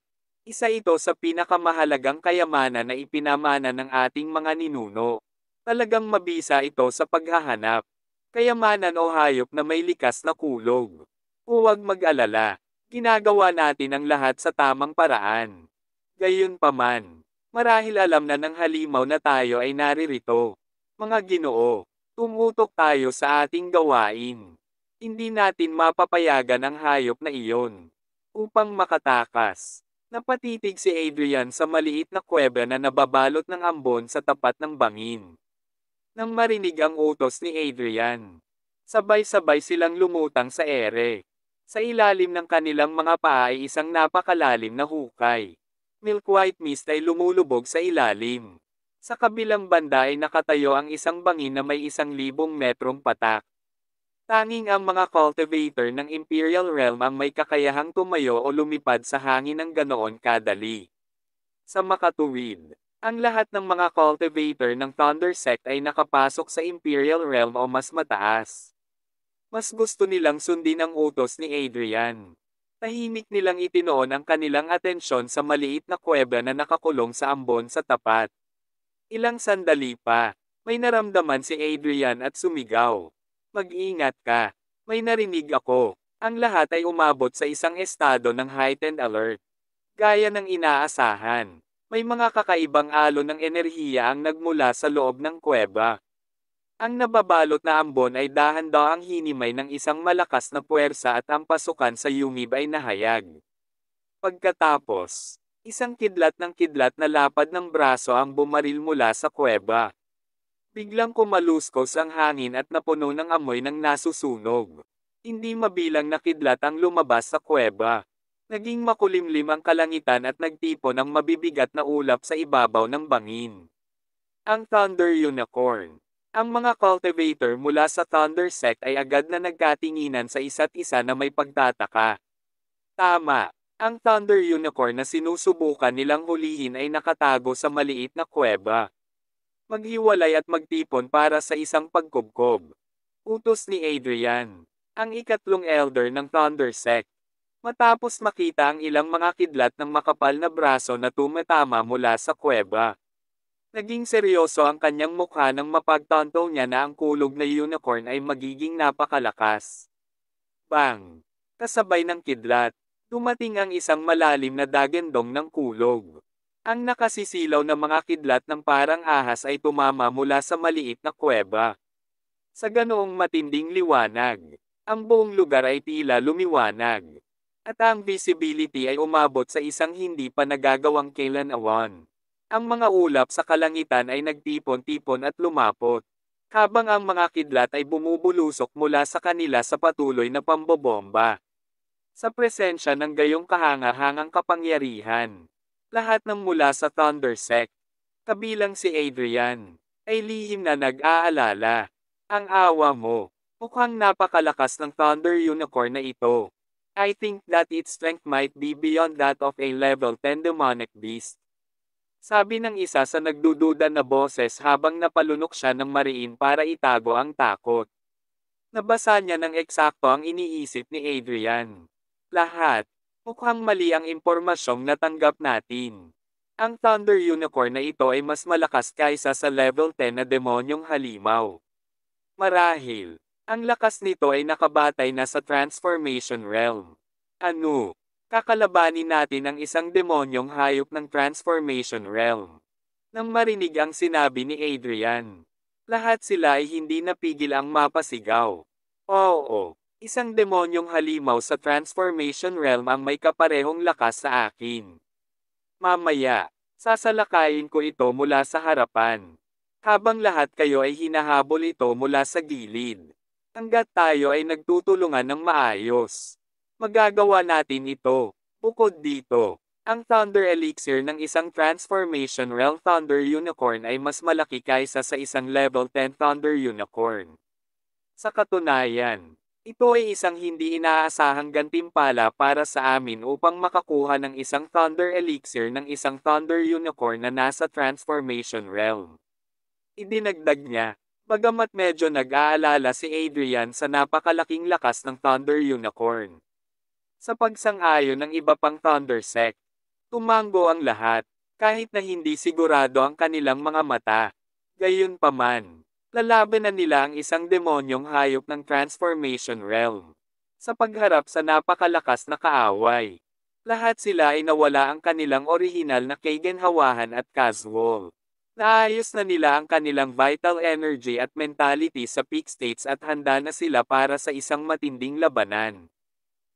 Isa ito sa pinakamahalagang kayamanan na ipinamana ng ating mga ninuno. Talagang mabisa ito sa paghahanap. Kayamanan o hayop na may likas na kulog. Huwag mag-alala. Ginagawa natin ang lahat sa tamang paraan. Gayunpaman, marahil alam na ng halimaw na tayo ay naririto. Mga ginoo, tumutok tayo sa ating gawain. Hindi natin mapapayagan ang hayop na iyon upang makatakas. Napatitig si Adrian sa maliit na kuweba na nababalot ng ambon sa tapat ng bangin. Nang marinig ang utos ni Adrian, sabay-sabay silang lumutang sa ere. Sa ilalim ng kanilang mga paa ay isang napakalalim na hukay. Milk white mist ay lumulubog sa ilalim. Sa kabilang banda ay nakatayo ang isang bangin na may isang libong metrong patak. Tanging ang mga cultivator ng Imperial Realm ang may kakayahang tumayo o lumipad sa hangin ng ganoon kadali. Sa makatuwid, ang lahat ng mga cultivator ng Thunder Sect ay nakapasok sa Imperial Realm o mas mataas. Mas gusto nilang sundin ang utos ni Adrian. Tahimik nilang itinoon ang kanilang atensyon sa maliit na kuweba na nakakulong sa ambon sa tapat. Ilang sandali pa, may naramdaman si Adrian at sumigaw. Mag-ingat ka. May narinig ako. Ang lahat ay umabot sa isang estado ng heightened alert. Gaya ng inaasahan. May mga kakaibang alo ng enerhiya ang nagmula sa loob ng kuweba. Ang nababalot na ambon ay dahan ang hinimay ng isang malakas na puwersa at ang pasukan sa yungib ay nahayag. Pagkatapos, isang kidlat ng kidlat na lapad ng braso ang bumaril mula sa kuweba. Biglang kumaluskos ang hangin at napuno ng amoy ng nasusunog. Hindi mabilang na kidlat ang lumabas sa kuweba. Naging makulimlim ang kalangitan at nagtipon ng mabibigat na ulap sa ibabaw ng bangin. Ang Thunder Unicorn ang mga cultivator mula sa Thunder Sect ay agad na nagkatinginan sa isa't isa na may pagtataka. Tama, ang Thunder Unicorn na sinusubukan nilang hulihin ay nakatago sa maliit na kuweba maghiwalay at magtipon para sa isang pagkubkob. Utos ni Adrian, ang ikatlong elder ng Thunder Sect. Matapos makita ang ilang mga kidlat ng makapal na braso na tumatama mula sa kuweba. Naging seryoso ang kanyang mukha nang mapagtanto niya na ang kulog na unicorn ay magiging napakalakas. Bang! Kasabay ng kidlat, dumating ang isang malalim na dagendong ng kulog. Ang nakasisilaw na mga kidlat ng parang ahas ay tumama mula sa maliit na kuweba. Sa ganoong matinding liwanag, ang buong lugar ay tila lumiwanag. At ang visibility ay umabot sa isang hindi pa nagagawang kailanawan. Ang mga ulap sa kalangitan ay nagtipon-tipon at lumapot. Habang ang mga kidlat ay bumubulusok mula sa kanila sa patuloy na pambobomba. Sa presensya ng gayong kahanga-hangang kapangyarihan, lahat ng mula sa Thundersec. Kabilang si Adrian, ay lihim na nag-aalala. Ang awa mo, mukhang napakalakas ng Thunder Unicorn na ito. I think that its strength might be beyond that of a level 10 demonic beast. Sabi ng isa sa nagdududa na boses habang napalunok siya ng mariin para itago ang takot. Nabasa niya ng eksakto ang iniisip ni Adrian. Lahat, Mukhang mali ang impormasyong natanggap natin. Ang Thunder Unicorn na ito ay mas malakas kaysa sa level 10 na demonyong halimaw. Marahil, ang lakas nito ay nakabatay na sa Transformation Realm. Ano? Kakalabanin natin ang isang demonyong hayop ng Transformation Realm. Nang marinig ang sinabi ni Adrian, lahat sila ay hindi napigil ang mapasigaw. Oo, Isang demonyong halimaw sa transformation realm ang may kaparehong lakas sa akin. Mamaya, sasalakayin ko ito mula sa harapan. Habang lahat kayo ay hinahabol ito mula sa gilid. Hanggat tayo ay nagtutulungan ng maayos. Magagawa natin ito. Bukod dito, ang Thunder Elixir ng isang Transformation Realm Thunder Unicorn ay mas malaki kaysa sa isang Level 10 Thunder Unicorn. Sa katunayan, ito ay isang hindi inaasahang gantimpala para sa amin upang makakuha ng isang Thunder Elixir ng isang Thunder Unicorn na nasa Transformation Realm. Idinagdag niya, bagamat medyo nag-aalala si Adrian sa napakalaking lakas ng Thunder Unicorn. Sa pagsang-ayon ng iba pang Thunder Sect, tumango ang lahat, kahit na hindi sigurado ang kanilang mga mata. Gayunpaman, lalaban na nila ang isang demonyong hayop ng Transformation Realm. Sa pagharap sa napakalakas na kaaway, lahat sila ay nawala ang kanilang orihinal na Hawahan at casual. Naayos na nila ang kanilang vital energy at mentality sa peak states at handa na sila para sa isang matinding labanan.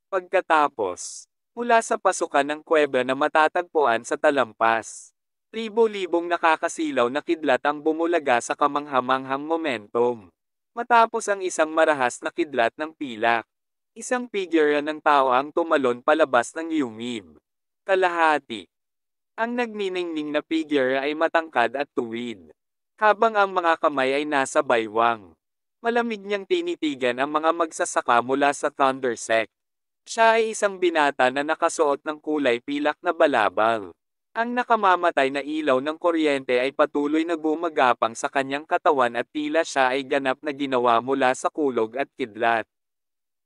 Pagkatapos, mula sa pasukan ng kuweba na matatagpuan sa talampas, Libo-libong nakakasilaw na kidlat ang bumulaga sa kamanghamanghang momentum. Matapos ang isang marahas na kidlat ng pilak. Isang figure ng tao ang tumalon palabas ng yumib. Kalahati. Ang nagniningning na figure ay matangkad at tuwid. Habang ang mga kamay ay nasa baywang. Malamig niyang tinitigan ang mga magsasaka mula sa Thundersect. Siya ay isang binata na nakasuot ng kulay pilak na balabang. Ang nakamamatay na ilaw ng kuryente ay patuloy na gumagapang sa kanyang katawan at tila siya ay ganap na ginawa mula sa kulog at kidlat.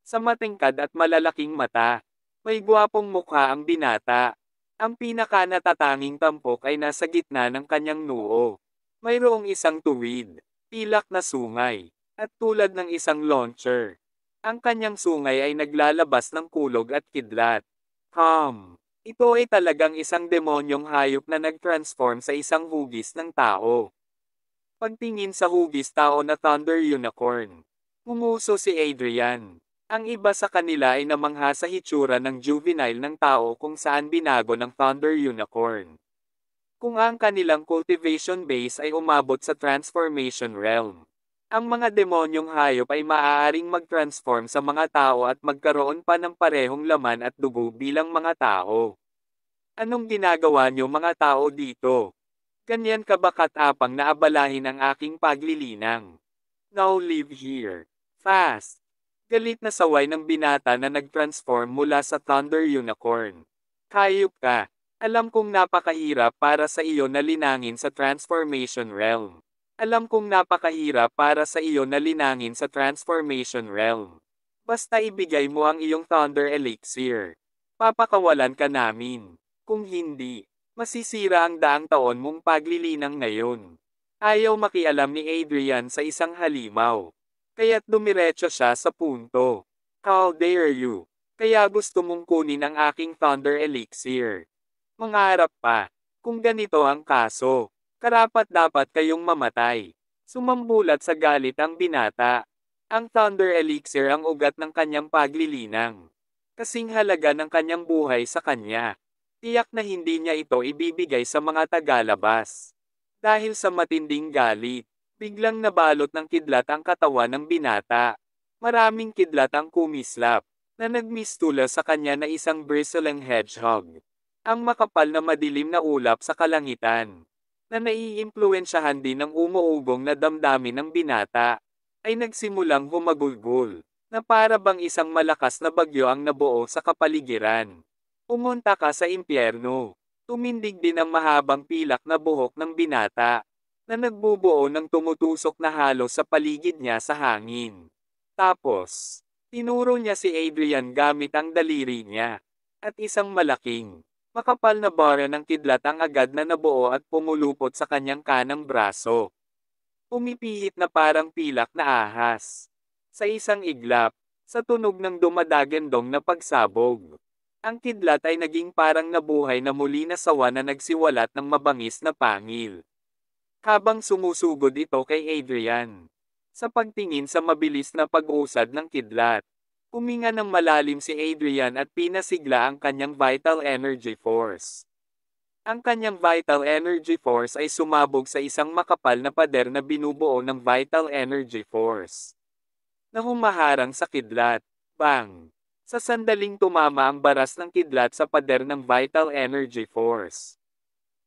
Sa matingkad at malalaking mata, may gwapong mukha ang binata. Ang pinakanatatanging tampok ay nasa gitna ng kanyang noo. Mayroong isang tuwid, pilak na sungay, at tulad ng isang launcher. Ang kanyang sungay ay naglalabas ng kulog at kidlat. Hum! Ito ay talagang isang demonyong hayop na nag-transform sa isang hugis ng tao. Pagtingin sa hugis tao na Thunder Unicorn. Umuso si Adrian. Ang iba sa kanila ay namangha sa hitsura ng juvenile ng tao kung saan binago ng Thunder Unicorn. Kung ang kanilang cultivation base ay umabot sa transformation realm. Ang mga demonyong hayop ay maaaring mag-transform sa mga tao at magkaroon pa ng parehong laman at dugo bilang mga tao. Anong ginagawa niyo mga tao dito? Ganyan ka ba katapang na abalahin ang aking paglilinang? Now live here. Fast. Galit na saway ng binata na nag-transform mula sa Thunder Unicorn. Kayup ka. Alam kong napakahirap para sa iyo na linangin sa Transformation Realm. Alam kong napakahirap para sa iyo na linangin sa transformation realm. Basta ibigay mo ang iyong Thunder Elixir. Papakawalan ka namin. Kung hindi, masisira ang daang taon mong paglilinang ngayon. Ayaw makialam ni Adrian sa isang halimaw. Kaya't dumiretso siya sa punto. How dare you? Kaya gusto mong kunin ang aking Thunder Elixir. Mangarap pa, kung ganito ang kaso. Karapat dapat kayong mamatay. Sumambulat sa galit ang binata. Ang Thunder Elixir ang ugat ng kanyang paglilinang. Kasing halaga ng kanyang buhay sa kanya. Tiyak na hindi niya ito ibibigay sa mga tagalabas. Dahil sa matinding galit, biglang nabalot ng kidlat ang katawan ng binata. Maraming kidlat ang kumislap, na nagmistula sa kanya na isang bristling hedgehog. Ang makapal na madilim na ulap sa kalangitan na naiimpluensyahan din ng umuugong na damdamin ng binata, ay nagsimulang humagulgol, na para bang isang malakas na bagyo ang nabuo sa kapaligiran. Umunta ka sa impyerno. Tumindig din ang mahabang pilak na buhok ng binata, na nagbubuo ng tumutusok na halo sa paligid niya sa hangin. Tapos, tinuro niya si Adrian gamit ang daliri niya, at isang malaking, Makapal na bara ng kidlat ang agad na nabuo at pumulupot sa kanyang kanang braso. Pumipihit na parang pilak na ahas. Sa isang iglap, sa tunog ng dumadagendong na pagsabog. Ang kidlat ay naging parang nabuhay na muli na sawa na nagsiwalat ng mabangis na pangil. Habang sumusugod ito kay Adrian. Sa pagtingin sa mabilis na pag-usad ng kidlat, Huminga ng malalim si Adrian at pinasigla ang kanyang vital energy force. Ang kanyang vital energy force ay sumabog sa isang makapal na pader na binubuo ng vital energy force. Na humaharang sa kidlat. Bang! Sa sandaling tumama ang baras ng kidlat sa pader ng vital energy force.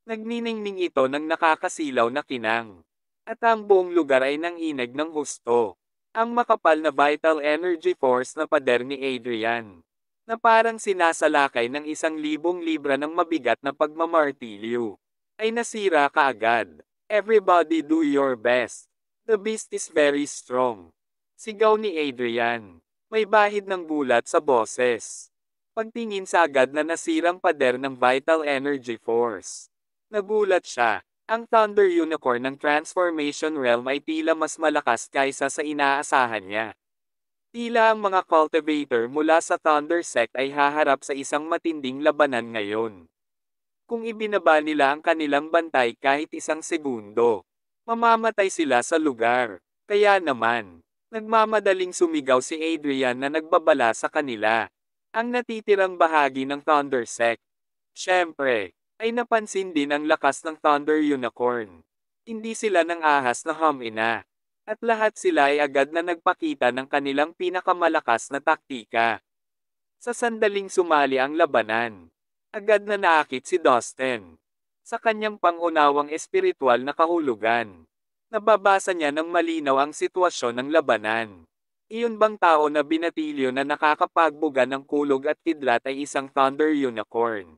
Nagniningning ito ng nakakasilaw na kinang. At ang buong lugar ay nanginig ng husto. Ang makapal na vital energy force na pader ni Adrian. Na parang sinasalakay ng isang libong libra ng mabigat na pagmamartilyo. Ay nasira kaagad. Everybody do your best. The beast is very strong. Sigaw ni Adrian. May bahid ng gulat sa boses. Pagtingin sa agad na nasirang pader ng vital energy force. Nagulat siya, ang Thunder Unicorn ng Transformation Realm ay tila mas malakas kaysa sa inaasahan niya. Tila ang mga cultivator mula sa Thunder Sect ay haharap sa isang matinding labanan ngayon. Kung ibinaba nila ang kanilang bantay kahit isang segundo, mamamatay sila sa lugar. Kaya naman, nagmamadaling sumigaw si Adrian na nagbabala sa kanila. Ang natitirang bahagi ng Thunder Sect. Siyempre, ay napansin din ang lakas ng Thunder Unicorn. Hindi sila ng ahas na hamina. At lahat sila ay agad na nagpakita ng kanilang pinakamalakas na taktika. Sa sandaling sumali ang labanan, agad na naakit si Dustin. Sa kanyang pangunawang espiritual na kahulugan, nababasa niya ng malinaw ang sitwasyon ng labanan. Iyon bang tao na binatilyo na nakakapagbuga ng kulog at kidlat ay isang Thunder Unicorn?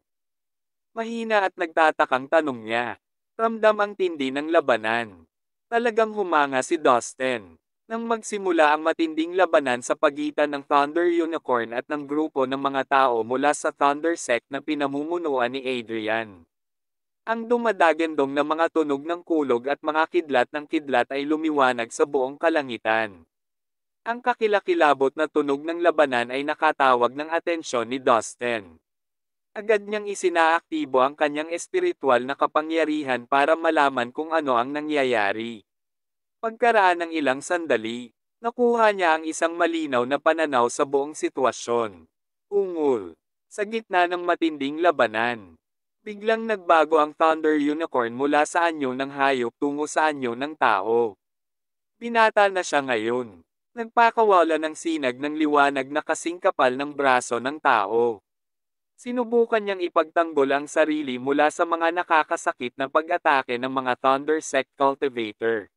Mahina at nagtatakang tanong niya. Ramdam ang tindi ng labanan. Talagang humanga si Dustin. Nang magsimula ang matinding labanan sa pagitan ng Thunder Unicorn at ng grupo ng mga tao mula sa Thunder Sect na pinamumunuan ni Adrian. Ang dumadagendong na mga tunog ng kulog at mga kidlat ng kidlat ay lumiwanag sa buong kalangitan. Ang kakilakilabot na tunog ng labanan ay nakatawag ng atensyon ni Dustin. Agad niyang isinaaktibo ang kanyang espiritual na kapangyarihan para malaman kung ano ang nangyayari. Pagkaraan ng ilang sandali, nakuha niya ang isang malinaw na pananaw sa buong sitwasyon. Ungol. Sa gitna ng matinding labanan, biglang nagbago ang Thunder Unicorn mula sa anyo ng hayop tungo sa anyo ng tao. Binata na siya ngayon. Nagpakawala ng sinag ng liwanag na kasing kapal ng braso ng tao. Sinubukan niyang ipagtanggol ang sarili mula sa mga nakakasakit na pag-atake ng mga Thunder Sect Cultivator.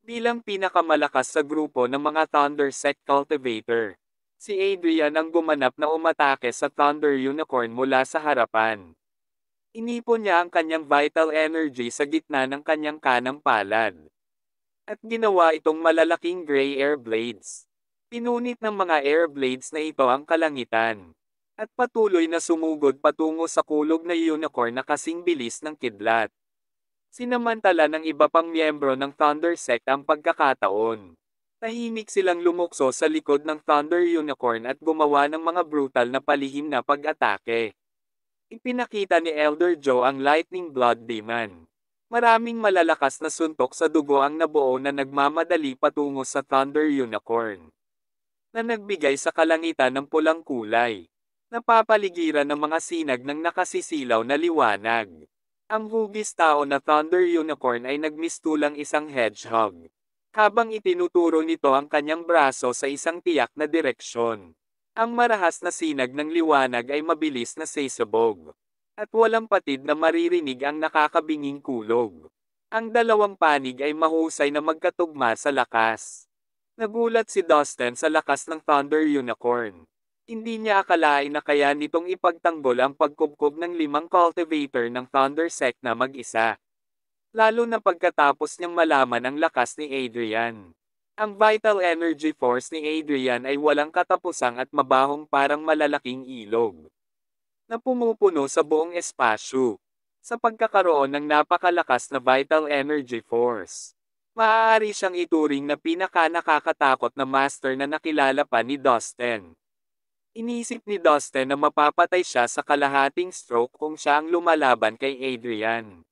Bilang pinakamalakas sa grupo ng mga Thunder Sect Cultivator, si Adrian ang gumanap na umatake sa Thunder Unicorn mula sa harapan. Inipon niya ang kanyang vital energy sa gitna ng kanyang kanang palad. At ginawa itong malalaking gray air blades. Pinunit ng mga air blades na ito ang kalangitan at patuloy na sumugod patungo sa kulog na unicorn na kasing bilis ng kidlat. Sinamantala ng iba pang miyembro ng Thunder Sect ang pagkakataon. Tahimik silang lumukso sa likod ng Thunder Unicorn at gumawa ng mga brutal na palihim na pag-atake. Ipinakita ni Elder Joe ang Lightning Blood Demon. Maraming malalakas na suntok sa dugo ang nabuo na nagmamadali patungo sa Thunder Unicorn. Na nagbigay sa kalangitan ng pulang kulay napapaligiran ng mga sinag ng nakasisilaw na liwanag. Ang hugis tao na Thunder Unicorn ay nagmistulang isang hedgehog. Habang itinuturo nito ang kanyang braso sa isang tiyak na direksyon. Ang marahas na sinag ng liwanag ay mabilis na sesabog. At walang patid na maririnig ang nakakabinging kulog. Ang dalawang panig ay mahusay na magkatugma sa lakas. Nagulat si Dustin sa lakas ng Thunder Unicorn. Hindi niya akalain na kaya nitong ipagtanggol ang pagkubkob ng limang cultivator ng Thunder Sect na mag-isa. Lalo na pagkatapos niyang malaman ang lakas ni Adrian. Ang vital energy force ni Adrian ay walang katapusang at mabahong parang malalaking ilog na pumupuno sa buong espasyo sa pagkakaroon ng napakalakas na vital energy force. Maaari siyang ituring na pinaka nakakatakot na master na nakilala pa ni Dustin. Inisip ni Dustin na mapapatay siya sa kalahating stroke kung siya ang lumalaban kay Adrian.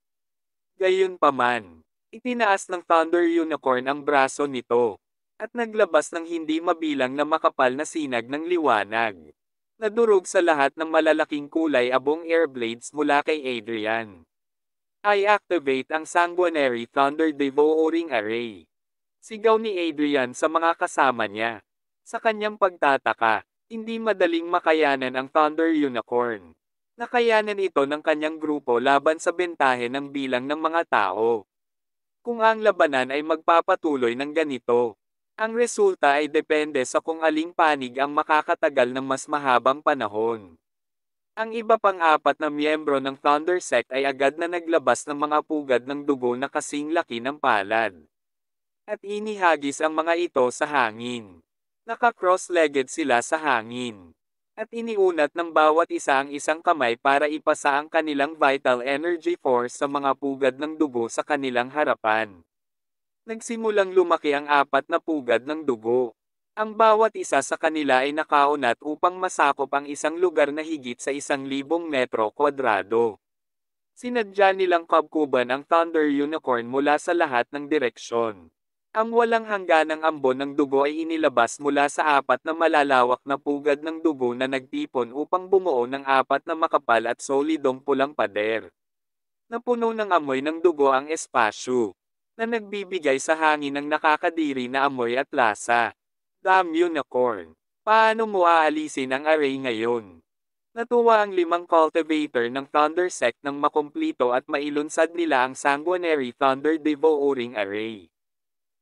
Gayunpaman, itinaas ng Thunder Unicorn ang braso nito, at naglabas ng hindi mabilang na makapal na sinag ng liwanag. Nadurog sa lahat ng malalaking kulay abong airblades mula kay Adrian. I activate ang Sanguinary Thunder Devouring Array. Sigaw ni Adrian sa mga kasama niya. Sa kanyang pagtataka, hindi madaling makayanan ang Thunder Unicorn. Nakayanan ito ng kanyang grupo laban sa bentahe ng bilang ng mga tao. Kung ang labanan ay magpapatuloy ng ganito, ang resulta ay depende sa kung aling panig ang makakatagal ng mas mahabang panahon. Ang iba pang apat na miyembro ng Thunder Sect ay agad na naglabas ng mga pugad ng dugo na kasing laki ng palad. At inihagis ang mga ito sa hangin. Naka-cross-legged sila sa hangin. At iniunat ng bawat isa ang isang kamay para ipasa ang kanilang vital energy force sa mga pugad ng dugo sa kanilang harapan. Nagsimulang lumaki ang apat na pugad ng dugo. Ang bawat isa sa kanila ay nakaunat upang masakop ang isang lugar na higit sa isang libong metro kwadrado. Sinadya nilang kabkuban ang Thunder Unicorn mula sa lahat ng direksyon. Ang walang hangganang ambon ng dugo ay inilabas mula sa apat na malalawak na pugad ng dugo na nagtipon upang bumuo ng apat na makapal at solidong pulang pader. Napuno ng amoy ng dugo ang espasyo, na nagbibigay sa hangin ng nakakadiri na amoy at lasa. Damn unicorn! Paano mo aalisin ang array ngayon? Natuwa ang limang cultivator ng Thunder Sect nang makumplito at mailunsad nila ang Sanguinary Thunder Devouring Array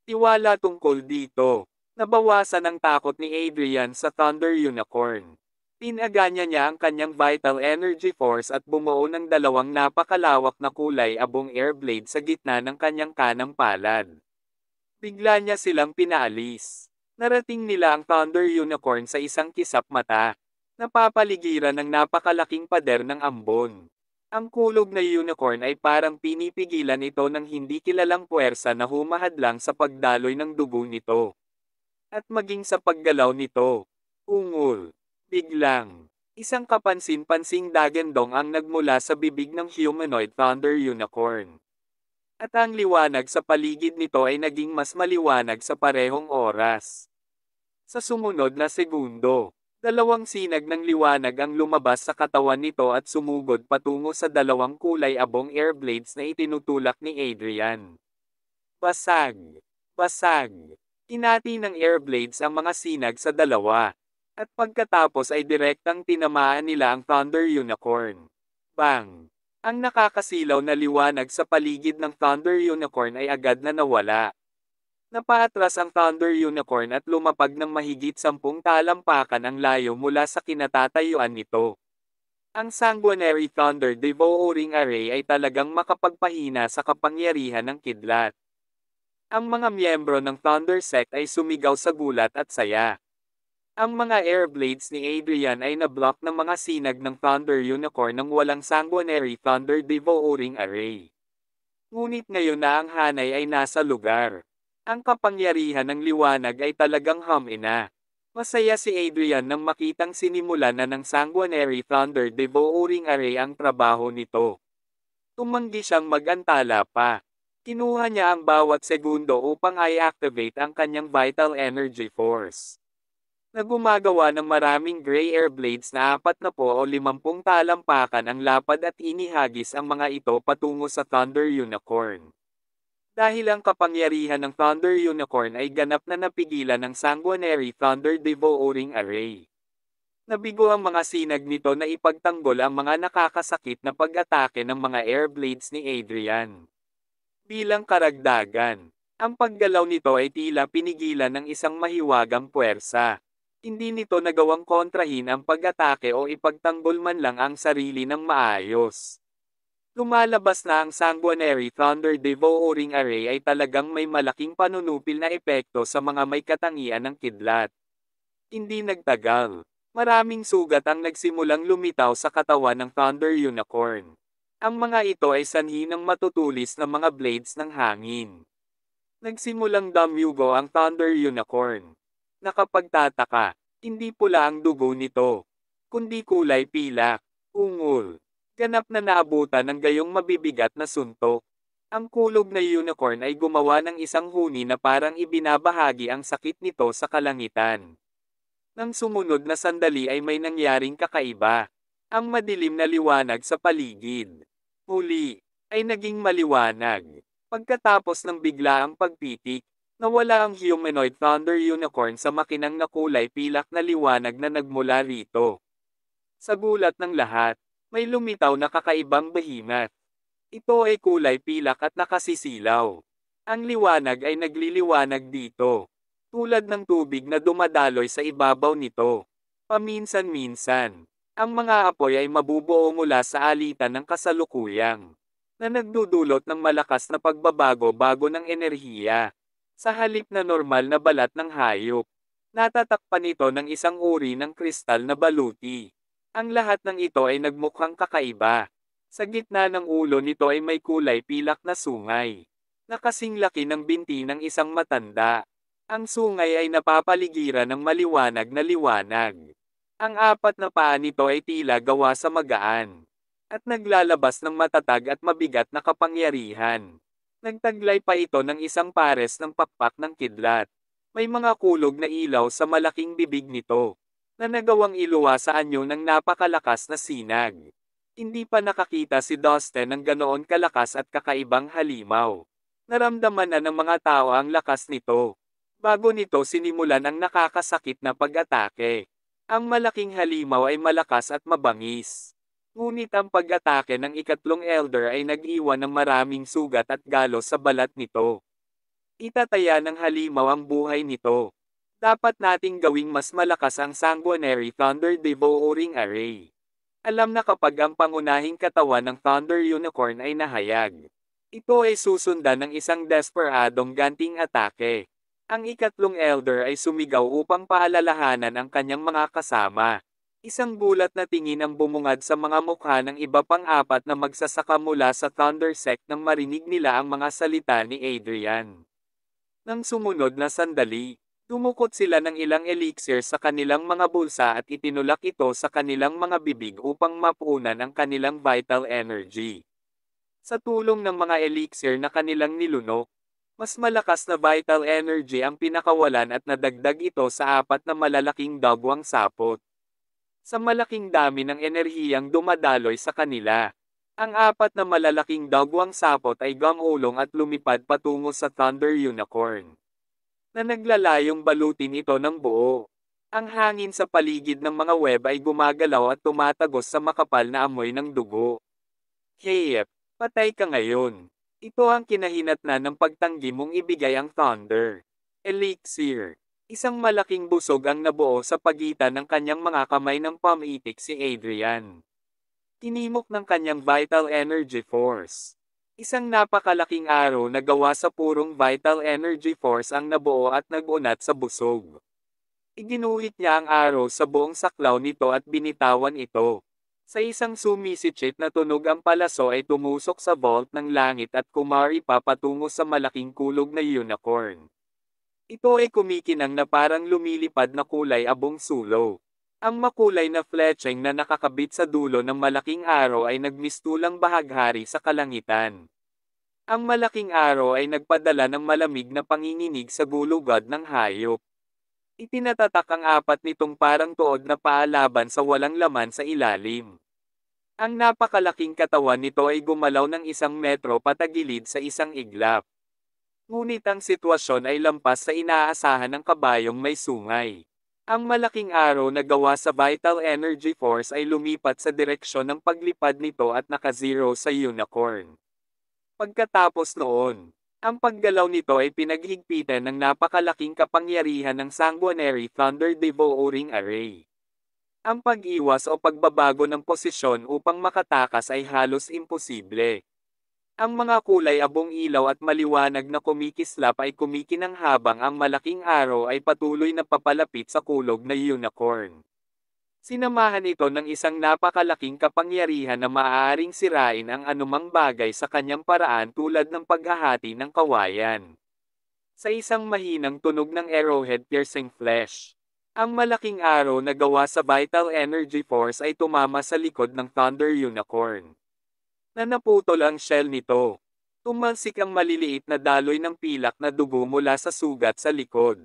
tiwala tungkol dito. Nabawasan ang takot ni Adrian sa Thunder Unicorn. Pinaganya niya ang kanyang vital energy force at bumuo ng dalawang napakalawak na kulay abong airblade sa gitna ng kanyang kanang palad. Bigla niya silang pinaalis. Narating nila ang Thunder Unicorn sa isang kisap mata. Napapaligiran ng napakalaking pader ng ambon. Ang kulog na unicorn ay parang pinipigilan ito ng hindi kilalang puwersa na humahadlang sa pagdaloy ng dugo nito. At maging sa paggalaw nito. Ungol. Biglang. Isang kapansin-pansing dagendong ang nagmula sa bibig ng humanoid thunder unicorn. At ang liwanag sa paligid nito ay naging mas maliwanag sa parehong oras. Sa sumunod na segundo, Dalawang sinag ng liwanag ang lumabas sa katawan nito at sumugod patungo sa dalawang kulay abong airblades na itinutulak ni Adrian. Basag! Basag! Inati ng airblades ang mga sinag sa dalawa. At pagkatapos ay direktang tinamaan nila ang Thunder Unicorn. Bang! Ang nakakasilaw na liwanag sa paligid ng Thunder Unicorn ay agad na nawala. Napaatras ang Thunder Unicorn at lumapag ng mahigit sampung talampakan ang layo mula sa kinatatayuan nito. Ang Sanguinary Thunder Devouring Array ay talagang makapagpahina sa kapangyarihan ng kidlat. Ang mga miyembro ng Thunder Sect ay sumigaw sa gulat at saya. Ang mga airblades ni Adrian ay nablock ng mga sinag ng Thunder Unicorn ng walang Sanguinary Thunder Devouring Array. Ngunit ngayon na ang hanay ay nasa lugar. Ang kapangyarihan ng liwanag ay talagang humina. Masaya si Adrian nang makitang sinimula na ng Sanguinary Thunder Devouring Array ang trabaho nito. Tumanggi siyang magantala pa. Kinuha niya ang bawat segundo upang i-activate ang kanyang Vital Energy Force. Na ng maraming gray air blades na apat na po o limampung talampakan ang lapad at inihagis ang mga ito patungo sa Thunder Unicorn. Dahil ang kapangyarihan ng Thunder Unicorn ay ganap na napigilan ng Sanguinary Thunder Devouring Array. Nabigo ang mga sinag nito na ipagtanggol ang mga nakakasakit na pag-atake ng mga airblades ni Adrian. Bilang karagdagan, ang paggalaw nito ay tila pinigilan ng isang mahiwagang puwersa. Hindi nito nagawang kontrahin ang pag-atake o ipagtanggol man lang ang sarili ng maayos. Lumalabas na ang Sanguinary Thunder Devouring Array ay talagang may malaking panunupil na epekto sa mga may katangian ng kidlat. Hindi nagtagal. Maraming sugat ang nagsimulang lumitaw sa katawan ng Thunder Unicorn. Ang mga ito ay sanhi ng matutulis na mga blades ng hangin. Nagsimulang damyugo ang Thunder Unicorn. Nakapagtataka, hindi pula ang dugo nito, kundi kulay pilak, ungol. Ganap na naabutan ng gayong mabibigat na suntok. Ang kulog na unicorn ay gumawa ng isang huni na parang ibinabahagi ang sakit nito sa kalangitan. Nang sumunod na sandali ay may nangyaring kakaiba. Ang madilim na liwanag sa paligid. Huli, ay naging maliwanag. Pagkatapos ng bigla ang pagpitik, nawala ang humanoid thunder unicorn sa makinang na kulay pilak na liwanag na nagmula rito. Sa gulat ng lahat, may lumitaw na kakaibang behimat. Ito ay kulay pilak at nakasisilaw. Ang liwanag ay nagliliwanag dito, tulad ng tubig na dumadaloy sa ibabaw nito. Paminsan-minsan, ang mga apoy ay mabubuo mula sa alitan ng kasalukuyang, na nagdudulot ng malakas na pagbabago-bago ng enerhiya, sa halip na normal na balat ng hayop. Natatakpan ito ng isang uri ng kristal na baluti. Ang lahat ng ito ay nagmukhang kakaiba. Sa gitna ng ulo nito ay may kulay pilak na sungay. Nakasing laki ng binti ng isang matanda. Ang sungay ay napapaligiran ng maliwanag na liwanag. Ang apat na paa nito ay tila gawa sa magaan. At naglalabas ng matatag at mabigat na kapangyarihan. Nagtaglay pa ito ng isang pares ng pakpak ng kidlat. May mga kulog na ilaw sa malaking bibig nito na nagawang iluwa sa anyo ng napakalakas na sinag. Hindi pa nakakita si Dustin ng ganoon kalakas at kakaibang halimaw. Naramdaman na ng mga tao ang lakas nito. Bago nito sinimulan ang nakakasakit na pag-atake. Ang malaking halimaw ay malakas at mabangis. Ngunit ang pag-atake ng ikatlong elder ay nag-iwan ng maraming sugat at galos sa balat nito. Itataya ng halimaw ang buhay nito. Dapat nating gawing mas malakas ang Sanguinary Thunder Devouring Array. Alam na kapag ang pangunahing katawan ng Thunder Unicorn ay nahayag. Ito ay susundan ng isang desperadong ganting atake. Ang ikatlong elder ay sumigaw upang paalalahanan ang kanyang mga kasama. Isang bulat na tingin ang bumungad sa mga mukha ng iba pang apat na magsasaka mula sa Thunder Sect nang marinig nila ang mga salita ni Adrian. Nang sumunod na sandali, Tumukot sila ng ilang elixir sa kanilang mga bulsa at itinulak ito sa kanilang mga bibig upang mapuunan ang kanilang vital energy. Sa tulong ng mga elixir na kanilang nilunok, mas malakas na vital energy ang pinakawalan at nadagdag ito sa apat na malalaking dagwang sapot. Sa malaking dami ng enerhiyang dumadaloy sa kanila, ang apat na malalaking dagwang sapot ay gamulong at lumipad patungo sa Thunder Unicorn na naglalayong balutin ito ng buo. Ang hangin sa paligid ng mga web ay gumagalaw at tumatagos sa makapal na amoy ng dugo. Kayep, patay ka ngayon. Ito ang kinahinatnan ng pagtanggi mong ibigay ang thunder. Elixir. Isang malaking busog ang nabuo sa pagitan ng kanyang mga kamay ng pamitik si Adrian. Tinimok ng kanyang vital energy force. Isang napakalaking araw na gawa sa purong vital energy force ang nabuo at nagunat sa busog. Iginuhit niya ang araw sa buong saklaw nito at binitawan ito. Sa isang sumisichit na tunog ang palaso ay tumusok sa vault ng langit at kumari papatungo sa malaking kulog na unicorn. Ito ay kumikinang na parang lumilipad na kulay abong sulo. Ang makulay na fletching na nakakabit sa dulo ng malaking araw ay nagmistulang bahaghari sa kalangitan. Ang malaking araw ay nagpadala ng malamig na panginginig sa gulugad ng hayop. Itinatatak ang apat nitong parang tuod na paalaban sa walang laman sa ilalim. Ang napakalaking katawan nito ay gumalaw ng isang metro patagilid sa isang iglap. Ngunit ang sitwasyon ay lampas sa inaasahan ng kabayong may sungay. Ang malaking araw na gawa sa Vital Energy Force ay lumipat sa direksyon ng paglipad nito at naka-zero sa unicorn. Pagkatapos noon, ang paggalaw nito ay pinaghigpitan ng napakalaking kapangyarihan ng Sanguinary Thunder Devouring Array. Ang pag-iwas o pagbabago ng posisyon upang makatakas ay halos imposible. Ang mga kulay abong ilaw at maliwanag na kumikislap ay kumikinang habang ang malaking araw ay patuloy na papalapit sa kulog na unicorn. Sinamahan ito ng isang napakalaking kapangyarihan na maaaring sirain ang anumang bagay sa kanyang paraan tulad ng paghahati ng kawayan. Sa isang mahinang tunog ng arrowhead piercing flesh, ang malaking araw na gawa sa vital energy force ay tumama sa likod ng Thunder Unicorn na naputol ang shell nito. Tumalsik ang maliliit na daloy ng pilak na dugo mula sa sugat sa likod.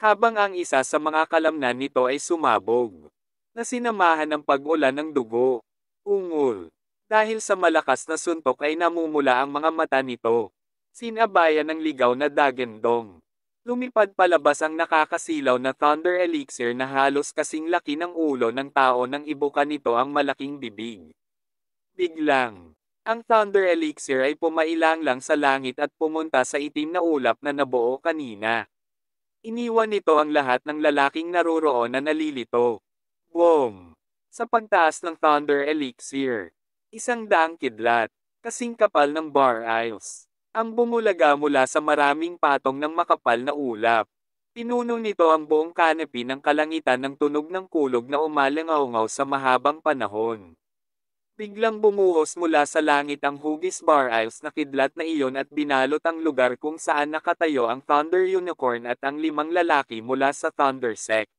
Habang ang isa sa mga kalamnan nito ay sumabog, na sinamahan ng pag-ulan ng dugo, ungol. Dahil sa malakas na suntok ay namumula ang mga mata nito. Sinabayan ng ligaw na dagendong. Lumipad palabas ang nakakasilaw na thunder elixir na halos kasing laki ng ulo ng tao nang ibuka nito ang malaking bibig. Biglang, ang Thunder Elixir ay pumailang lang sa langit at pumunta sa itim na ulap na nabuo kanina. Iniwan nito ang lahat ng lalaking naroroon na nalilito. Boom! Sa pagtaas ng Thunder Elixir. Isang daang kidlat, kasing kapal ng bar aisles. Ang bumulaga mula sa maraming patong ng makapal na ulap. Pinuno nito ang buong canopy ng kalangitan ng tunog ng kulog na umalangaungaw sa mahabang panahon. Biglang bumuhos mula sa langit ang hugis bar isles na kidlat na iyon at binalot ang lugar kung saan nakatayo ang Thunder Unicorn at ang limang lalaki mula sa Thunder Sect.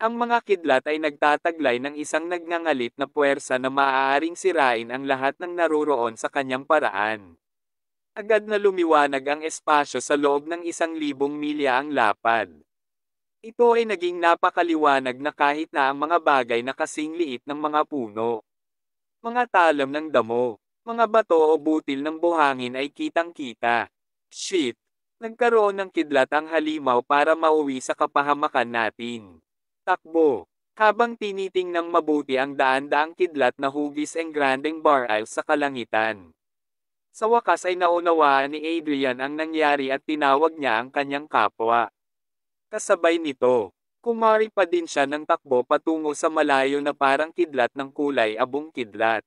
Ang mga kidlat ay nagtataglay ng isang nagngangalit na puwersa na maaaring sirain ang lahat ng naroroon sa kanyang paraan. Agad na lumiwanag ang espasyo sa loob ng isang libong milya ang lapad. Ito ay naging napakaliwanag na kahit na ang mga bagay na kasing liit ng mga puno mga talam ng damo, mga bato o butil ng buhangin ay kitang-kita. Shit! Nagkaroon ng kidlat ang halimaw para mauwi sa kapahamakan natin. Takbo! Habang ng mabuti ang daan-daang kidlat na hugis ang grandeng bar sa kalangitan. Sa wakas ay naunawaan ni Adrian ang nangyari at tinawag niya ang kanyang kapwa. Kasabay nito, Kumari pa din siya ng takbo patungo sa malayo na parang kidlat ng kulay abong kidlat.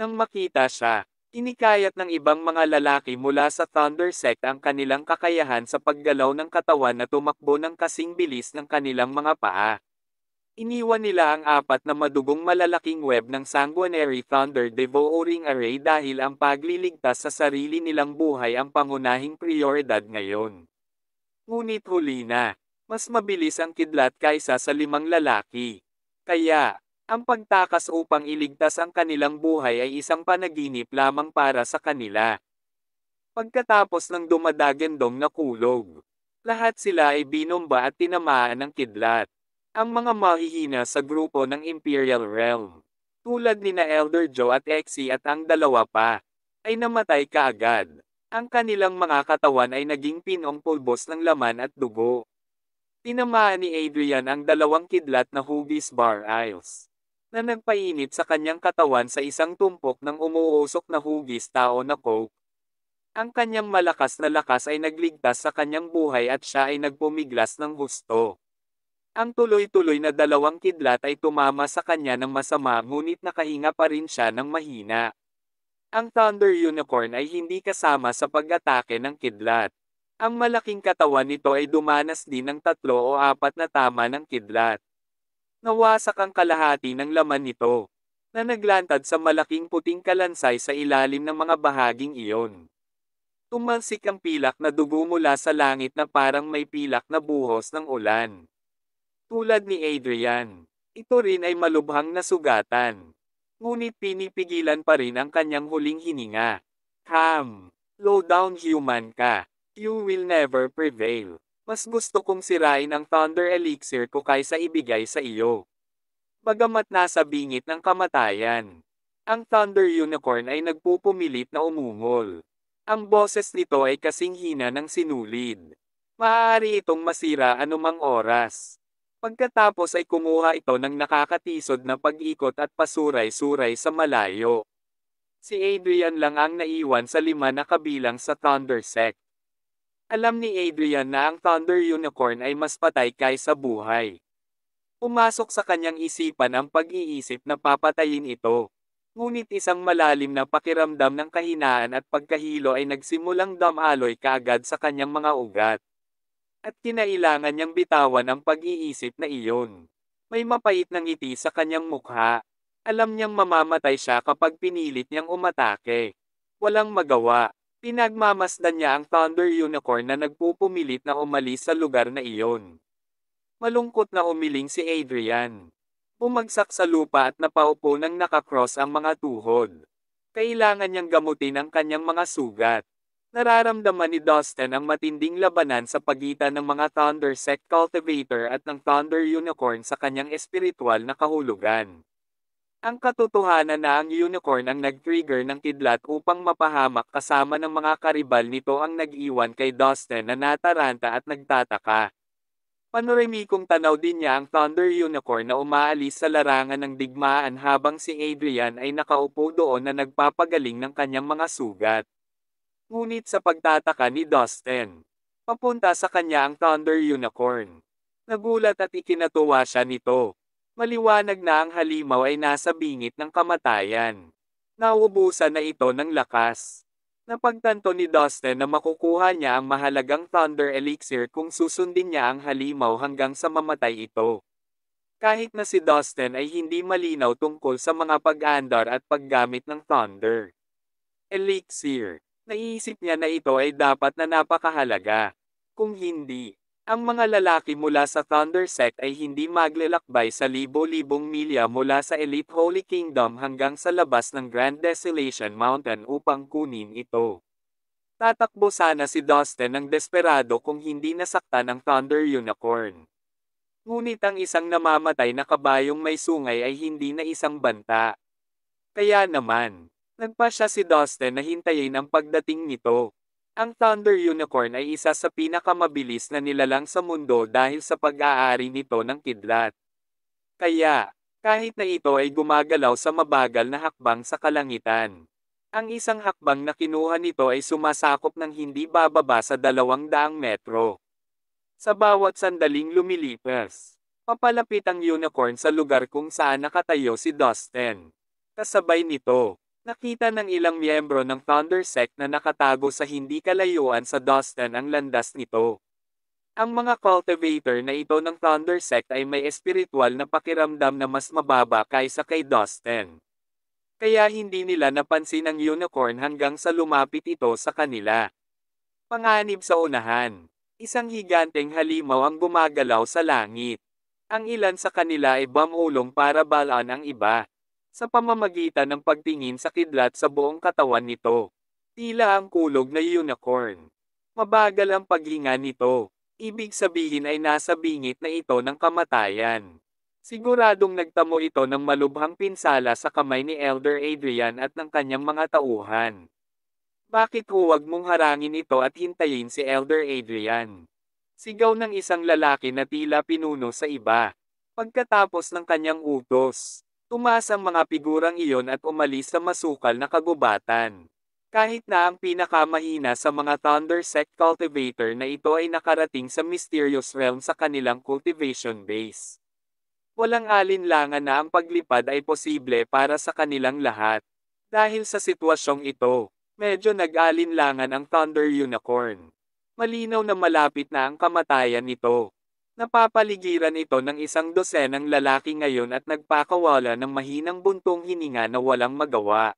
Nang makita siya, inikayat ng ibang mga lalaki mula sa Thunder Sect ang kanilang kakayahan sa paggalaw ng katawan na tumakbo ng kasing bilis ng kanilang mga paa. Iniwan nila ang apat na madugong malalaking web ng Sanguinary Thunder Devouring Array dahil ang pagliligtas sa sarili nilang buhay ang pangunahing prioridad ngayon. Ngunit huli na, mas mabilis ang kidlat kaysa sa limang lalaki. Kaya, ang pagtakas upang iligtas ang kanilang buhay ay isang panaginip lamang para sa kanila. Pagkatapos ng dumadagendong na kulog, lahat sila ay binomba at tinamaan ng kidlat. Ang mga mahihina sa grupo ng Imperial Realm, tulad ni na Elder Joe at Exy at ang dalawa pa, ay namatay kaagad. Ang kanilang mga katawan ay naging pinong pulbos ng laman at dugo. Tinamaan ni Adrian ang dalawang kidlat na hugis Bar aisles na nagpainit sa kanyang katawan sa isang tumpok ng umuusok na hugis tao na coke. Ang kanyang malakas na lakas ay nagligtas sa kanyang buhay at siya ay nagpumiglas ng husto. Ang tuloy-tuloy na dalawang kidlat ay tumama sa kanya ng masama ngunit nakahinga pa rin siya ng mahina. Ang Thunder Unicorn ay hindi kasama sa pag-atake ng kidlat. Ang malaking katawan nito ay dumanas din ng tatlo o apat na tama ng kidlat. Nawasak ang kalahati ng laman nito, na naglantad sa malaking puting kalansay sa ilalim ng mga bahaging iyon. Tumansik ang pilak na dugo mula sa langit na parang may pilak na buhos ng ulan. Tulad ni Adrian, ito rin ay malubhang nasugatan. Ngunit pinipigilan pa rin ang kanyang huling hininga. Ham, low down human ka. You will never prevail. Mas gusto kong sirain ang Thunder Elixir ko kaysa ibigay sa iyo. Bagamat nasa bingit ng kamatayan, ang Thunder Unicorn ay nagpupumilit na umungol. Ang boses nito ay kasing hina ng sinulid. Maaari itong masira anumang oras. Pagkatapos ay kumuha ito ng nakakatisod na pag-ikot at pasuray-suray sa malayo. Si Adrian lang ang naiwan sa lima na kabilang sa Thunder Sect. Alam ni Adrian na ang Thunder Unicorn ay mas patay kaysa buhay. Pumasok sa kanyang isipan ang pag-iisip na papatayin ito. Ngunit isang malalim na pakiramdam ng kahinaan at pagkahilo ay nagsimulang damaloy kaagad sa kanyang mga ugat. At kinailangan niyang bitawan ang pag-iisip na iyon. May mapait na ngiti sa kanyang mukha. Alam niyang mamamatay siya kapag pinilit niyang umatake. Walang magawa. Pinagmamasdan niya ang Thunder Unicorn na nagpupumilit na umalis sa lugar na iyon. Malungkot na umiling si Adrian. Pumagsak sa lupa at napaupo nang nakakross ang mga tuhod. Kailangan niyang gamutin ang kanyang mga sugat. Nararamdaman ni Dustin ang matinding labanan sa pagitan ng mga Thunder Sect Cultivator at ng Thunder Unicorn sa kanyang espiritual na kahulugan. Ang katotohanan na ang unicorn ang nag-trigger ng kidlat upang mapahamak kasama ng mga karibal nito ang nag-iwan kay Dustin na nataranta at nagtataka. Panoramikong tanaw din niya ang Thunder Unicorn na umaalis sa larangan ng digmaan habang si Adrian ay nakaupo doon na nagpapagaling ng kanyang mga sugat. Ngunit sa pagtataka ni Dustin, papunta sa kanya ang Thunder Unicorn. Nagulat at ikinatuwa siya nito. Maliwanag na ang halimaw ay nasa bingit ng kamatayan. Nauubusan na ito ng lakas. Napagtanto ni Dustin na makukuha niya ang mahalagang Thunder Elixir kung susundin niya ang halimaw hanggang sa mamatay ito. Kahit na si Dustin ay hindi malinaw tungkol sa mga pag-andar at paggamit ng Thunder Elixir, naiisip niya na ito ay dapat na napakahalaga. Kung hindi, ang mga lalaki mula sa Thunder Sect ay hindi maglalakbay sa libo-libong milya mula sa Elite Holy Kingdom hanggang sa labas ng Grand Desolation Mountain upang kunin ito. Tatakbo sana si Dustin ng desperado kung hindi nasaktan ang Thunder Unicorn. Ngunit ang isang namamatay na kabayong may sungay ay hindi na isang banta. Kaya naman, nagpa siya si Dustin na hintayin ang pagdating nito. Ang Thunder Unicorn ay isa sa pinakamabilis na nilalang sa mundo dahil sa pag-aari nito ng kidlat. Kaya, kahit na ito ay gumagalaw sa mabagal na hakbang sa kalangitan, ang isang hakbang na kinuha nito ay sumasakop ng hindi bababa sa 200 metro. Sa bawat sandaling lumilipas, papalapit ang unicorn sa lugar kung saan nakatayo si Dustin. Kasabay nito, Nakita ng ilang miyembro ng Thunder Sect na nakatago sa hindi kalayuan sa Dustin ang landas nito. Ang mga cultivator na ito ng Thunder Sect ay may espiritual na pakiramdam na mas mababa kaysa kay Dustin. Kaya hindi nila napansin ang unicorn hanggang sa lumapit ito sa kanila. Panganib sa unahan, isang higanteng halimaw ang gumagalaw sa langit. Ang ilan sa kanila ay bamulong para balaan ang iba sa pamamagitan ng pagtingin sa kidlat sa buong katawan nito. Tila ang kulog na unicorn. Mabagal ang paghinga nito. Ibig sabihin ay nasa bingit na ito ng kamatayan. Siguradong nagtamo ito ng malubhang pinsala sa kamay ni Elder Adrian at ng kanyang mga tauhan. Bakit huwag mong harangin ito at hintayin si Elder Adrian? Sigaw ng isang lalaki na tila pinuno sa iba. Pagkatapos ng kanyang utos, Tumaas ang mga pigurang iyon at umalis sa masukal na kagubatan. Kahit na ang pinakamahina sa mga Thunder Sect Cultivator na ito ay nakarating sa Mysterious Realm sa kanilang cultivation base. Walang alinlangan na ang paglipad ay posible para sa kanilang lahat. Dahil sa sitwasyong ito, medyo nag-alinlangan ang Thunder Unicorn. Malinaw na malapit na ang kamatayan nito. Napapaligiran ito ng isang dosenang lalaki ngayon at nagpakawala ng mahinang buntong hininga na walang magawa.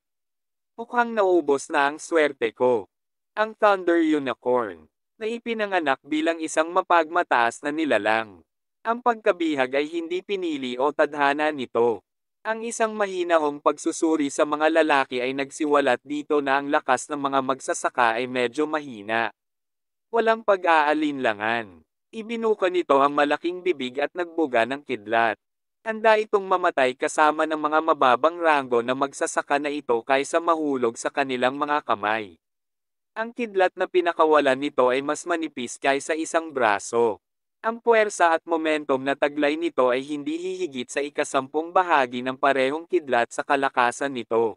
Mukhang naubos na ang swerte ko. Ang Thunder Unicorn, na ipinanganak bilang isang mapagmataas na nilalang. Ang pagkabihag ay hindi pinili o tadhana nito. Ang isang mahinahong pagsusuri sa mga lalaki ay nagsiwalat dito na ang lakas ng mga magsasaka ay medyo mahina. Walang pag-aalinlangan. Ibinuka nito ang malaking bibig at nagbuga ng kidlat. Handa itong mamatay kasama ng mga mababang ranggo na magsasaka na ito kaysa mahulog sa kanilang mga kamay. Ang kidlat na pinakawalan nito ay mas manipis kaysa isang braso. Ang puwersa at momentum na taglay nito ay hindi hihigit sa ikasampung bahagi ng parehong kidlat sa kalakasan nito.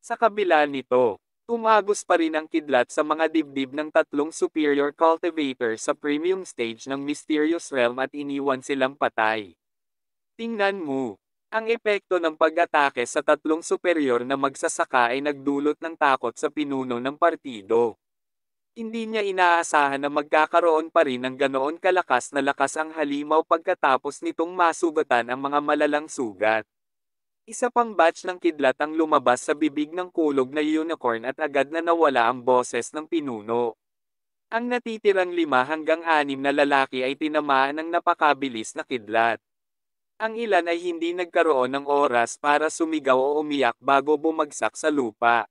Sa kabila nito, Tumagos pa rin ang kidlat sa mga dibdib ng tatlong superior cultivator sa premium stage ng Mysterious Realm at iniwan silang patay. Tingnan mo. Ang epekto ng pag-atake sa tatlong superior na magsasaka ay nagdulot ng takot sa pinuno ng partido. Hindi niya inaasahan na magkakaroon pa rin ng ganoon kalakas na lakas ang halimaw pagkatapos nitong masugatan ang mga malalang sugat. Isa pang batch ng kidlat ang lumabas sa bibig ng kulog na unicorn at agad na nawala ang boses ng pinuno. Ang natitirang lima hanggang anim na lalaki ay tinamaan ng napakabilis na kidlat. Ang ilan ay hindi nagkaroon ng oras para sumigaw o umiyak bago bumagsak sa lupa.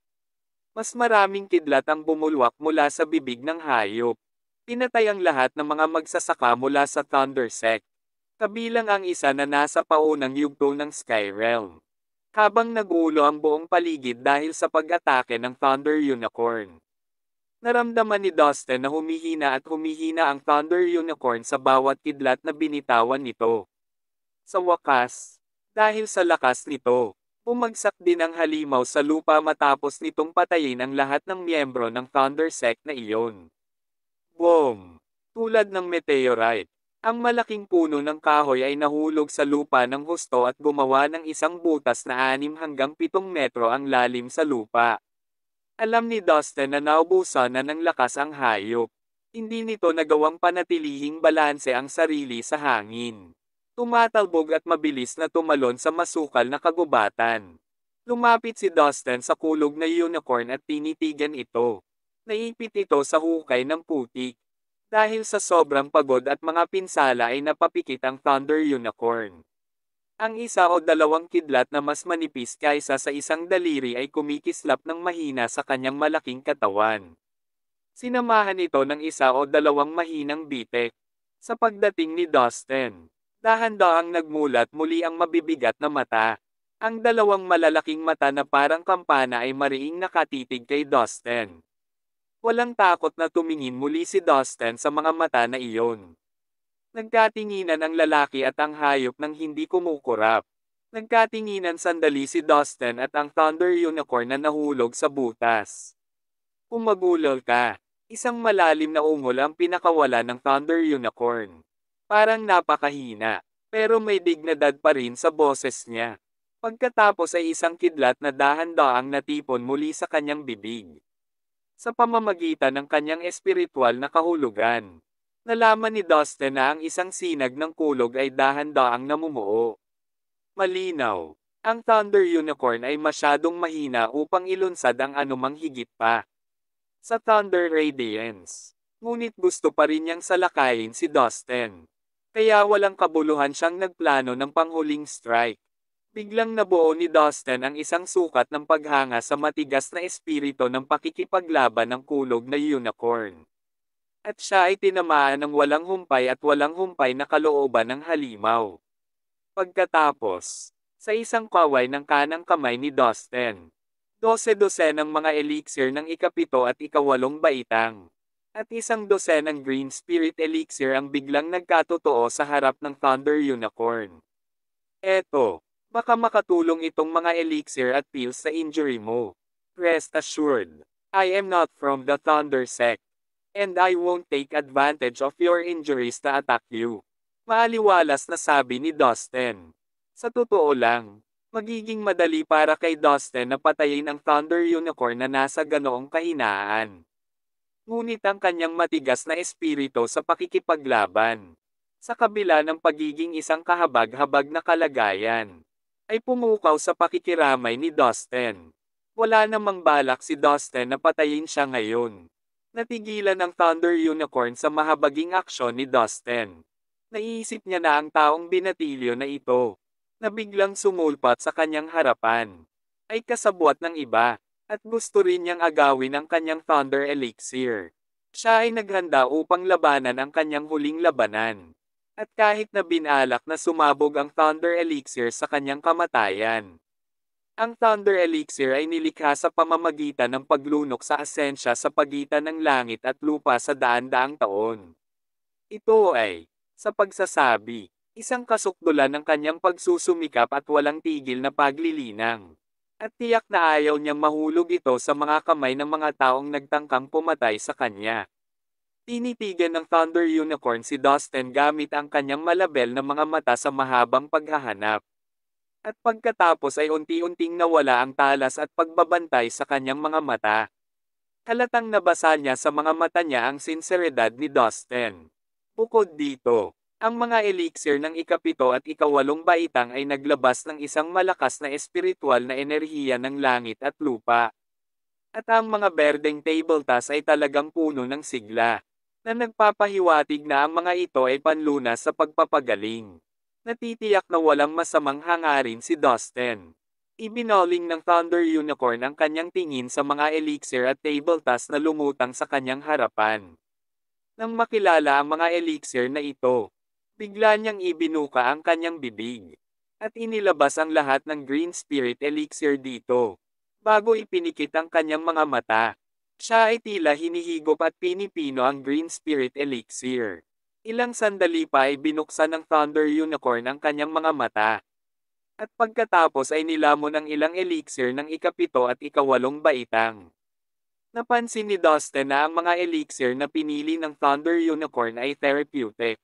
Mas maraming kidlat ang bumulwak mula sa bibig ng hayop. Pinatay ang lahat ng mga magsasaka mula sa Thunder Sect kabilang ang isa na nasa paunang yugto ng Skyrealm habang nagulo ang buong paligid dahil sa pag-atake ng Thunder Unicorn. Naramdaman ni Dustin na humihina at humihina ang Thunder Unicorn sa bawat kidlat na binitawan nito. Sa wakas, dahil sa lakas nito, bumagsak din ang halimaw sa lupa matapos nitong patayin ang lahat ng miyembro ng Thunder Sect na iyon. Boom! Tulad ng meteorite, ang malaking puno ng kahoy ay nahulog sa lupa ng husto at gumawa ng isang butas na 6 hanggang 7 metro ang lalim sa lupa. Alam ni Dustin na naubusan na ng lakas ang hayop. Hindi nito nagawang panatilihing balanse ang sarili sa hangin. Tumatalbog at mabilis na tumalon sa masukal na kagubatan. Lumapit si Dustin sa kulog na unicorn at tinitigan ito. Naipit ito sa hukay ng putik. Dahil sa sobrang pagod at mga pinsala ay napapikit ang Thunder Unicorn. Ang isa o dalawang kidlat na mas manipis kaysa sa isang daliri ay kumikislap ng mahina sa kanyang malaking katawan. Sinamahan ito ng isa o dalawang mahinang bitek. Sa pagdating ni Dustin, dahan ang nagmulat muli ang mabibigat na mata. Ang dalawang malalaking mata na parang kampana ay mariing nakatitig kay Dustin. Walang takot na tumingin muli si Dustin sa mga mata na iyon. Nagkatinginan ang lalaki at ang hayop ng hindi kumukurap. Nagkatinginan sandali si Dustin at ang Thunder Unicorn na nahulog sa butas. Kumagulol ka. Isang malalim na ungol ang pinakawala ng Thunder Unicorn. Parang napakahina, pero may dignidad pa rin sa boses niya. Pagkatapos ay isang kidlat na dahan-daang natipon muli sa kanyang bibig sa pamamagitan ng kanyang espiritual na kahulugan. Nalaman ni Dustin na ang isang sinag ng kulog ay dahan-daang namumuo. Malinaw, ang Thunder Unicorn ay masyadong mahina upang ilunsad ang anumang higit pa. Sa Thunder Radiance, ngunit gusto pa rin niyang salakayin si Dustin. Kaya walang kabuluhan siyang nagplano ng panghuling strike. Biglang nabuo ni Dustin ang isang sukat ng paghanga sa matigas na espirito ng pakikipaglaban ng kulog na unicorn. At siya ay tinamaan ng walang humpay at walang humpay na kalooban ng halimaw. Pagkatapos, sa isang kaway ng kanang kamay ni Dustin, dose ng mga elixir ng ikapito at ikawalong baitang, at isang dosen ng green spirit elixir ang biglang nagkatotoo sa harap ng Thunder Unicorn. Eto, Baka makatulong itong mga elixir at pills sa injury mo. Rest assured, I am not from the Thunder Sect. And I won't take advantage of your injuries to attack you. Maaliwalas na sabi ni Dustin. Sa totoo lang, magiging madali para kay Dustin na patayin ang Thunder Unicorn na nasa ganoong kahinaan. Ngunit ang kanyang matigas na espiritu sa pakikipaglaban. Sa kabila ng pagiging isang kahabag-habag na kalagayan, ay pumukaw sa pakikiramay ni Dustin. Wala namang balak si Dustin na patayin siya ngayon. Natigilan ang Thunder Unicorn sa mahabaging aksyon ni Dustin. Naiisip niya na ang taong binatilyo na ito, na biglang sumulpat sa kanyang harapan, ay kasabwat ng iba, at gusto rin niyang agawin ang kanyang Thunder Elixir. Siya ay naghanda upang labanan ang kanyang huling labanan. At kahit na binalak na sumabog ang Thunder Elixir sa kanyang kamatayan. Ang Thunder Elixir ay nilikha sa pamamagitan ng paglunok sa asensya sa pagitan ng langit at lupa sa daan-daang taon. Ito ay, sa pagsasabi, isang kasukdulan ng kanyang pagsusumikap at walang tigil na paglilinang. At tiyak na ayaw niyang mahulog ito sa mga kamay ng mga taong nagtangkang pumatay sa kanya. Tinitigan ng Thunder Unicorn si Dustin gamit ang kanyang malabel na mga mata sa mahabang paghahanap. At pagkatapos ay unti-unting nawala ang talas at pagbabantay sa kanyang mga mata. Halatang nabasa niya sa mga mata niya ang sinseridad ni Dustin. Bukod dito, ang mga elixir ng ikapito at ikawalong baitang ay naglabas ng isang malakas na espiritual na enerhiya ng langit at lupa. At ang mga berdeng table tas ay talagang puno ng sigla na nagpapahiwatig na ang mga ito ay panlunas sa pagpapagaling. Natitiyak na walang masamang hangarin si Dustin. Ibinoling ng Thunder Unicorn ang kanyang tingin sa mga elixir at table tas na lumutang sa kanyang harapan. Nang makilala ang mga elixir na ito, bigla niyang ibinuka ang kanyang bibig. At inilabas ang lahat ng Green Spirit Elixir dito, bago ipinikit ang kanyang mga mata. Siya ay tila hinihigop at pinipino ang Green Spirit Elixir. Ilang sandali pa ay binuksan ng Thunder Unicorn ang kanyang mga mata. At pagkatapos ay nilamon ang ilang elixir ng ikapito at ikawalong baitang. Napansin ni Dustin na ang mga elixir na pinili ng Thunder Unicorn ay therapeutic.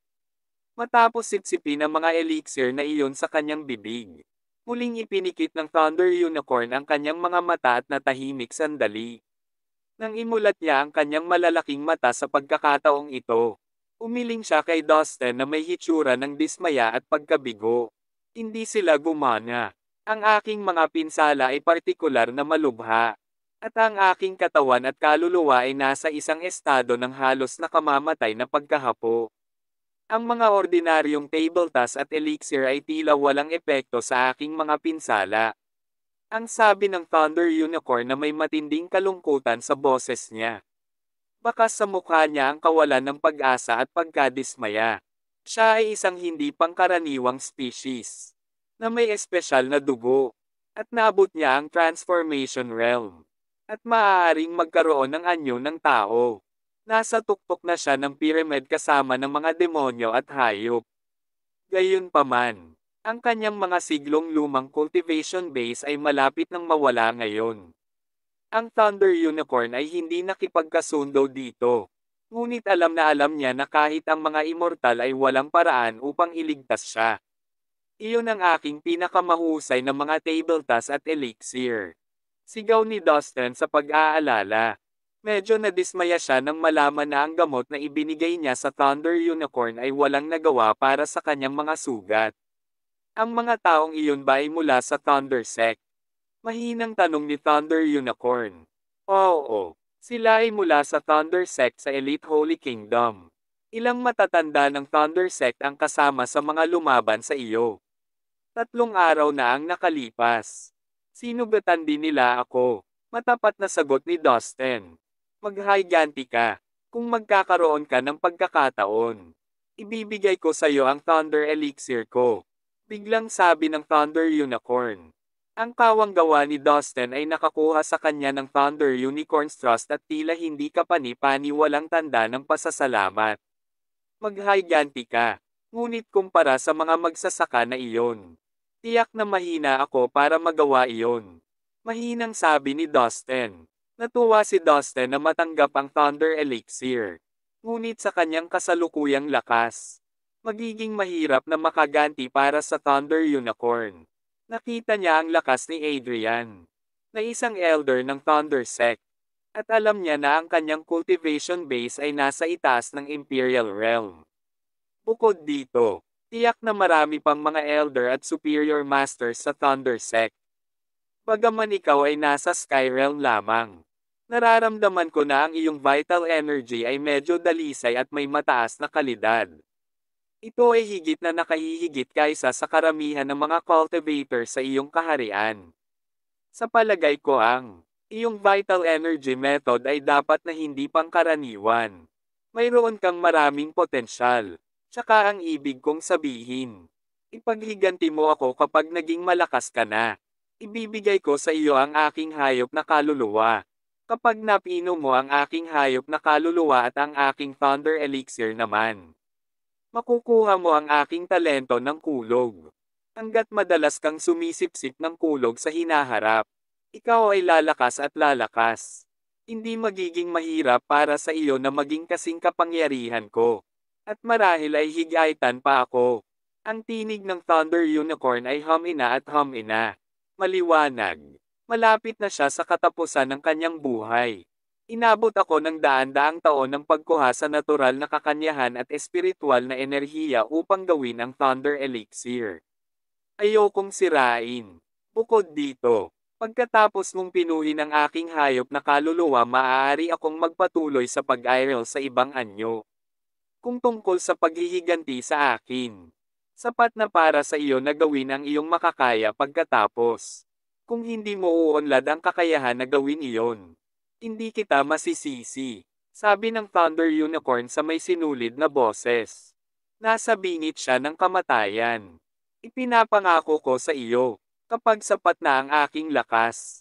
Matapos sipsipin ang mga elixir na iyon sa kanyang bibig. Muling ipinikit ng Thunder Unicorn ang kanyang mga mata at natahimik sandali. Nang imulat niya ang kanyang malalaking mata sa pagkakataong ito, umiling siya kay Dustin na may hitsura ng dismaya at pagkabigo. Hindi sila gumana. Ang aking mga pinsala ay partikular na malubha. At ang aking katawan at kaluluwa ay nasa isang estado ng halos nakamamatay na pagkahapo. Ang mga ordinaryong table task at elixir ay tila walang epekto sa aking mga pinsala. Ang sabi ng Thunder Unicorn na may matinding kalungkutan sa boses niya. Baka sa mukha niya ang kawalan ng pag-asa at pagkadismaya. Siya ay isang hindi pangkaraniwang species na may espesyal na dugo at naabot niya ang transformation realm at maaaring magkaroon ng anyo ng tao. Nasa tuktok na siya ng pyramid kasama ng mga demonyo at hayop. Gayunpaman, ang kanyang mga siglong lumang cultivation base ay malapit ng mawala ngayon. Ang Thunder Unicorn ay hindi nakipagkasundo dito. Ngunit alam na alam niya na kahit ang mga immortal ay walang paraan upang iligtas siya. Iyon ang aking pinakamahusay ng mga table tas at elixir. Sigaw ni Dustin sa pag-aalala. Medyo nadismaya siya nang malaman na ang gamot na ibinigay niya sa Thunder Unicorn ay walang nagawa para sa kanyang mga sugat. Ang mga taong iyon ba ay mula sa Thunder Sect? Mahinang tanong ni Thunder Unicorn. Oo, sila ay mula sa Thunder Sect sa Elite Holy Kingdom. Ilang matatanda ng Thunder Sect ang kasama sa mga lumaban sa iyo. Tatlong araw na ang nakalipas. Sinugatan din nila ako. Matapat na sagot ni Dustin. Maghiganti ka, kung magkakaroon ka ng pagkakataon. Ibibigay ko sa iyo ang Thunder Elixir ko Biglang sabi ng Thunder Unicorn. Ang pawang gawa ni Dustin ay nakakuha sa kanya ng Thunder Unicorn's Trust at tila hindi ka pani-pani walang tanda ng pasasalamat. Maghiganti ka. Ngunit kumpara sa mga magsasaka na iyon. Tiyak na mahina ako para magawa iyon. Mahinang sabi ni Dustin. Natuwa si Dustin na matanggap ang Thunder Elixir. Ngunit sa kanyang kasalukuyang lakas, magiging mahirap na makaganti para sa Thunder Unicorn. Nakita niya ang lakas ni Adrian, na isang elder ng Thunder Sect, at alam niya na ang kanyang cultivation base ay nasa itaas ng Imperial Realm. Bukod dito, tiyak na marami pang mga elder at superior masters sa Thunder Sect. Bagaman ikaw ay nasa Sky Realm lamang, nararamdaman ko na ang iyong vital energy ay medyo dalisay at may mataas na kalidad. Ito ay higit na nakahihigit kaysa sa karamihan ng mga cultivator sa iyong kaharian. Sa palagay ko ang iyong vital energy method ay dapat na hindi pangkaraniwan. Mayroon kang maraming potensyal. Tsaka ang ibig kong sabihin. Ipaghiganti mo ako kapag naging malakas ka na. Ibibigay ko sa iyo ang aking hayop na kaluluwa. Kapag napino mo ang aking hayop na kaluluwa at ang aking founder elixir naman. Makukuha mo ang aking talento ng kulog. Hanggat madalas kang sumisipsip ng kulog sa hinaharap, ikaw ay lalakas at lalakas. Hindi magiging mahirap para sa iyo na maging kasing kapangyarihan ko. At marahil ay higaitan pa ako. Ang tinig ng Thunder Unicorn ay humina at humina. Maliwanag. Malapit na siya sa katapusan ng kanyang buhay. Inabot ako ng daan-daang taon ng pagkuha sa natural na kakanyahan at espiritual na enerhiya upang gawin ang Thunder Elixir. Ayokong sirain. Bukod dito, pagkatapos mong pinuhin ang aking hayop na kaluluwa maaari akong magpatuloy sa pag-iral sa ibang anyo. Kung tungkol sa paghihiganti sa akin. Sapat na para sa iyo na gawin ang iyong makakaya pagkatapos. Kung hindi mo uunlad ang kakayahan na gawin iyon hindi kita masisisi. Sabi ng founder Unicorn sa may sinulid na boses. Nasa bingit siya ng kamatayan. Ipinapangako ko sa iyo, kapag sapat na ang aking lakas.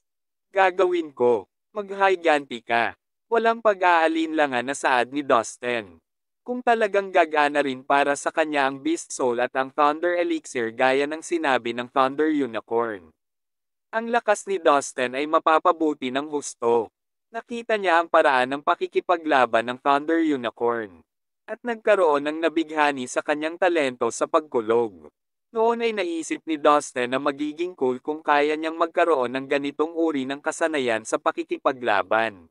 Gagawin ko, maghiganti ka. Walang pag-aalinlangan na saad ni Dustin. Kung talagang gagana rin para sa kanya ang Beast Soul at ang Thunder Elixir gaya ng sinabi ng Thunder Unicorn. Ang lakas ni Dustin ay mapapabuti ng husto. Nakita niya ang paraan ng pakikipaglaban ng Thunder Unicorn. At nagkaroon ng nabighani sa kanyang talento sa pagkulog. Noon ay naisip ni Dustin na magiging cool kung kaya niyang magkaroon ng ganitong uri ng kasanayan sa pakikipaglaban.